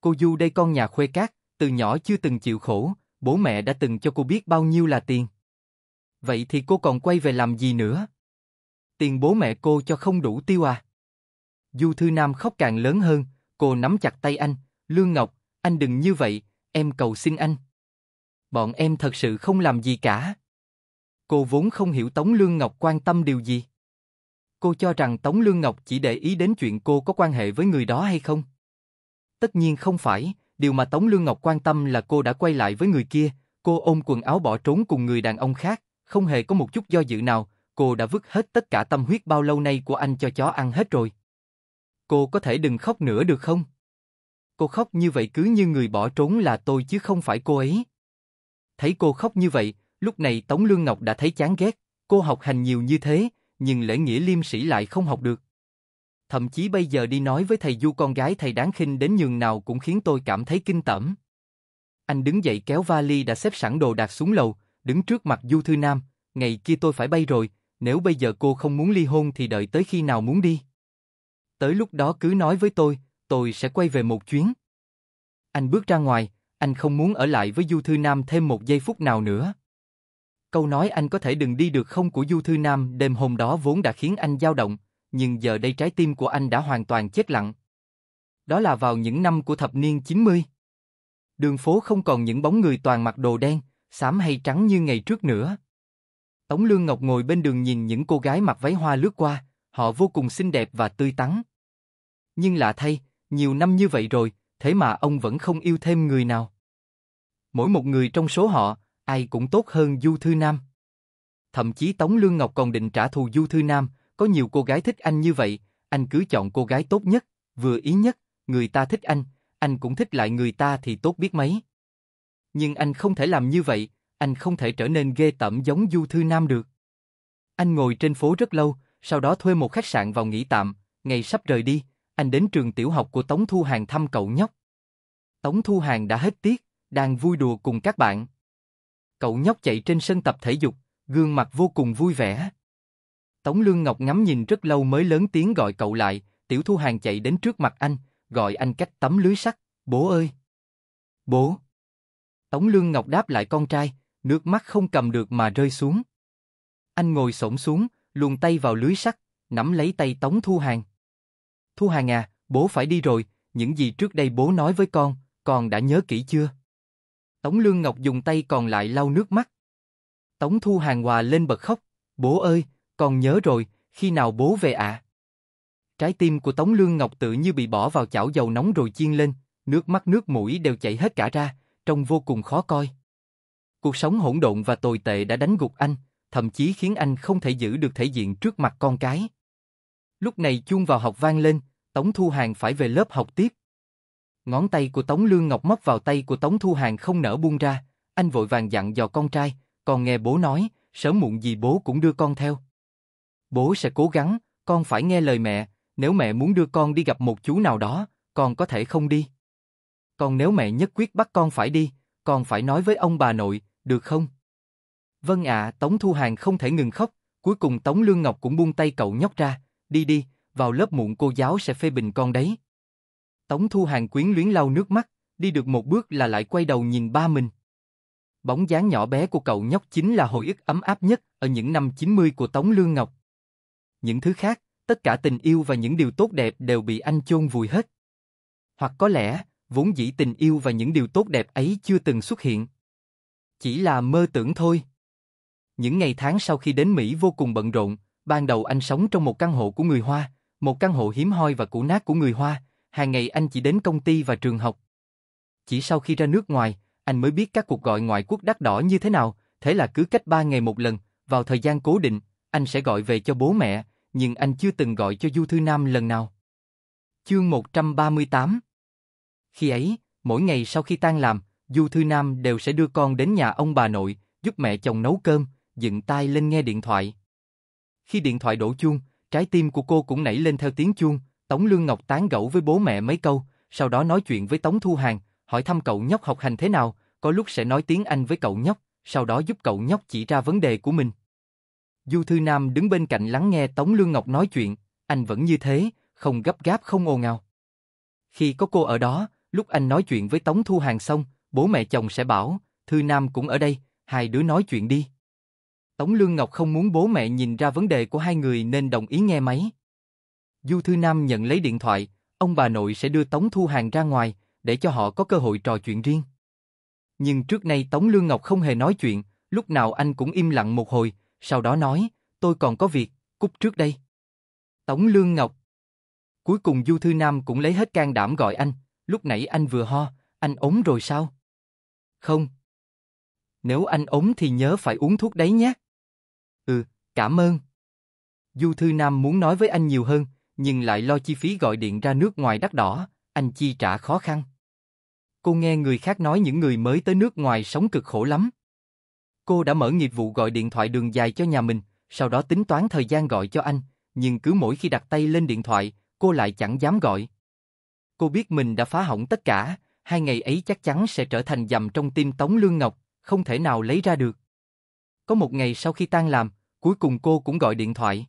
cô Du đây con nhà khuê cát, từ nhỏ chưa từng chịu khổ, bố mẹ đã từng cho cô biết bao nhiêu là tiền. Vậy thì cô còn quay về làm gì nữa? Tiền bố mẹ cô cho không đủ tiêu à? Du Thư Nam khóc càng lớn hơn, cô nắm chặt tay anh, Lương Ngọc, anh đừng như vậy, em cầu xin anh. Bọn em thật sự không làm gì cả. Cô vốn không hiểu Tống Lương Ngọc quan tâm điều gì. Cô cho rằng Tống Lương Ngọc chỉ để ý đến chuyện cô có quan hệ với người đó hay không. Tất nhiên không phải, điều mà Tống Lương Ngọc quan tâm là cô đã quay lại với người kia, cô ôm quần áo bỏ trốn cùng người đàn ông khác, không hề có một chút do dự nào, cô đã vứt hết tất cả tâm huyết bao lâu nay của anh cho chó ăn hết rồi. Cô có thể đừng khóc nữa được không? Cô khóc như vậy cứ như người bỏ trốn là tôi chứ không phải cô ấy. Thấy cô khóc như vậy, lúc này Tống Lương Ngọc đã thấy chán ghét, cô học hành nhiều như thế, nhưng lễ nghĩa liêm sĩ lại không học được thậm chí bây giờ đi nói với thầy Du con gái thầy đáng khinh đến nhường nào cũng khiến tôi cảm thấy kinh tởm. Anh đứng dậy kéo vali đã xếp sẵn đồ đạc xuống lầu, đứng trước mặt Du Thư Nam, ngày kia tôi phải bay rồi, nếu bây giờ cô không muốn ly hôn thì đợi tới khi nào muốn đi. Tới lúc đó cứ nói với tôi, tôi sẽ quay về một chuyến. Anh bước ra ngoài, anh không muốn ở lại với Du Thư Nam thêm một giây phút nào nữa. Câu nói anh có thể đừng đi được không của Du Thư Nam đêm hôm đó vốn đã khiến anh dao động, nhưng giờ đây trái tim của anh đã hoàn toàn chết lặng. Đó là vào những năm của thập niên 90. Đường phố không còn những bóng người toàn mặc đồ đen, xám hay trắng như ngày trước nữa. Tống Lương Ngọc ngồi bên đường nhìn những cô gái mặc váy hoa lướt qua, họ vô cùng xinh đẹp và tươi tắn. Nhưng lạ thay, nhiều năm như vậy rồi, thế mà ông vẫn không yêu thêm người nào. Mỗi một người trong số họ, ai cũng tốt hơn Du Thư Nam. Thậm chí Tống Lương Ngọc còn định trả thù Du Thư Nam, có nhiều cô gái thích anh như vậy, anh cứ chọn cô gái tốt nhất, vừa ý nhất, người ta thích anh, anh cũng thích lại người ta thì tốt biết mấy. Nhưng anh không thể làm như vậy, anh không thể trở nên ghê tởm giống Du Thư Nam được. Anh ngồi trên phố rất lâu, sau đó thuê một khách sạn vào nghỉ tạm, ngày sắp rời đi, anh đến trường tiểu học của Tống Thu Hàng thăm cậu nhóc. Tống Thu Hàng đã hết tiết, đang vui đùa cùng các bạn. Cậu nhóc chạy trên sân tập thể dục, gương mặt vô cùng vui vẻ. Tống Lương Ngọc ngắm nhìn rất lâu mới lớn tiếng gọi cậu lại, Tiểu Thu Hàng chạy đến trước mặt anh, gọi anh cách tấm lưới sắt, bố ơi. Bố. Tống Lương Ngọc đáp lại con trai, nước mắt không cầm được mà rơi xuống. Anh ngồi xổm xuống, luồn tay vào lưới sắt, nắm lấy tay Tống Thu Hàng. Thu Hàng à, bố phải đi rồi, những gì trước đây bố nói với con, con đã nhớ kỹ chưa? Tống Lương Ngọc dùng tay còn lại lau nước mắt. Tống Thu Hàng hòa lên bật khóc, bố ơi, còn nhớ rồi, khi nào bố về ạ? Trái tim của Tống Lương Ngọc tự như bị bỏ vào chảo dầu nóng rồi chiên lên, nước mắt nước mũi đều chảy hết cả ra, trông vô cùng khó coi. Cuộc sống hỗn độn và tồi tệ đã đánh gục anh, thậm chí khiến anh không thể giữ được thể diện trước mặt con cái. Lúc này chuông vào học vang lên, Tống Thu Hàng phải về lớp học tiếp. Ngón tay của Tống Lương Ngọc móc vào tay của Tống Thu Hàng không nở buông ra, anh vội vàng dặn dò con trai, còn nghe bố nói, sớm muộn gì bố cũng đưa con theo. Bố sẽ cố gắng, con phải nghe lời mẹ, nếu mẹ muốn đưa con đi gặp một chú nào đó, con có thể không đi. Còn nếu mẹ nhất quyết bắt con phải đi, con phải nói với ông bà nội, được không? Vâng ạ, Tống Thu Hàng không thể ngừng khóc, cuối cùng Tống Lương Ngọc cũng buông tay cậu nhóc ra, đi đi, vào lớp muộn cô giáo sẽ phê bình con đấy. Tống Thu Hàng quyến luyến lau nước mắt, đi được một bước là lại quay đầu nhìn ba mình. Bóng dáng nhỏ bé của cậu nhóc chính là hồi ức ấm áp nhất ở những năm 90 của Tống Lương Ngọc những thứ khác, tất cả tình yêu và những điều tốt đẹp đều bị anh chôn vùi hết. Hoặc có lẽ, vốn dĩ tình yêu và những điều tốt đẹp ấy chưa từng xuất hiện. Chỉ là mơ tưởng thôi. Những ngày tháng sau khi đến Mỹ vô cùng bận rộn, ban đầu anh sống trong một căn hộ của người Hoa, một căn hộ hiếm hoi và cũ nát của người Hoa, hàng ngày anh chỉ đến công ty và trường học. Chỉ sau khi ra nước ngoài, anh mới biết các cuộc gọi ngoại quốc đắt đỏ như thế nào, thế là cứ cách ba ngày một lần, vào thời gian cố định, anh sẽ gọi về cho bố mẹ, nhưng anh chưa từng gọi cho Du Thư Nam lần nào. Chương 138 Khi ấy, mỗi ngày sau khi tan làm, Du Thư Nam đều sẽ đưa con đến nhà ông bà nội, giúp mẹ chồng nấu cơm, dựng tai lên nghe điện thoại. Khi điện thoại đổ chuông, trái tim của cô cũng nảy lên theo tiếng chuông, Tống Lương Ngọc tán gẫu với bố mẹ mấy câu, sau đó nói chuyện với Tống Thu Hàng, hỏi thăm cậu nhóc học hành thế nào, có lúc sẽ nói tiếng Anh với cậu nhóc, sau đó giúp cậu nhóc chỉ ra vấn đề của mình. Du Thư Nam đứng bên cạnh lắng nghe Tống Lương Ngọc nói chuyện, anh vẫn như thế, không gấp gáp không ồn ào. Khi có cô ở đó, lúc anh nói chuyện với Tống Thu Hàng xong, bố mẹ chồng sẽ bảo, Thư Nam cũng ở đây, hai đứa nói chuyện đi. Tống Lương Ngọc không muốn bố mẹ nhìn ra vấn đề của hai người nên đồng ý nghe máy. Du Thư Nam nhận lấy điện thoại, ông bà nội sẽ đưa Tống Thu Hàng ra ngoài, để cho họ có cơ hội trò chuyện riêng. Nhưng trước nay Tống Lương Ngọc không hề nói chuyện, lúc nào anh cũng im lặng một hồi, sau đó nói, tôi còn có việc, cút trước đây. Tống Lương Ngọc Cuối cùng Du Thư Nam cũng lấy hết can đảm gọi anh, lúc nãy anh vừa ho, anh ốm rồi sao? Không. Nếu anh ốm thì nhớ phải uống thuốc đấy nhé. Ừ, cảm ơn. Du Thư Nam muốn nói với anh nhiều hơn, nhưng lại lo chi phí gọi điện ra nước ngoài đắt đỏ, anh chi trả khó khăn. Cô nghe người khác nói những người mới tới nước ngoài sống cực khổ lắm, Cô đã mở nghiệp vụ gọi điện thoại đường dài cho nhà mình, sau đó tính toán thời gian gọi cho anh, nhưng cứ mỗi khi đặt tay lên điện thoại, cô lại chẳng dám gọi. Cô biết mình đã phá hỏng tất cả, hai ngày ấy chắc chắn sẽ trở thành dầm trong tim Tống Lương Ngọc, không thể nào lấy ra được. Có một ngày sau khi tan làm, cuối cùng cô cũng gọi điện thoại.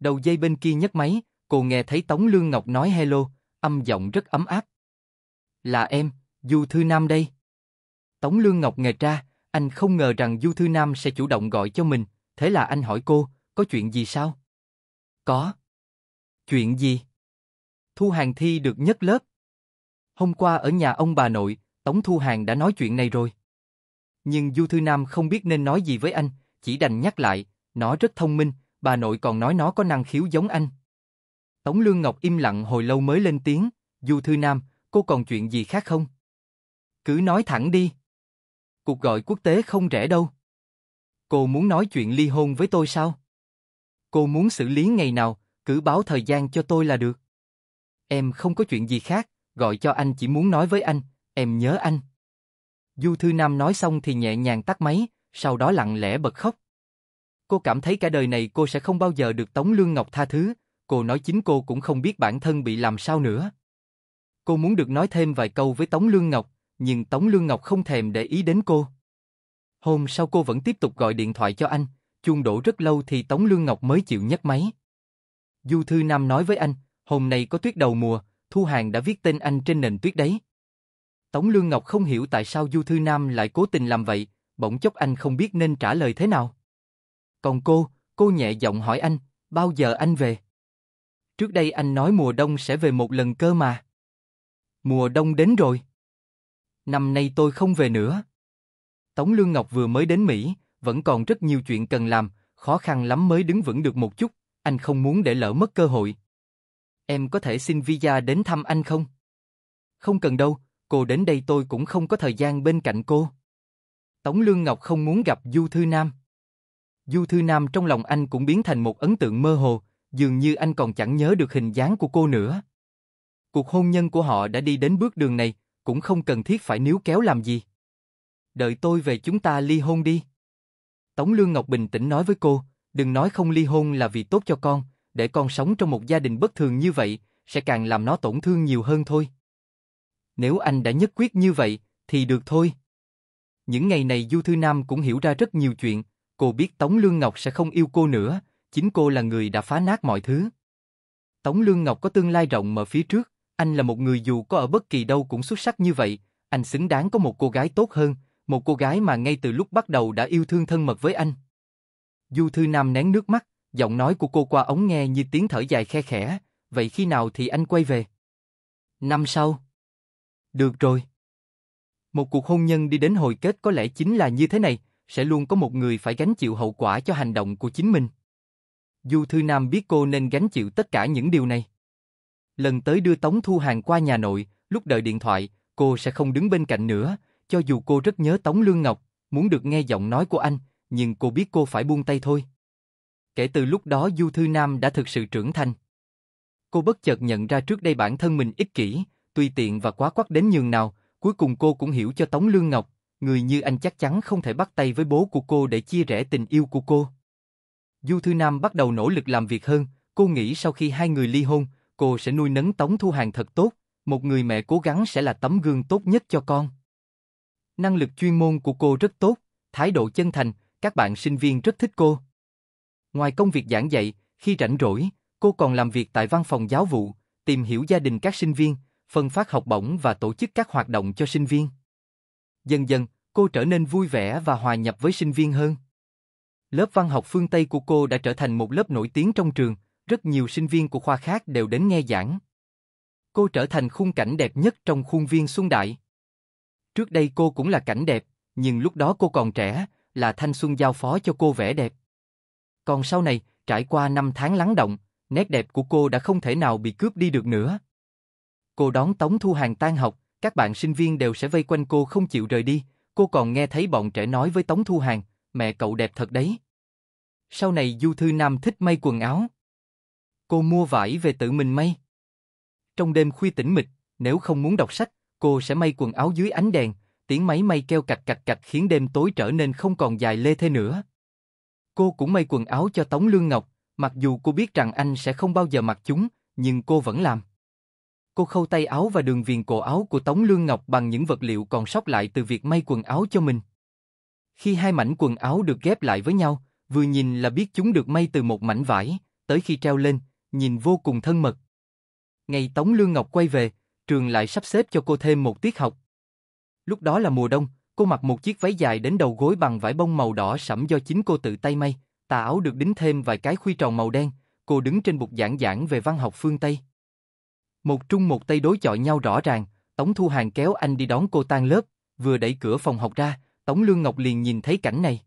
Đầu dây bên kia nhấc máy, cô nghe thấy Tống Lương Ngọc nói hello, âm giọng rất ấm áp. Là em, Du Thư Nam đây. Tống Lương Ngọc nghề ra, anh không ngờ rằng Du Thư Nam sẽ chủ động gọi cho mình, thế là anh hỏi cô, có chuyện gì sao? Có. Chuyện gì? Thu Hàng thi được nhất lớp. Hôm qua ở nhà ông bà nội, Tống Thu Hàng đã nói chuyện này rồi. Nhưng Du Thư Nam không biết nên nói gì với anh, chỉ đành nhắc lại, nó rất thông minh, bà nội còn nói nó có năng khiếu giống anh. Tống Lương Ngọc im lặng hồi lâu mới lên tiếng, Du Thư Nam, cô còn chuyện gì khác không? Cứ nói thẳng đi. Cuộc gọi quốc tế không rẻ đâu. Cô muốn nói chuyện ly hôn với tôi sao? Cô muốn xử lý ngày nào, cứ báo thời gian cho tôi là được. Em không có chuyện gì khác, gọi cho anh chỉ muốn nói với anh, em nhớ anh. Du Thư Nam nói xong thì nhẹ nhàng tắt máy, sau đó lặng lẽ bật khóc. Cô cảm thấy cả đời này cô sẽ không bao giờ được Tống Lương Ngọc tha thứ, cô nói chính cô cũng không biết bản thân bị làm sao nữa. Cô muốn được nói thêm vài câu với Tống Lương Ngọc, nhưng Tống Lương Ngọc không thèm để ý đến cô. Hôm sau cô vẫn tiếp tục gọi điện thoại cho anh, chuông đổ rất lâu thì Tống Lương Ngọc mới chịu nhấc máy. Du Thư Nam nói với anh, hôm nay có tuyết đầu mùa, Thu Hàng đã viết tên anh trên nền tuyết đấy. Tống Lương Ngọc không hiểu tại sao Du Thư Nam lại cố tình làm vậy, bỗng chốc anh không biết nên trả lời thế nào. Còn cô, cô nhẹ giọng hỏi anh, bao giờ anh về? Trước đây anh nói mùa đông sẽ về một lần cơ mà. Mùa đông đến rồi năm nay tôi không về nữa. Tống Lương Ngọc vừa mới đến Mỹ, vẫn còn rất nhiều chuyện cần làm, khó khăn lắm mới đứng vững được một chút, anh không muốn để lỡ mất cơ hội. Em có thể xin visa đến thăm anh không? Không cần đâu, cô đến đây tôi cũng không có thời gian bên cạnh cô. Tống Lương Ngọc không muốn gặp Du Thư Nam. Du Thư Nam trong lòng anh cũng biến thành một ấn tượng mơ hồ, dường như anh còn chẳng nhớ được hình dáng của cô nữa. Cuộc hôn nhân của họ đã đi đến bước đường này, cũng không cần thiết phải níu kéo làm gì. Đợi tôi về chúng ta ly hôn đi. Tống Lương Ngọc bình tĩnh nói với cô, đừng nói không ly hôn là vì tốt cho con, để con sống trong một gia đình bất thường như vậy, sẽ càng làm nó tổn thương nhiều hơn thôi. Nếu anh đã nhất quyết như vậy, thì được thôi. Những ngày này Du Thư Nam cũng hiểu ra rất nhiều chuyện, cô biết Tống Lương Ngọc sẽ không yêu cô nữa, chính cô là người đã phá nát mọi thứ. Tống Lương Ngọc có tương lai rộng mở phía trước, anh là một người dù có ở bất kỳ đâu cũng xuất sắc như vậy, anh xứng đáng có một cô gái tốt hơn, một cô gái mà ngay từ lúc bắt đầu đã yêu thương thân mật với anh. Du Thư Nam nén nước mắt, giọng nói của cô qua ống nghe như tiếng thở dài khe khẽ, vậy khi nào thì anh quay về? Năm sau. Được rồi. Một cuộc hôn nhân đi đến hồi kết có lẽ chính là như thế này, sẽ luôn có một người phải gánh chịu hậu quả cho hành động của chính mình. Du Thư Nam biết cô nên gánh chịu tất cả những điều này. Lần tới đưa Tống Thu Hàng qua nhà nội, lúc đợi điện thoại, cô sẽ không đứng bên cạnh nữa, cho dù cô rất nhớ Tống Lương Ngọc, muốn được nghe giọng nói của anh, nhưng cô biết cô phải buông tay thôi. Kể từ lúc đó Du Thư Nam đã thực sự trưởng thành. Cô bất chợt nhận ra trước đây bản thân mình ích kỷ, tùy tiện và quá quắc đến nhường nào, cuối cùng cô cũng hiểu cho Tống Lương Ngọc, người như anh chắc chắn không thể bắt tay với bố của cô để chia rẽ tình yêu của cô. Du Thư Nam bắt đầu nỗ lực làm việc hơn, cô nghĩ sau khi hai người ly hôn, cô sẽ nuôi nấng Tống Thu Hàng thật tốt, một người mẹ cố gắng sẽ là tấm gương tốt nhất cho con. Năng lực chuyên môn của cô rất tốt, thái độ chân thành, các bạn sinh viên rất thích cô. Ngoài công việc giảng dạy, khi rảnh rỗi, cô còn làm việc tại văn phòng giáo vụ, tìm hiểu gia đình các sinh viên, phân phát học bổng và tổ chức các hoạt động cho sinh viên. Dần dần, cô trở nên vui vẻ và hòa nhập với sinh viên hơn. Lớp văn học phương Tây của cô đã trở thành một lớp nổi tiếng trong trường, rất nhiều sinh viên của khoa khác đều đến nghe giảng. Cô trở thành khung cảnh đẹp nhất trong khuôn viên Xuân Đại. Trước đây cô cũng là cảnh đẹp, nhưng lúc đó cô còn trẻ, là thanh xuân giao phó cho cô vẻ đẹp. Còn sau này, trải qua năm tháng lắng động, nét đẹp của cô đã không thể nào bị cướp đi được nữa. Cô đón Tống Thu Hàng tan học, các bạn sinh viên đều sẽ vây quanh cô không chịu rời đi, cô còn nghe thấy bọn trẻ nói với Tống Thu Hàng, mẹ cậu đẹp thật đấy. Sau này Du Thư Nam thích may quần áo cô mua vải về tự mình may. Trong đêm khuya tĩnh mịch, nếu không muốn đọc sách, cô sẽ may quần áo dưới ánh đèn, tiếng máy may kêu cạch cạch cạch khiến đêm tối trở nên không còn dài lê thế nữa. Cô cũng may quần áo cho Tống Lương Ngọc, mặc dù cô biết rằng anh sẽ không bao giờ mặc chúng, nhưng cô vẫn làm. Cô khâu tay áo và đường viền cổ áo của Tống Lương Ngọc bằng những vật liệu còn sót lại từ việc may quần áo cho mình. Khi hai mảnh quần áo được ghép lại với nhau, vừa nhìn là biết chúng được may từ một mảnh vải, tới khi treo lên, nhìn vô cùng thân mật. Ngày Tống Lương Ngọc quay về, trường lại sắp xếp cho cô thêm một tiết học. Lúc đó là mùa đông, cô mặc một chiếc váy dài đến đầu gối bằng vải bông màu đỏ sẫm do chính cô tự tay may, tà áo được đính thêm vài cái khuy tròn màu đen, cô đứng trên bục giảng giảng về văn học phương Tây. Một trung một tây đối chọi nhau rõ ràng, Tống Thu Hàng kéo anh đi đón cô tan lớp, vừa đẩy cửa phòng học ra, Tống Lương Ngọc liền nhìn thấy cảnh này.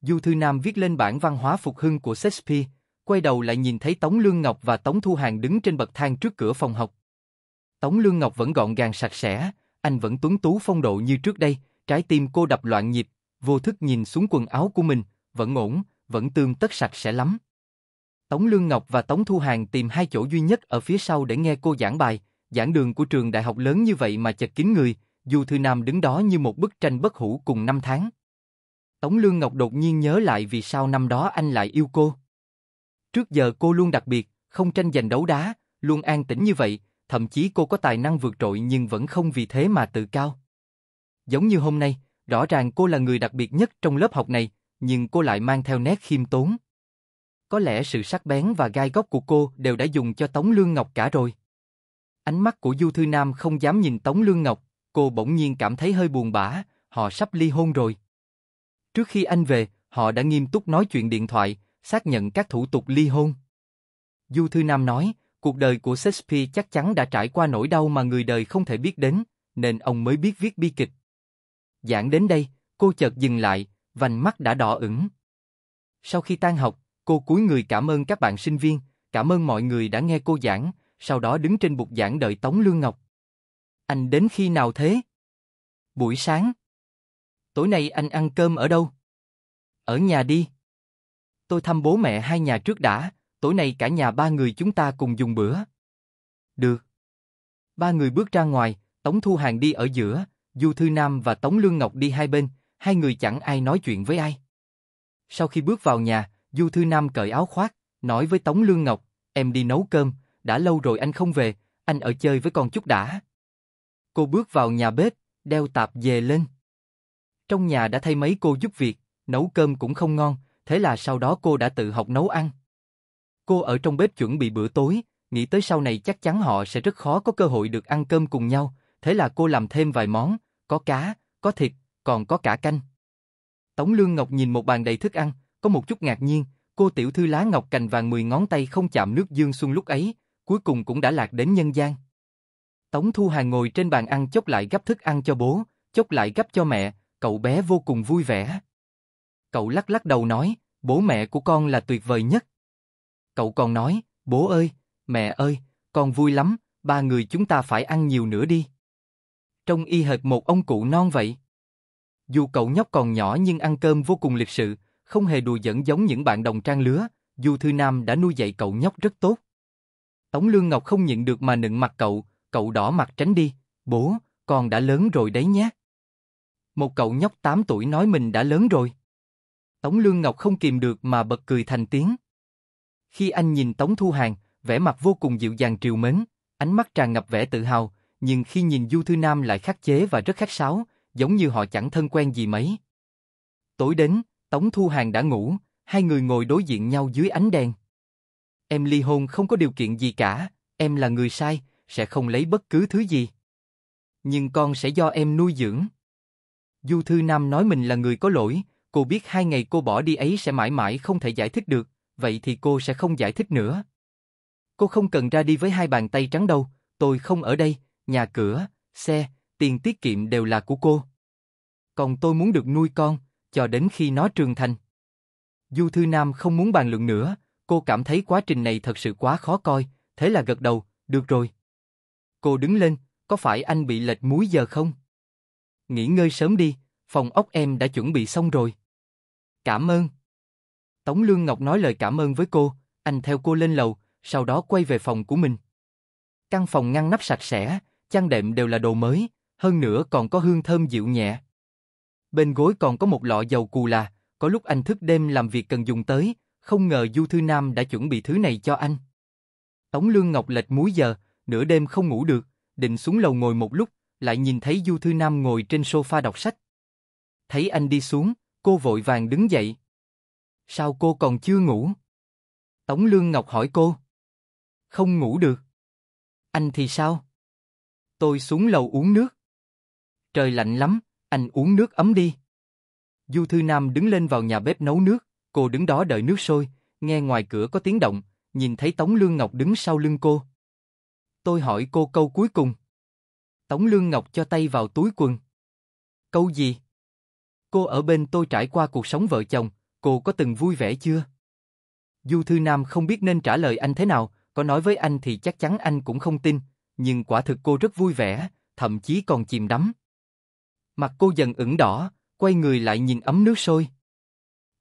Du Thư Nam viết lên bản văn hóa phục hưng của Shakespeare, quay đầu lại nhìn thấy Tống Lương Ngọc và Tống Thu Hàng đứng trên bậc thang trước cửa phòng học. Tống Lương Ngọc vẫn gọn gàng sạch sẽ, anh vẫn tuấn tú phong độ như trước đây, trái tim cô đập loạn nhịp, vô thức nhìn xuống quần áo của mình, vẫn ổn, vẫn tương tất sạch sẽ lắm. Tống Lương Ngọc và Tống Thu Hàng tìm hai chỗ duy nhất ở phía sau để nghe cô giảng bài, giảng đường của trường đại học lớn như vậy mà chật kín người, dù Thư Nam đứng đó như một bức tranh bất hủ cùng năm tháng. Tống Lương Ngọc đột nhiên nhớ lại vì sao năm đó anh lại yêu cô. Trước giờ cô luôn đặc biệt, không tranh giành đấu đá, luôn an tĩnh như vậy, thậm chí cô có tài năng vượt trội nhưng vẫn không vì thế mà tự cao. Giống như hôm nay, rõ ràng cô là người đặc biệt nhất trong lớp học này, nhưng cô lại mang theo nét khiêm tốn. Có lẽ sự sắc bén và gai góc của cô đều đã dùng cho Tống Lương Ngọc cả rồi. Ánh mắt của Du Thư Nam không dám nhìn Tống Lương Ngọc, cô bỗng nhiên cảm thấy hơi buồn bã, họ sắp ly hôn rồi. Trước khi anh về, họ đã nghiêm túc nói chuyện điện thoại, xác nhận các thủ tục ly hôn. Du Thư Nam nói, cuộc đời của Shakespeare chắc chắn đã trải qua nỗi đau mà người đời không thể biết đến, nên ông mới biết viết bi kịch. Giảng đến đây, cô chợt dừng lại, vành mắt đã đỏ ửng. Sau khi tan học, cô cúi người cảm ơn các bạn sinh viên, cảm ơn mọi người đã nghe cô giảng, sau đó đứng trên bục giảng đợi Tống Lương Ngọc. Anh đến khi nào thế? Buổi sáng. Tối nay anh ăn cơm ở đâu? Ở nhà đi tôi thăm bố mẹ hai nhà trước đã, tối nay cả nhà ba người chúng ta cùng dùng bữa. Được. Ba người bước ra ngoài, Tống Thu Hàng đi ở giữa, Du Thư Nam và Tống Lương Ngọc đi hai bên, hai người chẳng ai nói chuyện với ai. Sau khi bước vào nhà, Du Thư Nam cởi áo khoác, nói với Tống Lương Ngọc, em đi nấu cơm, đã lâu rồi anh không về, anh ở chơi với con chút đã. Cô bước vào nhà bếp, đeo tạp về lên. Trong nhà đã thay mấy cô giúp việc, nấu cơm cũng không ngon, thế là sau đó cô đã tự học nấu ăn. Cô ở trong bếp chuẩn bị bữa tối, nghĩ tới sau này chắc chắn họ sẽ rất khó có cơ hội được ăn cơm cùng nhau, thế là cô làm thêm vài món, có cá, có thịt, còn có cả canh. Tống Lương Ngọc nhìn một bàn đầy thức ăn, có một chút ngạc nhiên, cô tiểu thư lá ngọc cành vàng mười ngón tay không chạm nước dương xuân lúc ấy, cuối cùng cũng đã lạc đến nhân gian. Tống Thu Hà ngồi trên bàn ăn chốc lại gấp thức ăn cho bố, chốc lại gấp cho mẹ, cậu bé vô cùng vui vẻ. Cậu lắc lắc đầu nói, bố mẹ của con là tuyệt vời nhất. Cậu còn nói, bố ơi, mẹ ơi, con vui lắm, ba người chúng ta phải ăn nhiều nữa đi. Trông y hệt một ông cụ non vậy. Dù cậu nhóc còn nhỏ nhưng ăn cơm vô cùng lịch sự, không hề đùa giỡn giống những bạn đồng trang lứa, dù Thư Nam đã nuôi dạy cậu nhóc rất tốt. Tống Lương Ngọc không nhịn được mà nựng mặt cậu, cậu đỏ mặt tránh đi, bố, con đã lớn rồi đấy nhé. Một cậu nhóc 8 tuổi nói mình đã lớn rồi. Tống Lương Ngọc không kìm được mà bật cười thành tiếng. Khi anh nhìn Tống Thu Hàng, vẻ mặt vô cùng dịu dàng triều mến, ánh mắt tràn ngập vẻ tự hào, nhưng khi nhìn Du Thư Nam lại khắc chế và rất khách sáo, giống như họ chẳng thân quen gì mấy. Tối đến, Tống Thu Hàng đã ngủ, hai người ngồi đối diện nhau dưới ánh đèn. Em ly hôn không có điều kiện gì cả, em là người sai, sẽ không lấy bất cứ thứ gì. Nhưng con sẽ do em nuôi dưỡng. Du Thư Nam nói mình là người có lỗi, cô biết hai ngày cô bỏ đi ấy sẽ mãi mãi không thể giải thích được, vậy thì cô sẽ không giải thích nữa. Cô không cần ra đi với hai bàn tay trắng đâu, tôi không ở đây, nhà cửa, xe, tiền tiết kiệm đều là của cô. Còn tôi muốn được nuôi con, cho đến khi nó trưởng thành. Du Thư Nam không muốn bàn luận nữa, cô cảm thấy quá trình này thật sự quá khó coi, thế là gật đầu, được rồi. Cô đứng lên, có phải anh bị lệch múi giờ không? Nghỉ ngơi sớm đi, phòng ốc em đã chuẩn bị xong rồi. Cảm ơn. Tống Lương Ngọc nói lời cảm ơn với cô, anh theo cô lên lầu, sau đó quay về phòng của mình. Căn phòng ngăn nắp sạch sẽ, chăn đệm đều là đồ mới, hơn nữa còn có hương thơm dịu nhẹ. Bên gối còn có một lọ dầu cù là, có lúc anh thức đêm làm việc cần dùng tới, không ngờ Du Thư Nam đã chuẩn bị thứ này cho anh. Tống Lương Ngọc lệch múi giờ, nửa đêm không ngủ được, định xuống lầu ngồi một lúc, lại nhìn thấy Du Thư Nam ngồi trên sofa đọc sách. Thấy anh đi xuống, cô vội vàng đứng dậy. Sao cô còn chưa ngủ? Tống Lương Ngọc hỏi cô. Không ngủ được. Anh thì sao? Tôi xuống lầu uống nước. Trời lạnh lắm, anh uống nước ấm đi. Du Thư Nam đứng lên vào nhà bếp nấu nước, cô đứng đó đợi nước sôi, nghe ngoài cửa có tiếng động, nhìn thấy Tống Lương Ngọc đứng sau lưng cô. Tôi hỏi cô câu cuối cùng. Tống Lương Ngọc cho tay vào túi quần. Câu gì? Cô ở bên tôi trải qua cuộc sống vợ chồng, cô có từng vui vẻ chưa? Du Thư Nam không biết nên trả lời anh thế nào, có nói với anh thì chắc chắn anh cũng không tin, nhưng quả thực cô rất vui vẻ, thậm chí còn chìm đắm. Mặt cô dần ửng đỏ, quay người lại nhìn ấm nước sôi.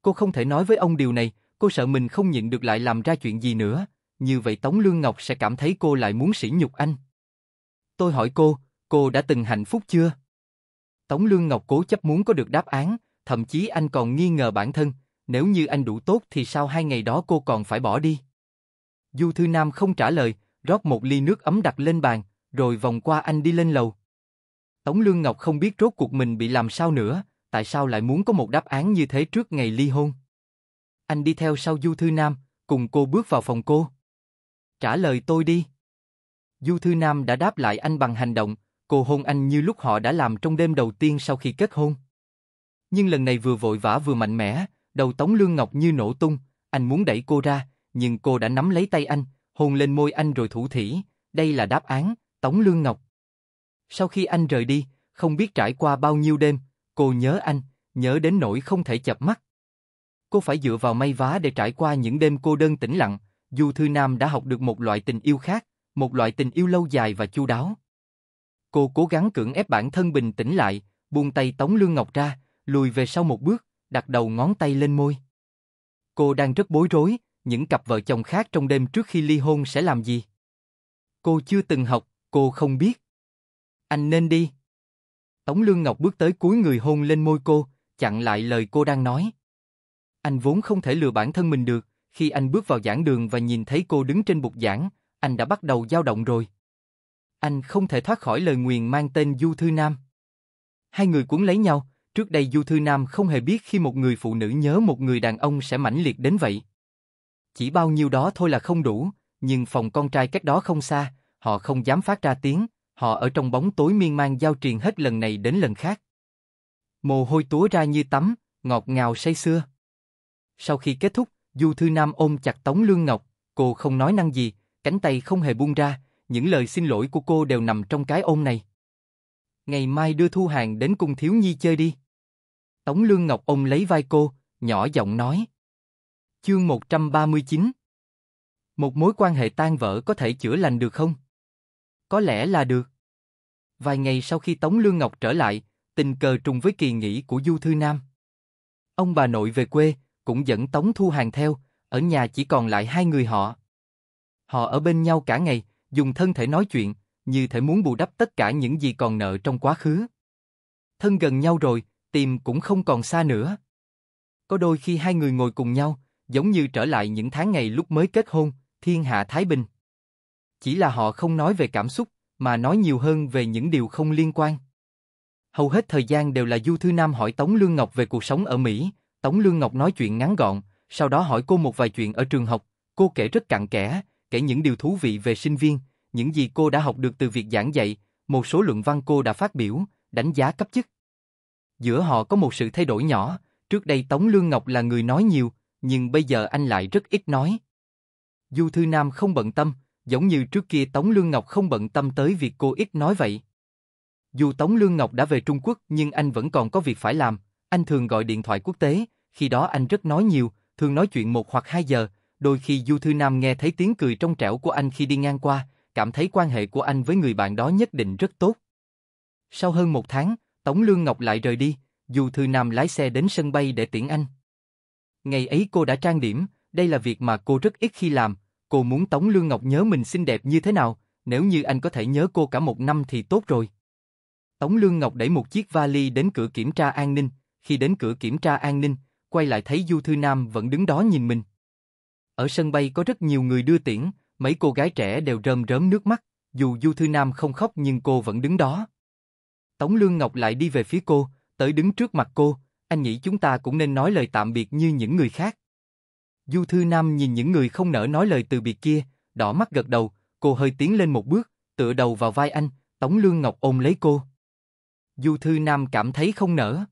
Cô không thể nói với ông điều này, cô sợ mình không nhịn được lại làm ra chuyện gì nữa, như vậy Tống Lương Ngọc sẽ cảm thấy cô lại muốn sỉ nhục anh. Tôi hỏi cô, cô đã từng hạnh phúc chưa? Tống Lương Ngọc cố chấp muốn có được đáp án, thậm chí anh còn nghi ngờ bản thân, nếu như anh đủ tốt thì sao hai ngày đó cô còn phải bỏ đi. Du Thư Nam không trả lời, rót một ly nước ấm đặt lên bàn, rồi vòng qua anh đi lên lầu. Tống Lương Ngọc không biết rốt cuộc mình bị làm sao nữa, tại sao lại muốn có một đáp án như thế trước ngày ly hôn. Anh đi theo sau Du Thư Nam, cùng cô bước vào phòng cô. Trả lời tôi đi. Du Thư Nam đã đáp lại anh bằng hành động, cô hôn anh như lúc họ đã làm trong đêm đầu tiên sau khi kết hôn. Nhưng lần này vừa vội vã vừa mạnh mẽ, đầu Tống Lương Ngọc như nổ tung, anh muốn đẩy cô ra, nhưng cô đã nắm lấy tay anh, hôn lên môi anh rồi thủ thỉ, đây là đáp án, Tống Lương Ngọc. Sau khi anh rời đi, không biết trải qua bao nhiêu đêm, cô nhớ anh, nhớ đến nỗi không thể chập mắt. Cô phải dựa vào may vá để trải qua những đêm cô đơn tĩnh lặng, dù Thư Nam đã học được một loại tình yêu khác, một loại tình yêu lâu dài và chu đáo. Cô cố gắng cưỡng ép bản thân bình tĩnh lại, buông tay Tống Lương Ngọc ra, lùi về sau một bước, đặt đầu ngón tay lên môi. Cô đang rất bối rối, những cặp vợ chồng khác trong đêm trước khi ly hôn sẽ làm gì? Cô chưa từng học, cô không biết. Anh nên đi. Tống Lương Ngọc bước tới cuối người hôn lên môi cô, chặn lại lời cô đang nói. Anh vốn không thể lừa bản thân mình được, khi anh bước vào giảng đường và nhìn thấy cô đứng trên bục giảng, anh đã bắt đầu dao động rồi anh không thể thoát khỏi lời nguyền mang tên Du Thư Nam. Hai người cuốn lấy nhau, trước đây Du Thư Nam không hề biết khi một người phụ nữ nhớ một người đàn ông sẽ mãnh liệt đến vậy. Chỉ bao nhiêu đó thôi là không đủ, nhưng phòng con trai cách đó không xa, họ không dám phát ra tiếng, họ ở trong bóng tối miên man giao truyền hết lần này đến lần khác. Mồ hôi túa ra như tắm, ngọt ngào say sưa. Sau khi kết thúc, Du Thư Nam ôm chặt Tống Lương Ngọc, cô không nói năng gì, cánh tay không hề buông ra, những lời xin lỗi của cô đều nằm trong cái ôm này. Ngày mai đưa Thu Hàng đến cùng Thiếu Nhi chơi đi. Tống Lương Ngọc ôm lấy vai cô, nhỏ giọng nói. Chương 139 Một mối quan hệ tan vỡ có thể chữa lành được không? Có lẽ là được. Vài ngày sau khi Tống Lương Ngọc trở lại, tình cờ trùng với kỳ nghỉ của Du Thư Nam. Ông bà nội về quê, cũng dẫn Tống Thu Hàng theo, ở nhà chỉ còn lại hai người họ. Họ ở bên nhau cả ngày, dùng thân thể nói chuyện, như thể muốn bù đắp tất cả những gì còn nợ trong quá khứ. Thân gần nhau rồi, tìm cũng không còn xa nữa. Có đôi khi hai người ngồi cùng nhau, giống như trở lại những tháng ngày lúc mới kết hôn, thiên hạ thái bình. Chỉ là họ không nói về cảm xúc, mà nói nhiều hơn về những điều không liên quan. Hầu hết thời gian đều là Du Thư Nam hỏi Tống Lương Ngọc về cuộc sống ở Mỹ, Tống Lương Ngọc nói chuyện ngắn gọn, sau đó hỏi cô một vài chuyện ở trường học, cô kể rất cặn kẽ, kể những điều thú vị về sinh viên, những gì cô đã học được từ việc giảng dạy, một số luận văn cô đã phát biểu, đánh giá cấp chức. Giữa họ có một sự thay đổi nhỏ, trước đây Tống Lương Ngọc là người nói nhiều, nhưng bây giờ anh lại rất ít nói. Du Thư Nam không bận tâm, giống như trước kia Tống Lương Ngọc không bận tâm tới việc cô ít nói vậy. Dù Tống Lương Ngọc đã về Trung Quốc nhưng anh vẫn còn có việc phải làm, anh thường gọi điện thoại quốc tế, khi đó anh rất nói nhiều, thường nói chuyện một hoặc hai giờ, Đôi khi Du Thư Nam nghe thấy tiếng cười trong trẻo của anh khi đi ngang qua, cảm thấy quan hệ của anh với người bạn đó nhất định rất tốt. Sau hơn một tháng, Tống Lương Ngọc lại rời đi, Du Thư Nam lái xe đến sân bay để tiễn anh. Ngày ấy cô đã trang điểm, đây là việc mà cô rất ít khi làm, cô muốn Tống Lương Ngọc nhớ mình xinh đẹp như thế nào, nếu như anh có thể nhớ cô cả một năm thì tốt rồi. Tống Lương Ngọc đẩy một chiếc vali đến cửa kiểm tra an ninh, khi đến cửa kiểm tra an ninh, quay lại thấy Du Thư Nam vẫn đứng đó nhìn mình. Ở sân bay có rất nhiều người đưa tiễn, mấy cô gái trẻ đều rơm rớm nước mắt, dù Du Thư Nam không khóc nhưng cô vẫn đứng đó. Tống Lương Ngọc lại đi về phía cô, tới đứng trước mặt cô, anh nghĩ chúng ta cũng nên nói lời tạm biệt như những người khác. Du Thư Nam nhìn những người không nỡ nói lời từ biệt kia, đỏ mắt gật đầu, cô hơi tiến lên một bước, tựa đầu vào vai anh, Tống Lương Ngọc ôm lấy cô. Du Thư Nam cảm thấy không nỡ.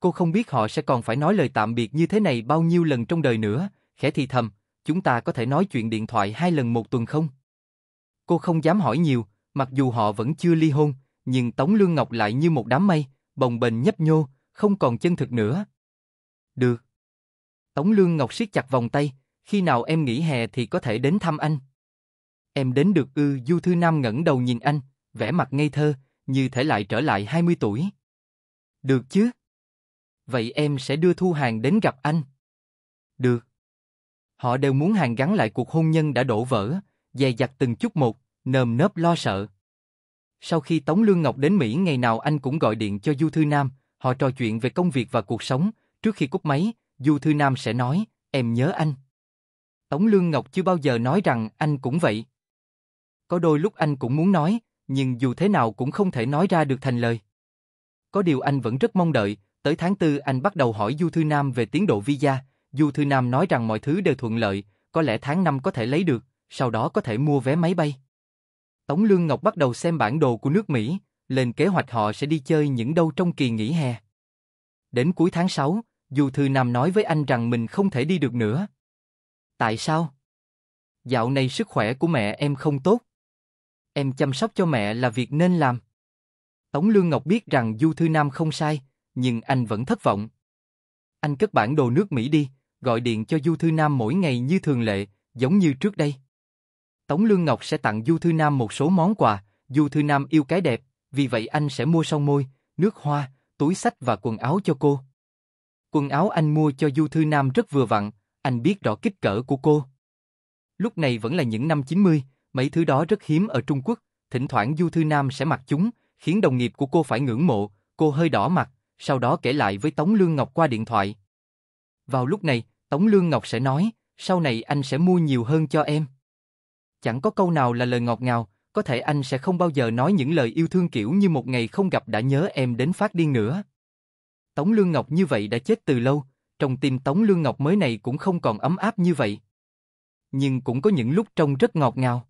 Cô không biết họ sẽ còn phải nói lời tạm biệt như thế này bao nhiêu lần trong đời nữa, khẽ thì thầm, chúng ta có thể nói chuyện điện thoại hai lần một tuần không? Cô không dám hỏi nhiều, mặc dù họ vẫn chưa ly hôn, nhưng Tống Lương Ngọc lại như một đám mây, bồng bềnh nhấp nhô, không còn chân thực nữa. Được. Tống Lương Ngọc siết chặt vòng tay, khi nào em nghỉ hè thì có thể đến thăm anh. Em đến được ư Du Thư Nam ngẩng đầu nhìn anh, vẻ mặt ngây thơ, như thể lại trở lại 20 tuổi. Được chứ? Vậy em sẽ đưa Thu Hàng đến gặp anh. Được. Họ đều muốn hàn gắn lại cuộc hôn nhân đã đổ vỡ, dè dặt từng chút một, nơm nớp lo sợ. Sau khi Tống Lương Ngọc đến Mỹ ngày nào anh cũng gọi điện cho Du Thư Nam, họ trò chuyện về công việc và cuộc sống, trước khi cúp máy, Du Thư Nam sẽ nói, em nhớ anh. Tống Lương Ngọc chưa bao giờ nói rằng anh cũng vậy. Có đôi lúc anh cũng muốn nói, nhưng dù thế nào cũng không thể nói ra được thành lời. Có điều anh vẫn rất mong đợi, tới tháng 4 anh bắt đầu hỏi Du Thư Nam về tiến độ visa, Du Thư Nam nói rằng mọi thứ đều thuận lợi, có lẽ tháng 5 có thể lấy được, sau đó có thể mua vé máy bay. Tống Lương Ngọc bắt đầu xem bản đồ của nước Mỹ, lên kế hoạch họ sẽ đi chơi những đâu trong kỳ nghỉ hè. Đến cuối tháng 6, Du Thư Nam nói với anh rằng mình không thể đi được nữa. Tại sao? Dạo này sức khỏe của mẹ em không tốt. Em chăm sóc cho mẹ là việc nên làm. Tống Lương Ngọc biết rằng Du Thư Nam không sai, nhưng anh vẫn thất vọng. Anh cất bản đồ nước Mỹ đi, gọi điện cho Du Thư Nam mỗi ngày như thường lệ, giống như trước đây. Tống Lương Ngọc sẽ tặng Du Thư Nam một số món quà, Du Thư Nam yêu cái đẹp, vì vậy anh sẽ mua son môi, nước hoa, túi sách và quần áo cho cô. Quần áo anh mua cho Du Thư Nam rất vừa vặn, anh biết rõ kích cỡ của cô. Lúc này vẫn là những năm 90, mấy thứ đó rất hiếm ở Trung Quốc, thỉnh thoảng Du Thư Nam sẽ mặc chúng, khiến đồng nghiệp của cô phải ngưỡng mộ, cô hơi đỏ mặt, sau đó kể lại với Tống Lương Ngọc qua điện thoại. Vào lúc này, Tống Lương Ngọc sẽ nói, sau này anh sẽ mua nhiều hơn cho em. Chẳng có câu nào là lời ngọt ngào, có thể anh sẽ không bao giờ nói những lời yêu thương kiểu như một ngày không gặp đã nhớ em đến phát điên nữa. Tống Lương Ngọc như vậy đã chết từ lâu, trong tim Tống Lương Ngọc mới này cũng không còn ấm áp như vậy. Nhưng cũng có những lúc trông rất ngọt ngào.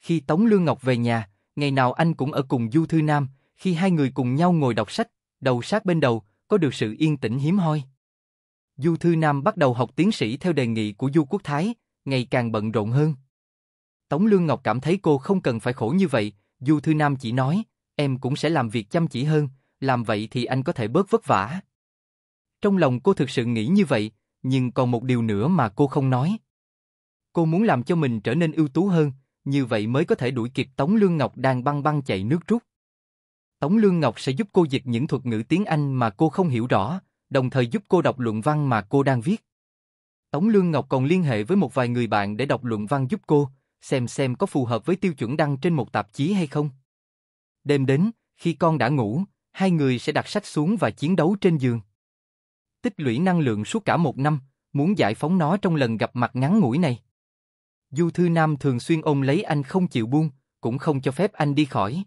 Khi Tống Lương Ngọc về nhà, ngày nào anh cũng ở cùng Du Thư Nam, khi hai người cùng nhau ngồi đọc sách, đầu sát bên đầu, có được sự yên tĩnh hiếm hoi. Du Thư Nam bắt đầu học tiến sĩ theo đề nghị của Du Quốc Thái, ngày càng bận rộn hơn. Tống Lương Ngọc cảm thấy cô không cần phải khổ như vậy, Du Thư Nam chỉ nói, em cũng sẽ làm việc chăm chỉ hơn, làm vậy thì anh có thể bớt vất vả. Trong lòng cô thực sự nghĩ như vậy, nhưng còn một điều nữa mà cô không nói. Cô muốn làm cho mình trở nên ưu tú hơn, như vậy mới có thể đuổi kịp Tống Lương Ngọc đang băng băng chạy nước rút. Tống Lương Ngọc sẽ giúp cô dịch những thuật ngữ tiếng Anh mà cô không hiểu rõ, đồng thời giúp cô đọc luận văn mà cô đang viết. Tống Lương Ngọc còn liên hệ với một vài người bạn để đọc luận văn giúp cô, xem xem có phù hợp với tiêu chuẩn đăng trên một tạp chí hay không. Đêm đến, khi con đã ngủ, hai người sẽ đặt sách xuống và chiến đấu trên giường. Tích lũy năng lượng suốt cả một năm, muốn giải phóng nó trong lần gặp mặt ngắn ngủi này. Du Thư Nam thường xuyên ôm lấy anh không chịu buông, cũng không cho phép anh đi khỏi.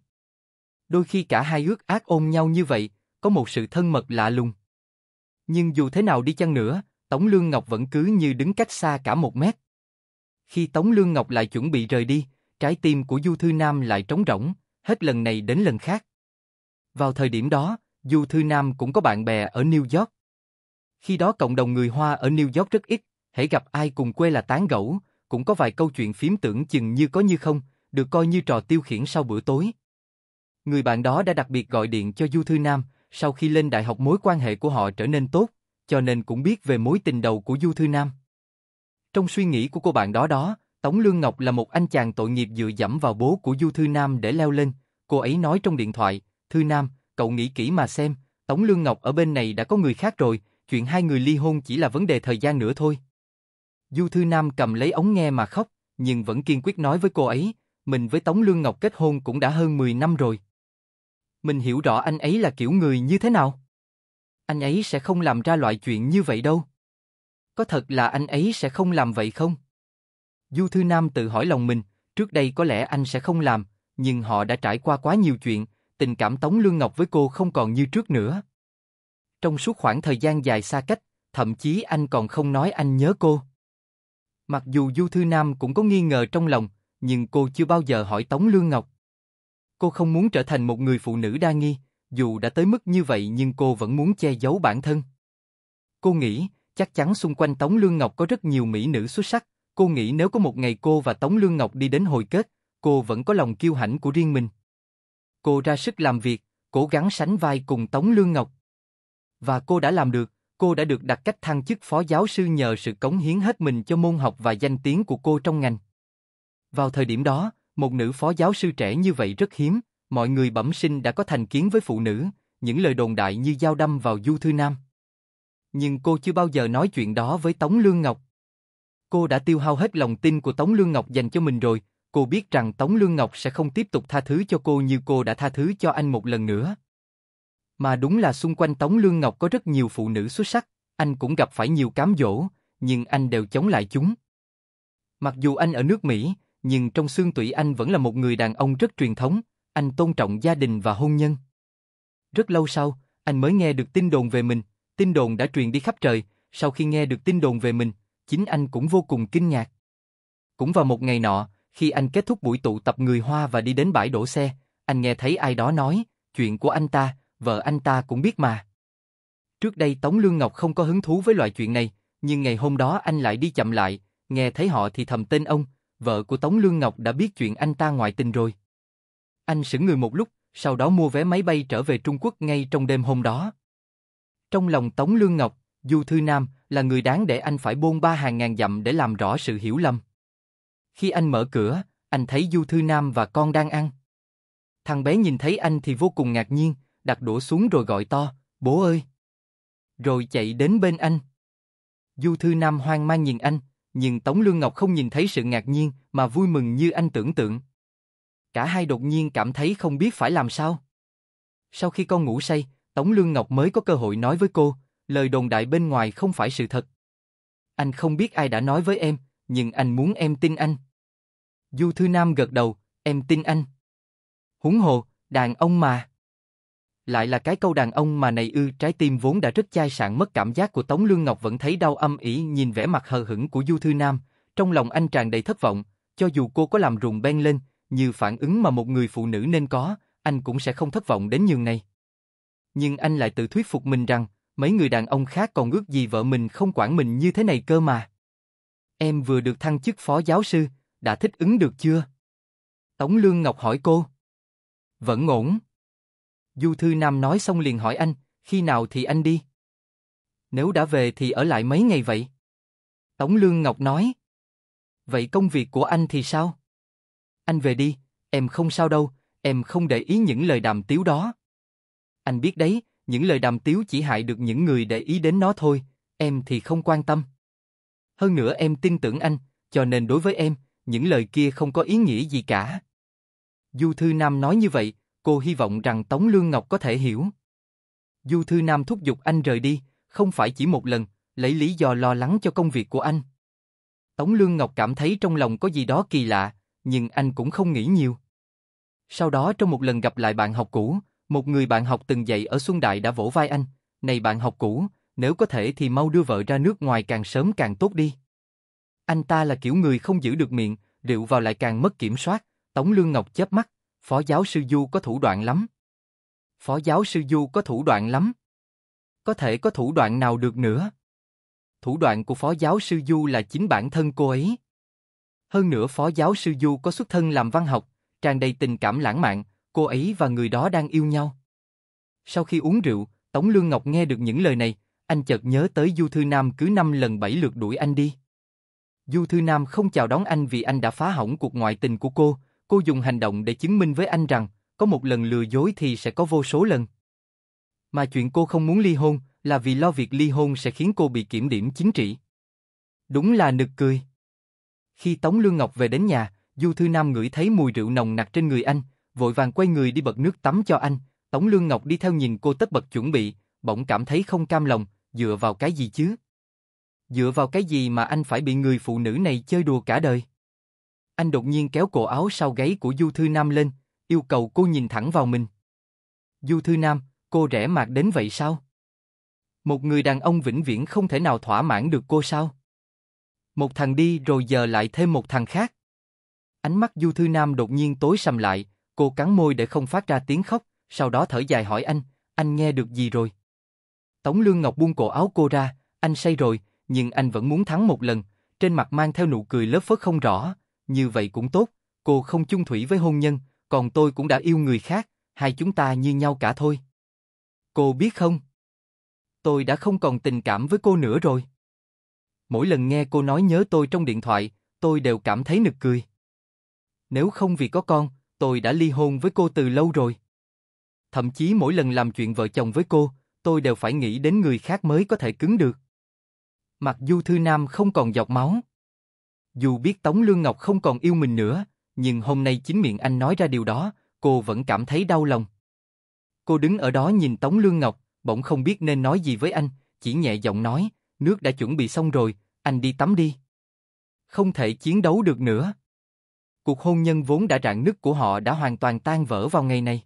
Đôi khi cả hai ước ác ôm nhau như vậy, có một sự thân mật lạ lùng. Nhưng dù thế nào đi chăng nữa, Tống Lương Ngọc vẫn cứ như đứng cách xa cả một mét. Khi Tống Lương Ngọc lại chuẩn bị rời đi, trái tim của Du Thư Nam lại trống rỗng, hết lần này đến lần khác. Vào thời điểm đó, Du Thư Nam cũng có bạn bè ở New York. Khi đó cộng đồng người Hoa ở New York rất ít, hãy gặp ai cùng quê là tán gẫu, cũng có vài câu chuyện phím tưởng chừng như có như không, được coi như trò tiêu khiển sau bữa tối. Người bạn đó đã đặc biệt gọi điện cho Du Thư Nam, sau khi lên đại học mối quan hệ của họ trở nên tốt, cho nên cũng biết về mối tình đầu của Du Thư Nam. Trong suy nghĩ của cô bạn đó đó, Tống Lương Ngọc là một anh chàng tội nghiệp dựa dẫm vào bố của Du Thư Nam để leo lên, cô ấy nói trong điện thoại, Thư Nam, cậu nghĩ kỹ mà xem, Tống Lương Ngọc ở bên này đã có người khác rồi, chuyện hai người ly hôn chỉ là vấn đề thời gian nữa thôi. Du Thư Nam cầm lấy ống nghe mà khóc, nhưng vẫn kiên quyết nói với cô ấy, mình với Tống Lương Ngọc kết hôn cũng đã hơn 10 năm rồi. Mình hiểu rõ anh ấy là kiểu người như thế nào. Anh ấy sẽ không làm ra loại chuyện như vậy đâu. Có thật là anh ấy sẽ không làm vậy không? Du Thư Nam tự hỏi lòng mình, trước đây có lẽ anh sẽ không làm, nhưng họ đã trải qua quá nhiều chuyện, tình cảm Tống Lương Ngọc với cô không còn như trước nữa. Trong suốt khoảng thời gian dài xa cách, thậm chí anh còn không nói anh nhớ cô. Mặc dù Du Thư Nam cũng có nghi ngờ trong lòng, nhưng cô chưa bao giờ hỏi Tống Lương Ngọc. Cô không muốn trở thành một người phụ nữ đa nghi, dù đã tới mức như vậy nhưng cô vẫn muốn che giấu bản thân. Cô nghĩ, chắc chắn xung quanh Tống Lương Ngọc có rất nhiều mỹ nữ xuất sắc, cô nghĩ nếu có một ngày cô và Tống Lương Ngọc đi đến hồi kết, cô vẫn có lòng kiêu hãnh của riêng mình. Cô ra sức làm việc, cố gắng sánh vai cùng Tống Lương Ngọc. Và cô đã làm được, cô đã được đặt cách thăng chức phó giáo sư nhờ sự cống hiến hết mình cho môn học và danh tiếng của cô trong ngành. Vào thời điểm đó, một nữ phó giáo sư trẻ như vậy rất hiếm, mọi người bẩm sinh đã có thành kiến với phụ nữ, những lời đồn đại như dao đâm vào Du Thư Nam. Nhưng cô chưa bao giờ nói chuyện đó với Tống Lương Ngọc. Cô đã tiêu hao hết lòng tin của Tống Lương Ngọc dành cho mình rồi, cô biết rằng Tống Lương Ngọc sẽ không tiếp tục tha thứ cho cô như cô đã tha thứ cho anh một lần nữa. Mà đúng là xung quanh Tống Lương Ngọc có rất nhiều phụ nữ xuất sắc, anh cũng gặp phải nhiều cám dỗ, nhưng anh đều chống lại chúng. Mặc dù anh ở nước Mỹ, nhưng trong xương tủy anh vẫn là một người đàn ông rất truyền thống, anh tôn trọng gia đình và hôn nhân. Rất lâu sau, anh mới nghe được tin đồn về mình, tin đồn đã truyền đi khắp trời, sau khi nghe được tin đồn về mình, chính anh cũng vô cùng kinh ngạc. Cũng vào một ngày nọ, khi anh kết thúc buổi tụ tập người Hoa và đi đến bãi đổ xe, anh nghe thấy ai đó nói, chuyện của anh ta, vợ anh ta cũng biết mà. Trước đây Tống Lương Ngọc không có hứng thú với loại chuyện này, nhưng ngày hôm đó anh lại đi chậm lại, nghe thấy họ thì thầm tên ông, vợ của Tống Lương Ngọc đã biết chuyện anh ta ngoại tình rồi. Anh sững người một lúc, sau đó mua vé máy bay trở về Trung Quốc ngay trong đêm hôm đó. Trong lòng Tống Lương Ngọc, Du Thư Nam là người đáng để anh phải bôn ba hàng ngàn dặm để làm rõ sự hiểu lầm. Khi anh mở cửa, anh thấy Du Thư Nam và con đang ăn. Thằng bé nhìn thấy anh thì vô cùng ngạc nhiên, đặt đũa xuống rồi gọi to, bố ơi. Rồi chạy đến bên anh. Du Thư Nam hoang mang nhìn anh, nhưng Tống Lương Ngọc không nhìn thấy sự ngạc nhiên mà vui mừng như anh tưởng tượng. Cả hai đột nhiên cảm thấy không biết phải làm sao. Sau khi con ngủ say, Tống Lương Ngọc mới có cơ hội nói với cô, lời đồn đại bên ngoài không phải sự thật. Anh không biết ai đã nói với em, nhưng anh muốn em tin anh. Du Thư Nam gật đầu, em tin anh. Húng hồ, đàn ông mà. Lại là cái câu đàn ông mà này ư trái tim vốn đã rất chai sạn mất cảm giác của Tống Lương Ngọc vẫn thấy đau âm ỉ nhìn vẻ mặt hờ hững của Du Thư Nam, trong lòng anh tràn đầy thất vọng, cho dù cô có làm rùng beng lên, như phản ứng mà một người phụ nữ nên có, anh cũng sẽ không thất vọng đến nhường này. Nhưng anh lại tự thuyết phục mình rằng, mấy người đàn ông khác còn ước gì vợ mình không quản mình như thế này cơ mà. Em vừa được thăng chức phó giáo sư, đã thích ứng được chưa? Tống Lương Ngọc hỏi cô. Vẫn ổn. Du Thư Nam nói xong liền hỏi anh, khi nào thì anh đi? Nếu đã về thì ở lại mấy ngày vậy? Tống Lương Ngọc nói. Vậy công việc của anh thì sao? Anh về đi, em không sao đâu, em không để ý những lời đàm tiếu đó. Anh biết đấy, những lời đàm tiếu chỉ hại được những người để ý đến nó thôi, em thì không quan tâm. Hơn nữa em tin tưởng anh, cho nên đối với em, những lời kia không có ý nghĩa gì cả. Du Thư Nam nói như vậy, cô hy vọng rằng Tống Lương Ngọc có thể hiểu. Du Thư Nam thúc giục anh rời đi, không phải chỉ một lần, lấy lý do lo lắng cho công việc của anh. Tống Lương Ngọc cảm thấy trong lòng có gì đó kỳ lạ, nhưng anh cũng không nghĩ nhiều. Sau đó trong một lần gặp lại bạn học cũ, một người bạn học từng dạy ở Xuân Đại đã vỗ vai anh, này bạn học cũ, nếu có thể thì mau đưa vợ ra nước ngoài càng sớm càng tốt đi. Anh ta là kiểu người không giữ được miệng, rượu vào lại càng mất kiểm soát, Tống Lương Ngọc chớp mắt, Phó giáo sư Du có thủ đoạn lắm. Phó giáo sư Du có thủ đoạn lắm. Có thể có thủ đoạn nào được nữa. Thủ đoạn của phó giáo sư Du là chính bản thân cô ấy. Hơn nữa phó giáo sư Du có xuất thân làm văn học, tràn đầy tình cảm lãng mạn, cô ấy và người đó đang yêu nhau. Sau khi uống rượu, Tống Lương Ngọc nghe được những lời này, anh chợt nhớ tới Du Thư Nam cứ năm lần bảy lượt đuổi anh đi. Du Thư Nam không chào đón anh vì anh đã phá hỏng cuộc ngoại tình của cô, Cô dùng hành động để chứng minh với anh rằng, có một lần lừa dối thì sẽ có vô số lần. Mà chuyện cô không muốn ly hôn là vì lo việc ly hôn sẽ khiến cô bị kiểm điểm chính trị. Đúng là nực cười. Khi Tống Lương Ngọc về đến nhà, Du Thư Nam ngửi thấy mùi rượu nồng nặc trên người anh, vội vàng quay người đi bật nước tắm cho anh. Tống Lương Ngọc đi theo nhìn cô tất bật chuẩn bị, bỗng cảm thấy không cam lòng, dựa vào cái gì chứ? Dựa vào cái gì mà anh phải bị người phụ nữ này chơi đùa cả đời? Anh đột nhiên kéo cổ áo sau gáy của Du Thư Nam lên, yêu cầu cô nhìn thẳng vào mình. Du Thư Nam, cô rẻ mạt đến vậy sao? Một người đàn ông vĩnh viễn không thể nào thỏa mãn được cô sao? Một thằng đi rồi giờ lại thêm một thằng khác. Ánh mắt Du Thư Nam đột nhiên tối sầm lại, cô cắn môi để không phát ra tiếng khóc, sau đó thở dài hỏi anh, anh nghe được gì rồi? Tống Lương Ngọc buông cổ áo cô ra, anh say rồi, nhưng anh vẫn muốn thắng một lần, trên mặt mang theo nụ cười lớp phớt không rõ, như vậy cũng tốt, cô không chung thủy với hôn nhân, còn tôi cũng đã yêu người khác, hai chúng ta như nhau cả thôi. Cô biết không? Tôi đã không còn tình cảm với cô nữa rồi. Mỗi lần nghe cô nói nhớ tôi trong điện thoại, tôi đều cảm thấy nực cười. Nếu không vì có con, tôi đã ly hôn với cô từ lâu rồi. Thậm chí mỗi lần làm chuyện vợ chồng với cô, tôi đều phải nghĩ đến người khác mới có thể cứng được. Mặc dù Thư Nam không còn giọt máu. Dù biết Tống Lương Ngọc không còn yêu mình nữa, nhưng hôm nay chính miệng anh nói ra điều đó, cô vẫn cảm thấy đau lòng. Cô đứng ở đó nhìn Tống Lương Ngọc, bỗng không biết nên nói gì với anh, chỉ nhẹ giọng nói, nước đã chuẩn bị xong rồi, anh đi tắm đi. Không thể chiến đấu được nữa. Cuộc hôn nhân vốn đã rạn nứt của họ đã hoàn toàn tan vỡ vào ngày này.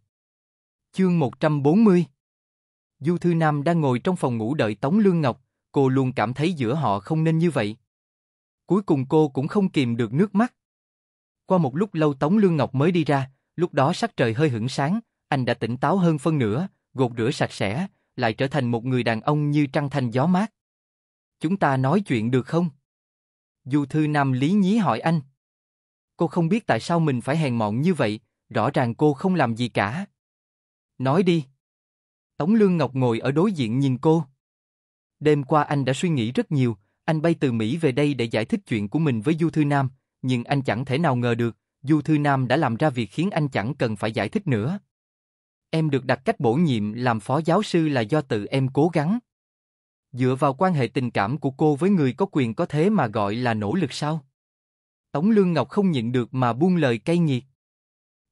Chương 140 Du Thư Nam đang ngồi trong phòng ngủ đợi Tống Lương Ngọc, cô luôn cảm thấy giữa họ không nên như vậy. Cuối cùng cô cũng không kìm được nước mắt. Qua một lúc lâu Tống Lương Ngọc mới đi ra, lúc đó sắc trời hơi hửng sáng, anh đã tỉnh táo hơn phân nửa, gột rửa sạch sẽ, lại trở thành một người đàn ông như trăng thanh gió mát. Chúng ta nói chuyện được không? Du Thư Nam lý nhí hỏi anh. Cô không biết tại sao mình phải hèn mọn như vậy, rõ ràng cô không làm gì cả. Nói đi. Tống Lương Ngọc ngồi ở đối diện nhìn cô. Đêm qua anh đã suy nghĩ rất nhiều, anh bay từ Mỹ về đây để giải thích chuyện của mình với Du Thư Nam, nhưng anh chẳng thể nào ngờ được, Du Thư Nam đã làm ra việc khiến anh chẳng cần phải giải thích nữa. Em được đặt cách bổ nhiệm làm phó giáo sư là do tự em cố gắng. Dựa vào quan hệ tình cảm của cô với người có quyền có thế mà gọi là nỗ lực sao? Tống Lương Ngọc không nhịn được mà buông lời cay nghiệt.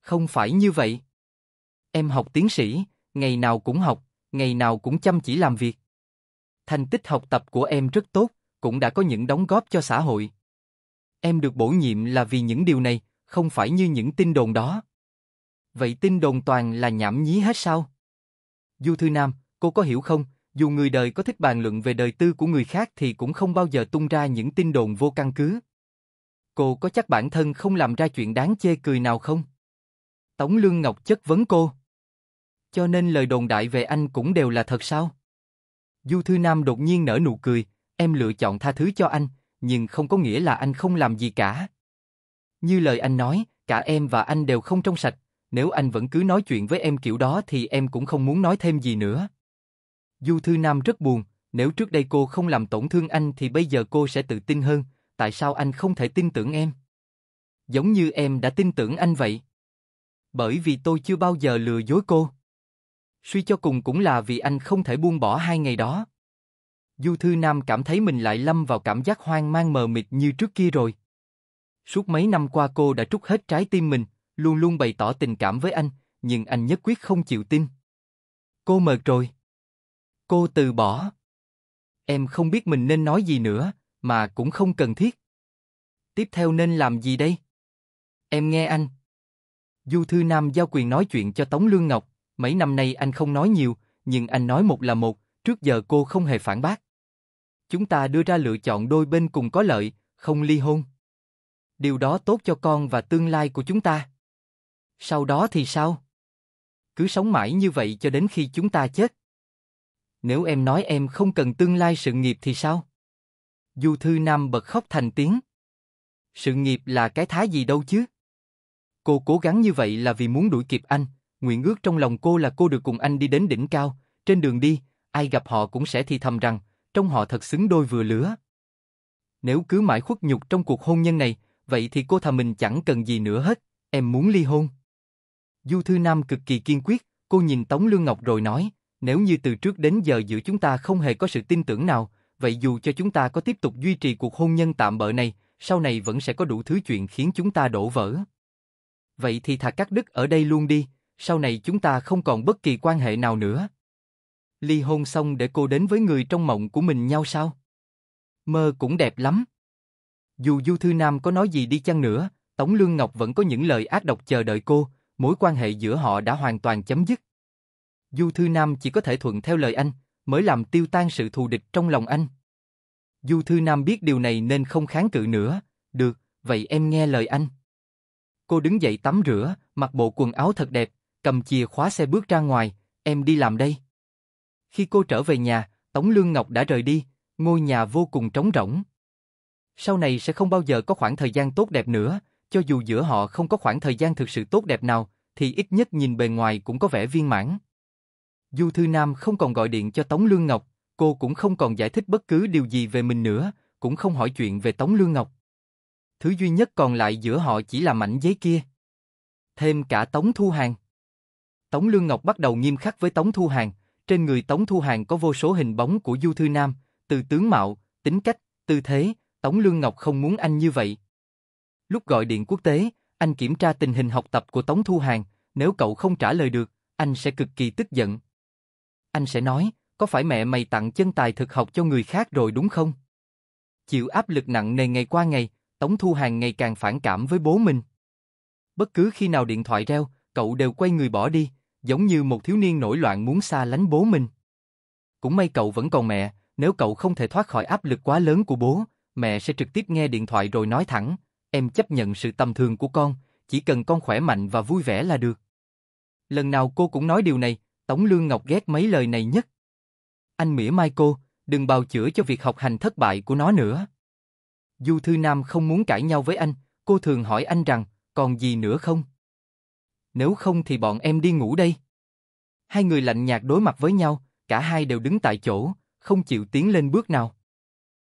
Không phải như vậy. Em học tiến sĩ, ngày nào cũng học, ngày nào cũng chăm chỉ làm việc. Thành tích học tập của em rất tốt, cũng đã có những đóng góp cho xã hội. Em được bổ nhiệm là vì những điều này, không phải như những tin đồn đó. Vậy tin đồn toàn là nhảm nhí hết sao? Du Thư Nam, cô có hiểu không, dù người đời có thích bàn luận về đời tư của người khác thì cũng không bao giờ tung ra những tin đồn vô căn cứ. Cô có chắc bản thân không làm ra chuyện đáng chê cười nào không? Tống Lương Ngọc chất vấn cô. Cho nên lời đồn đại về anh cũng đều là thật sao? Du Thư Nam đột nhiên nở nụ cười, Em lựa chọn tha thứ cho anh, nhưng không có nghĩa là anh không làm gì cả. Như lời anh nói, cả em và anh đều không trong sạch, nếu anh vẫn cứ nói chuyện với em kiểu đó thì em cũng không muốn nói thêm gì nữa. Du Thư Nam rất buồn, nếu trước đây cô không làm tổn thương anh thì bây giờ cô sẽ tự tin hơn, tại sao anh không thể tin tưởng em? Giống như em đã tin tưởng anh vậy. Bởi vì tôi chưa bao giờ lừa dối cô. Suy cho cùng cũng là vì anh không thể buông bỏ hai ngày đó. Du Thư Nam cảm thấy mình lại lâm vào cảm giác hoang mang mờ mịt như trước kia rồi. Suốt mấy năm qua cô đã trút hết trái tim mình, luôn luôn bày tỏ tình cảm với anh, nhưng anh nhất quyết không chịu tin. Cô mệt rồi. Cô từ bỏ. Em không biết mình nên nói gì nữa, mà cũng không cần thiết. Tiếp theo nên làm gì đây? Em nghe anh. Du Thư Nam giao quyền nói chuyện cho Tống Lương Ngọc, mấy năm nay anh không nói nhiều, nhưng anh nói một là một, trước giờ cô không hề phản bác chúng ta đưa ra lựa chọn đôi bên cùng có lợi, không ly hôn. Điều đó tốt cho con và tương lai của chúng ta. Sau đó thì sao? Cứ sống mãi như vậy cho đến khi chúng ta chết. Nếu em nói em không cần tương lai sự nghiệp thì sao? Du Thư Nam bật khóc thành tiếng. Sự nghiệp là cái thái gì đâu chứ? Cô cố gắng như vậy là vì muốn đuổi kịp anh, nguyện ước trong lòng cô là cô được cùng anh đi đến đỉnh cao, trên đường đi, ai gặp họ cũng sẽ thì thầm rằng, trong họ thật xứng đôi vừa lứa. Nếu cứ mãi khuất nhục trong cuộc hôn nhân này, vậy thì cô thà mình chẳng cần gì nữa hết, em muốn ly hôn. Du Thư Nam cực kỳ kiên quyết, cô nhìn Tống Lương Ngọc rồi nói, nếu như từ trước đến giờ giữa chúng ta không hề có sự tin tưởng nào, vậy dù cho chúng ta có tiếp tục duy trì cuộc hôn nhân tạm bợ này, sau này vẫn sẽ có đủ thứ chuyện khiến chúng ta đổ vỡ. Vậy thì thà cắt đứt ở đây luôn đi, sau này chúng ta không còn bất kỳ quan hệ nào nữa. Ly hôn xong để cô đến với người trong mộng của mình nhau sao? Mơ cũng đẹp lắm. Dù Du Thư Nam có nói gì đi chăng nữa, Tống Lương Ngọc vẫn có những lời ác độc chờ đợi cô, mối quan hệ giữa họ đã hoàn toàn chấm dứt. Du Thư Nam chỉ có thể thuận theo lời anh, mới làm tiêu tan sự thù địch trong lòng anh. Du Thư Nam biết điều này nên không kháng cự nữa, được, vậy em nghe lời anh. Cô đứng dậy tắm rửa, mặc bộ quần áo thật đẹp, cầm chìa khóa xe bước ra ngoài, em đi làm đây. Khi cô trở về nhà, Tống Lương Ngọc đã rời đi, ngôi nhà vô cùng trống rỗng. Sau này sẽ không bao giờ có khoảng thời gian tốt đẹp nữa, cho dù giữa họ không có khoảng thời gian thực sự tốt đẹp nào, thì ít nhất nhìn bề ngoài cũng có vẻ viên mãn. Du Thư Nam không còn gọi điện cho Tống Lương Ngọc, cô cũng không còn giải thích bất cứ điều gì về mình nữa, cũng không hỏi chuyện về Tống Lương Ngọc. Thứ duy nhất còn lại giữa họ chỉ là mảnh giấy kia. Thêm cả Tống Thu Hàng. Tống Lương Ngọc bắt đầu nghiêm khắc với Tống Thu Hàng, trên người Tống Thu Hàng có vô số hình bóng của Du Thư Nam, từ tướng mạo, tính cách, tư thế, Tống Lương Ngọc không muốn anh như vậy. Lúc gọi điện quốc tế, anh kiểm tra tình hình học tập của Tống Thu Hàng, nếu cậu không trả lời được, anh sẽ cực kỳ tức giận. Anh sẽ nói, có phải mẹ mày tặng chân tài thực học cho người khác rồi đúng không? Chịu áp lực nặng nề ngày qua ngày, Tống Thu Hàng ngày càng phản cảm với bố mình. Bất cứ khi nào điện thoại reo, cậu đều quay người bỏ đi, giống như một thiếu niên nổi loạn muốn xa lánh bố mình. Cũng may cậu vẫn còn mẹ, nếu cậu không thể thoát khỏi áp lực quá lớn của bố, mẹ sẽ trực tiếp nghe điện thoại rồi nói thẳng, em chấp nhận sự tầm thường của con, chỉ cần con khỏe mạnh và vui vẻ là được. Lần nào cô cũng nói điều này, Tống Lương Ngọc ghét mấy lời này nhất. Anh mỉa mai cô, đừng bào chữa cho việc học hành thất bại của nó nữa. Du Thư Nam không muốn cãi nhau với anh, cô thường hỏi anh rằng, còn gì nữa không? nếu không thì bọn em đi ngủ đây. Hai người lạnh nhạt đối mặt với nhau, cả hai đều đứng tại chỗ, không chịu tiến lên bước nào.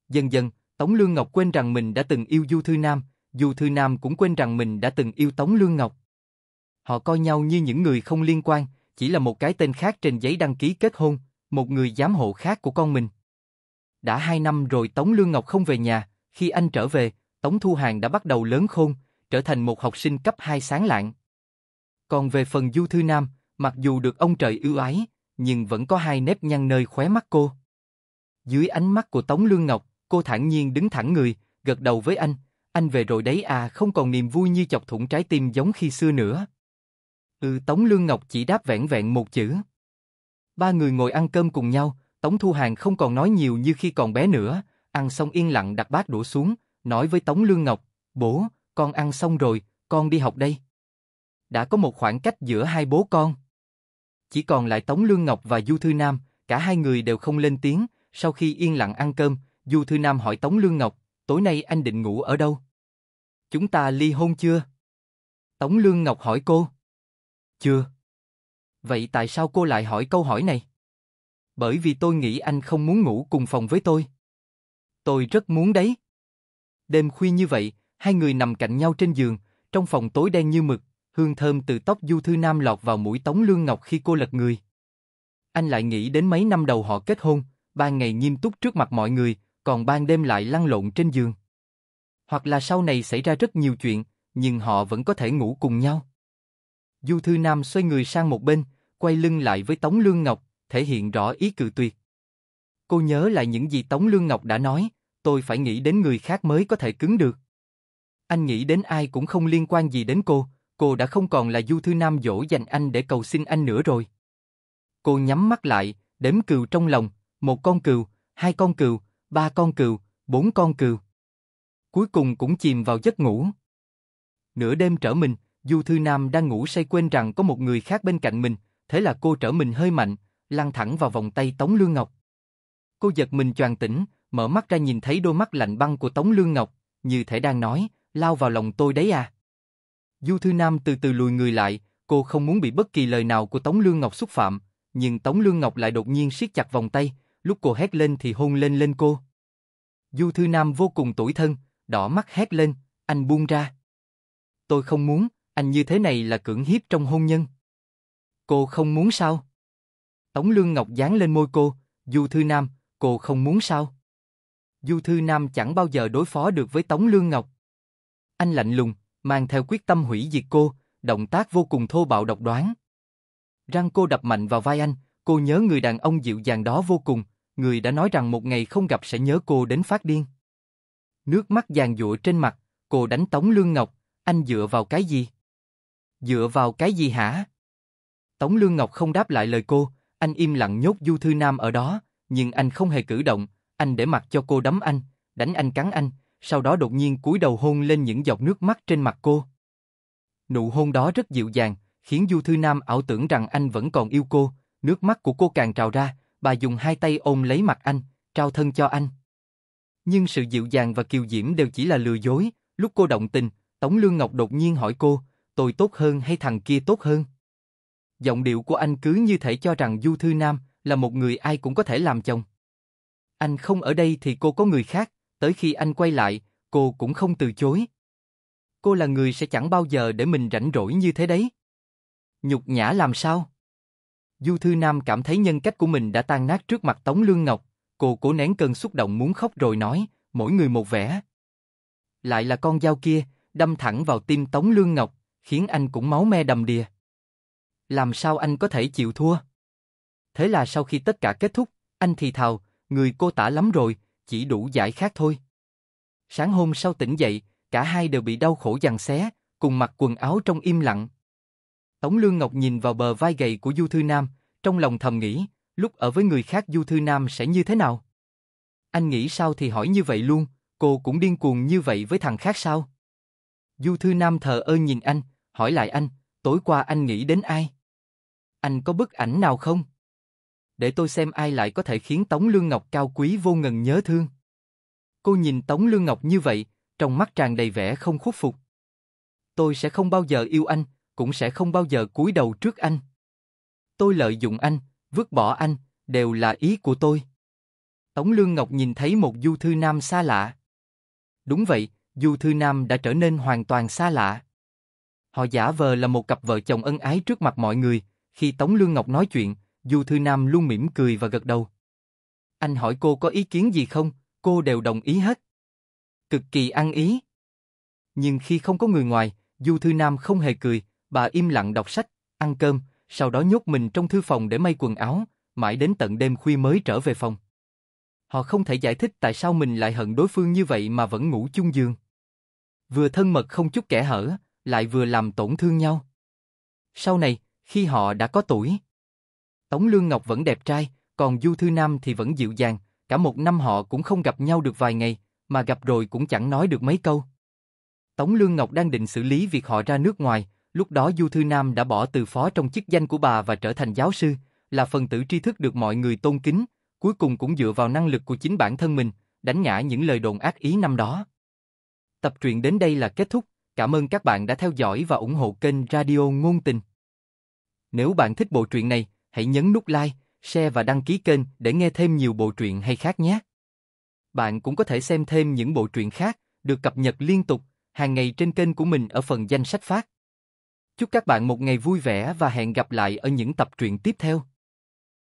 Dần dần, Tống Lương Ngọc quên rằng mình đã từng yêu Du Thư Nam, Du Thư Nam cũng quên rằng mình đã từng yêu Tống Lương Ngọc. Họ coi nhau như những người không liên quan, chỉ là một cái tên khác trên giấy đăng ký kết hôn, một người giám hộ khác của con mình. Đã hai năm rồi Tống Lương Ngọc không về nhà, khi anh trở về, Tống Thu Hàng đã bắt đầu lớn khôn, trở thành một học sinh cấp 2 sáng lạng. Còn về phần Du Thư Nam, mặc dù được ông trời ưu ái, nhưng vẫn có hai nếp nhăn nơi khóe mắt cô. Dưới ánh mắt của Tống Lương Ngọc, cô thản nhiên đứng thẳng người, gật đầu với anh, anh về rồi đấy à không còn niềm vui như chọc thủng trái tim giống khi xưa nữa. Ừ Tống Lương Ngọc chỉ đáp vẹn vẹn một chữ. Ba người ngồi ăn cơm cùng nhau, Tống Thu Hàng không còn nói nhiều như khi còn bé nữa, ăn xong yên lặng đặt bát đũa xuống, nói với Tống Lương Ngọc, bố, con ăn xong rồi, con đi học đây đã có một khoảng cách giữa hai bố con. Chỉ còn lại Tống Lương Ngọc và Du Thư Nam, cả hai người đều không lên tiếng, sau khi yên lặng ăn cơm, Du Thư Nam hỏi Tống Lương Ngọc, tối nay anh định ngủ ở đâu? Chúng ta ly hôn chưa? Tống Lương Ngọc hỏi cô. Chưa. Vậy tại sao cô lại hỏi câu hỏi này? Bởi vì tôi nghĩ anh không muốn ngủ cùng phòng với tôi. Tôi rất muốn đấy. Đêm khuya như vậy, hai người nằm cạnh nhau trên giường, trong phòng tối đen như mực, hương thơm từ tóc Du Thư Nam lọt vào mũi Tống Lương Ngọc khi cô lật người. Anh lại nghĩ đến mấy năm đầu họ kết hôn, ban ngày nghiêm túc trước mặt mọi người, còn ban đêm lại lăn lộn trên giường. Hoặc là sau này xảy ra rất nhiều chuyện, nhưng họ vẫn có thể ngủ cùng nhau. Du Thư Nam xoay người sang một bên, quay lưng lại với Tống Lương Ngọc, thể hiện rõ ý cự tuyệt. Cô nhớ lại những gì Tống Lương Ngọc đã nói, tôi phải nghĩ đến người khác mới có thể cứng được. Anh nghĩ đến ai cũng không liên quan gì đến cô, cô đã không còn là du thư nam dỗ dành anh để cầu xin anh nữa rồi. Cô nhắm mắt lại, đếm cừu trong lòng, một con cừu, hai con cừu, ba con cừu, bốn con cừu. Cuối cùng cũng chìm vào giấc ngủ. Nửa đêm trở mình, Du Thư Nam đang ngủ say quên rằng có một người khác bên cạnh mình, thế là cô trở mình hơi mạnh, lăn thẳng vào vòng tay Tống Lương Ngọc. Cô giật mình choàng tỉnh, mở mắt ra nhìn thấy đôi mắt lạnh băng của Tống Lương Ngọc, như thể đang nói, lao vào lòng tôi đấy à. Du Thư Nam từ từ lùi người lại, cô không muốn bị bất kỳ lời nào của Tống Lương Ngọc xúc phạm, nhưng Tống Lương Ngọc lại đột nhiên siết chặt vòng tay, lúc cô hét lên thì hôn lên lên cô. Du Thư Nam vô cùng tủi thân, đỏ mắt hét lên, anh buông ra. Tôi không muốn, anh như thế này là cưỡng hiếp trong hôn nhân. Cô không muốn sao? Tống Lương Ngọc dán lên môi cô, Du Thư Nam, cô không muốn sao? Du Thư Nam chẳng bao giờ đối phó được với Tống Lương Ngọc. Anh lạnh lùng, mang theo quyết tâm hủy diệt cô, động tác vô cùng thô bạo độc đoán. Răng cô đập mạnh vào vai anh, cô nhớ người đàn ông dịu dàng đó vô cùng, người đã nói rằng một ngày không gặp sẽ nhớ cô đến phát điên. Nước mắt giàn giụa trên mặt, cô đánh Tống Lương Ngọc, anh dựa vào cái gì? Dựa vào cái gì hả? Tống Lương Ngọc không đáp lại lời cô, anh im lặng nhốt Du Thư Nam ở đó, nhưng anh không hề cử động, anh để mặt cho cô đấm anh, đánh anh cắn anh, sau đó đột nhiên cúi đầu hôn lên những giọt nước mắt trên mặt cô. Nụ hôn đó rất dịu dàng, khiến Du Thư Nam ảo tưởng rằng anh vẫn còn yêu cô, nước mắt của cô càng trào ra, bà dùng hai tay ôm lấy mặt anh, trao thân cho anh. Nhưng sự dịu dàng và kiều diễm đều chỉ là lừa dối, lúc cô động tình, Tống Lương Ngọc đột nhiên hỏi cô, tôi tốt hơn hay thằng kia tốt hơn? Giọng điệu của anh cứ như thể cho rằng Du Thư Nam là một người ai cũng có thể làm chồng. Anh không ở đây thì cô có người khác, tới khi anh quay lại, cô cũng không từ chối. Cô là người sẽ chẳng bao giờ để mình rảnh rỗi như thế đấy. Nhục nhã làm sao? Du Thư Nam cảm thấy nhân cách của mình đã tan nát trước mặt Tống Lương Ngọc, cô cố nén cơn xúc động muốn khóc rồi nói, mỗi người một vẻ. Lại là con dao kia, đâm thẳng vào tim Tống Lương Ngọc, khiến anh cũng máu me đầm đìa. Làm sao anh có thể chịu thua? Thế là sau khi tất cả kết thúc, anh thì thào, người cô tả lắm rồi, chỉ đủ giải khát thôi. Sáng hôm sau tỉnh dậy, cả hai đều bị đau khổ giằng xé, cùng mặc quần áo trong im lặng. Tống Lương Ngọc nhìn vào bờ vai gầy của Du Thư Nam, trong lòng thầm nghĩ, lúc ở với người khác Du Thư Nam sẽ như thế nào? Anh nghĩ sao thì hỏi như vậy luôn, cô cũng điên cuồng như vậy với thằng khác sao? Du Thư Nam thờ ơ nhìn anh, hỏi lại anh, tối qua anh nghĩ đến ai? Anh có bức ảnh nào không? để tôi xem ai lại có thể khiến Tống Lương Ngọc cao quý vô ngần nhớ thương. Cô nhìn Tống Lương Ngọc như vậy, trong mắt tràn đầy vẻ không khuất phục. Tôi sẽ không bao giờ yêu anh, cũng sẽ không bao giờ cúi đầu trước anh. Tôi lợi dụng anh, vứt bỏ anh, đều là ý của tôi. Tống Lương Ngọc nhìn thấy một du thư nam xa lạ. Đúng vậy, du thư nam đã trở nên hoàn toàn xa lạ. Họ giả vờ là một cặp vợ chồng ân ái trước mặt mọi người, khi Tống Lương Ngọc nói chuyện, Du Thư Nam luôn mỉm cười và gật đầu. Anh hỏi cô có ý kiến gì không, cô đều đồng ý hết. Cực kỳ ăn ý. Nhưng khi không có người ngoài, Du Thư Nam không hề cười, bà im lặng đọc sách, ăn cơm, sau đó nhốt mình trong thư phòng để may quần áo, mãi đến tận đêm khuya mới trở về phòng. Họ không thể giải thích tại sao mình lại hận đối phương như vậy mà vẫn ngủ chung giường. Vừa thân mật không chút kẻ hở, lại vừa làm tổn thương nhau. Sau này, khi họ đã có tuổi, Tống Lương Ngọc vẫn đẹp trai, còn Du Thư Nam thì vẫn dịu dàng, cả một năm họ cũng không gặp nhau được vài ngày, mà gặp rồi cũng chẳng nói được mấy câu. Tống Lương Ngọc đang định xử lý việc họ ra nước ngoài, lúc đó Du Thư Nam đã bỏ từ phó trong chức danh của bà và trở thành giáo sư, là phần tử tri thức được mọi người tôn kính, cuối cùng cũng dựa vào năng lực của chính bản thân mình, đánh ngã những lời đồn ác ý năm đó. Tập truyện đến đây là kết thúc, cảm ơn các bạn đã theo dõi và ủng hộ kênh Radio Ngôn Tình. Nếu bạn thích bộ truyện này, hãy nhấn nút like, share và đăng ký kênh để nghe thêm nhiều bộ truyện hay khác nhé. Bạn cũng có thể xem thêm những bộ truyện khác được cập nhật liên tục hàng ngày trên kênh của mình ở phần danh sách phát. Chúc các bạn một ngày vui vẻ và hẹn gặp lại ở những tập truyện tiếp theo.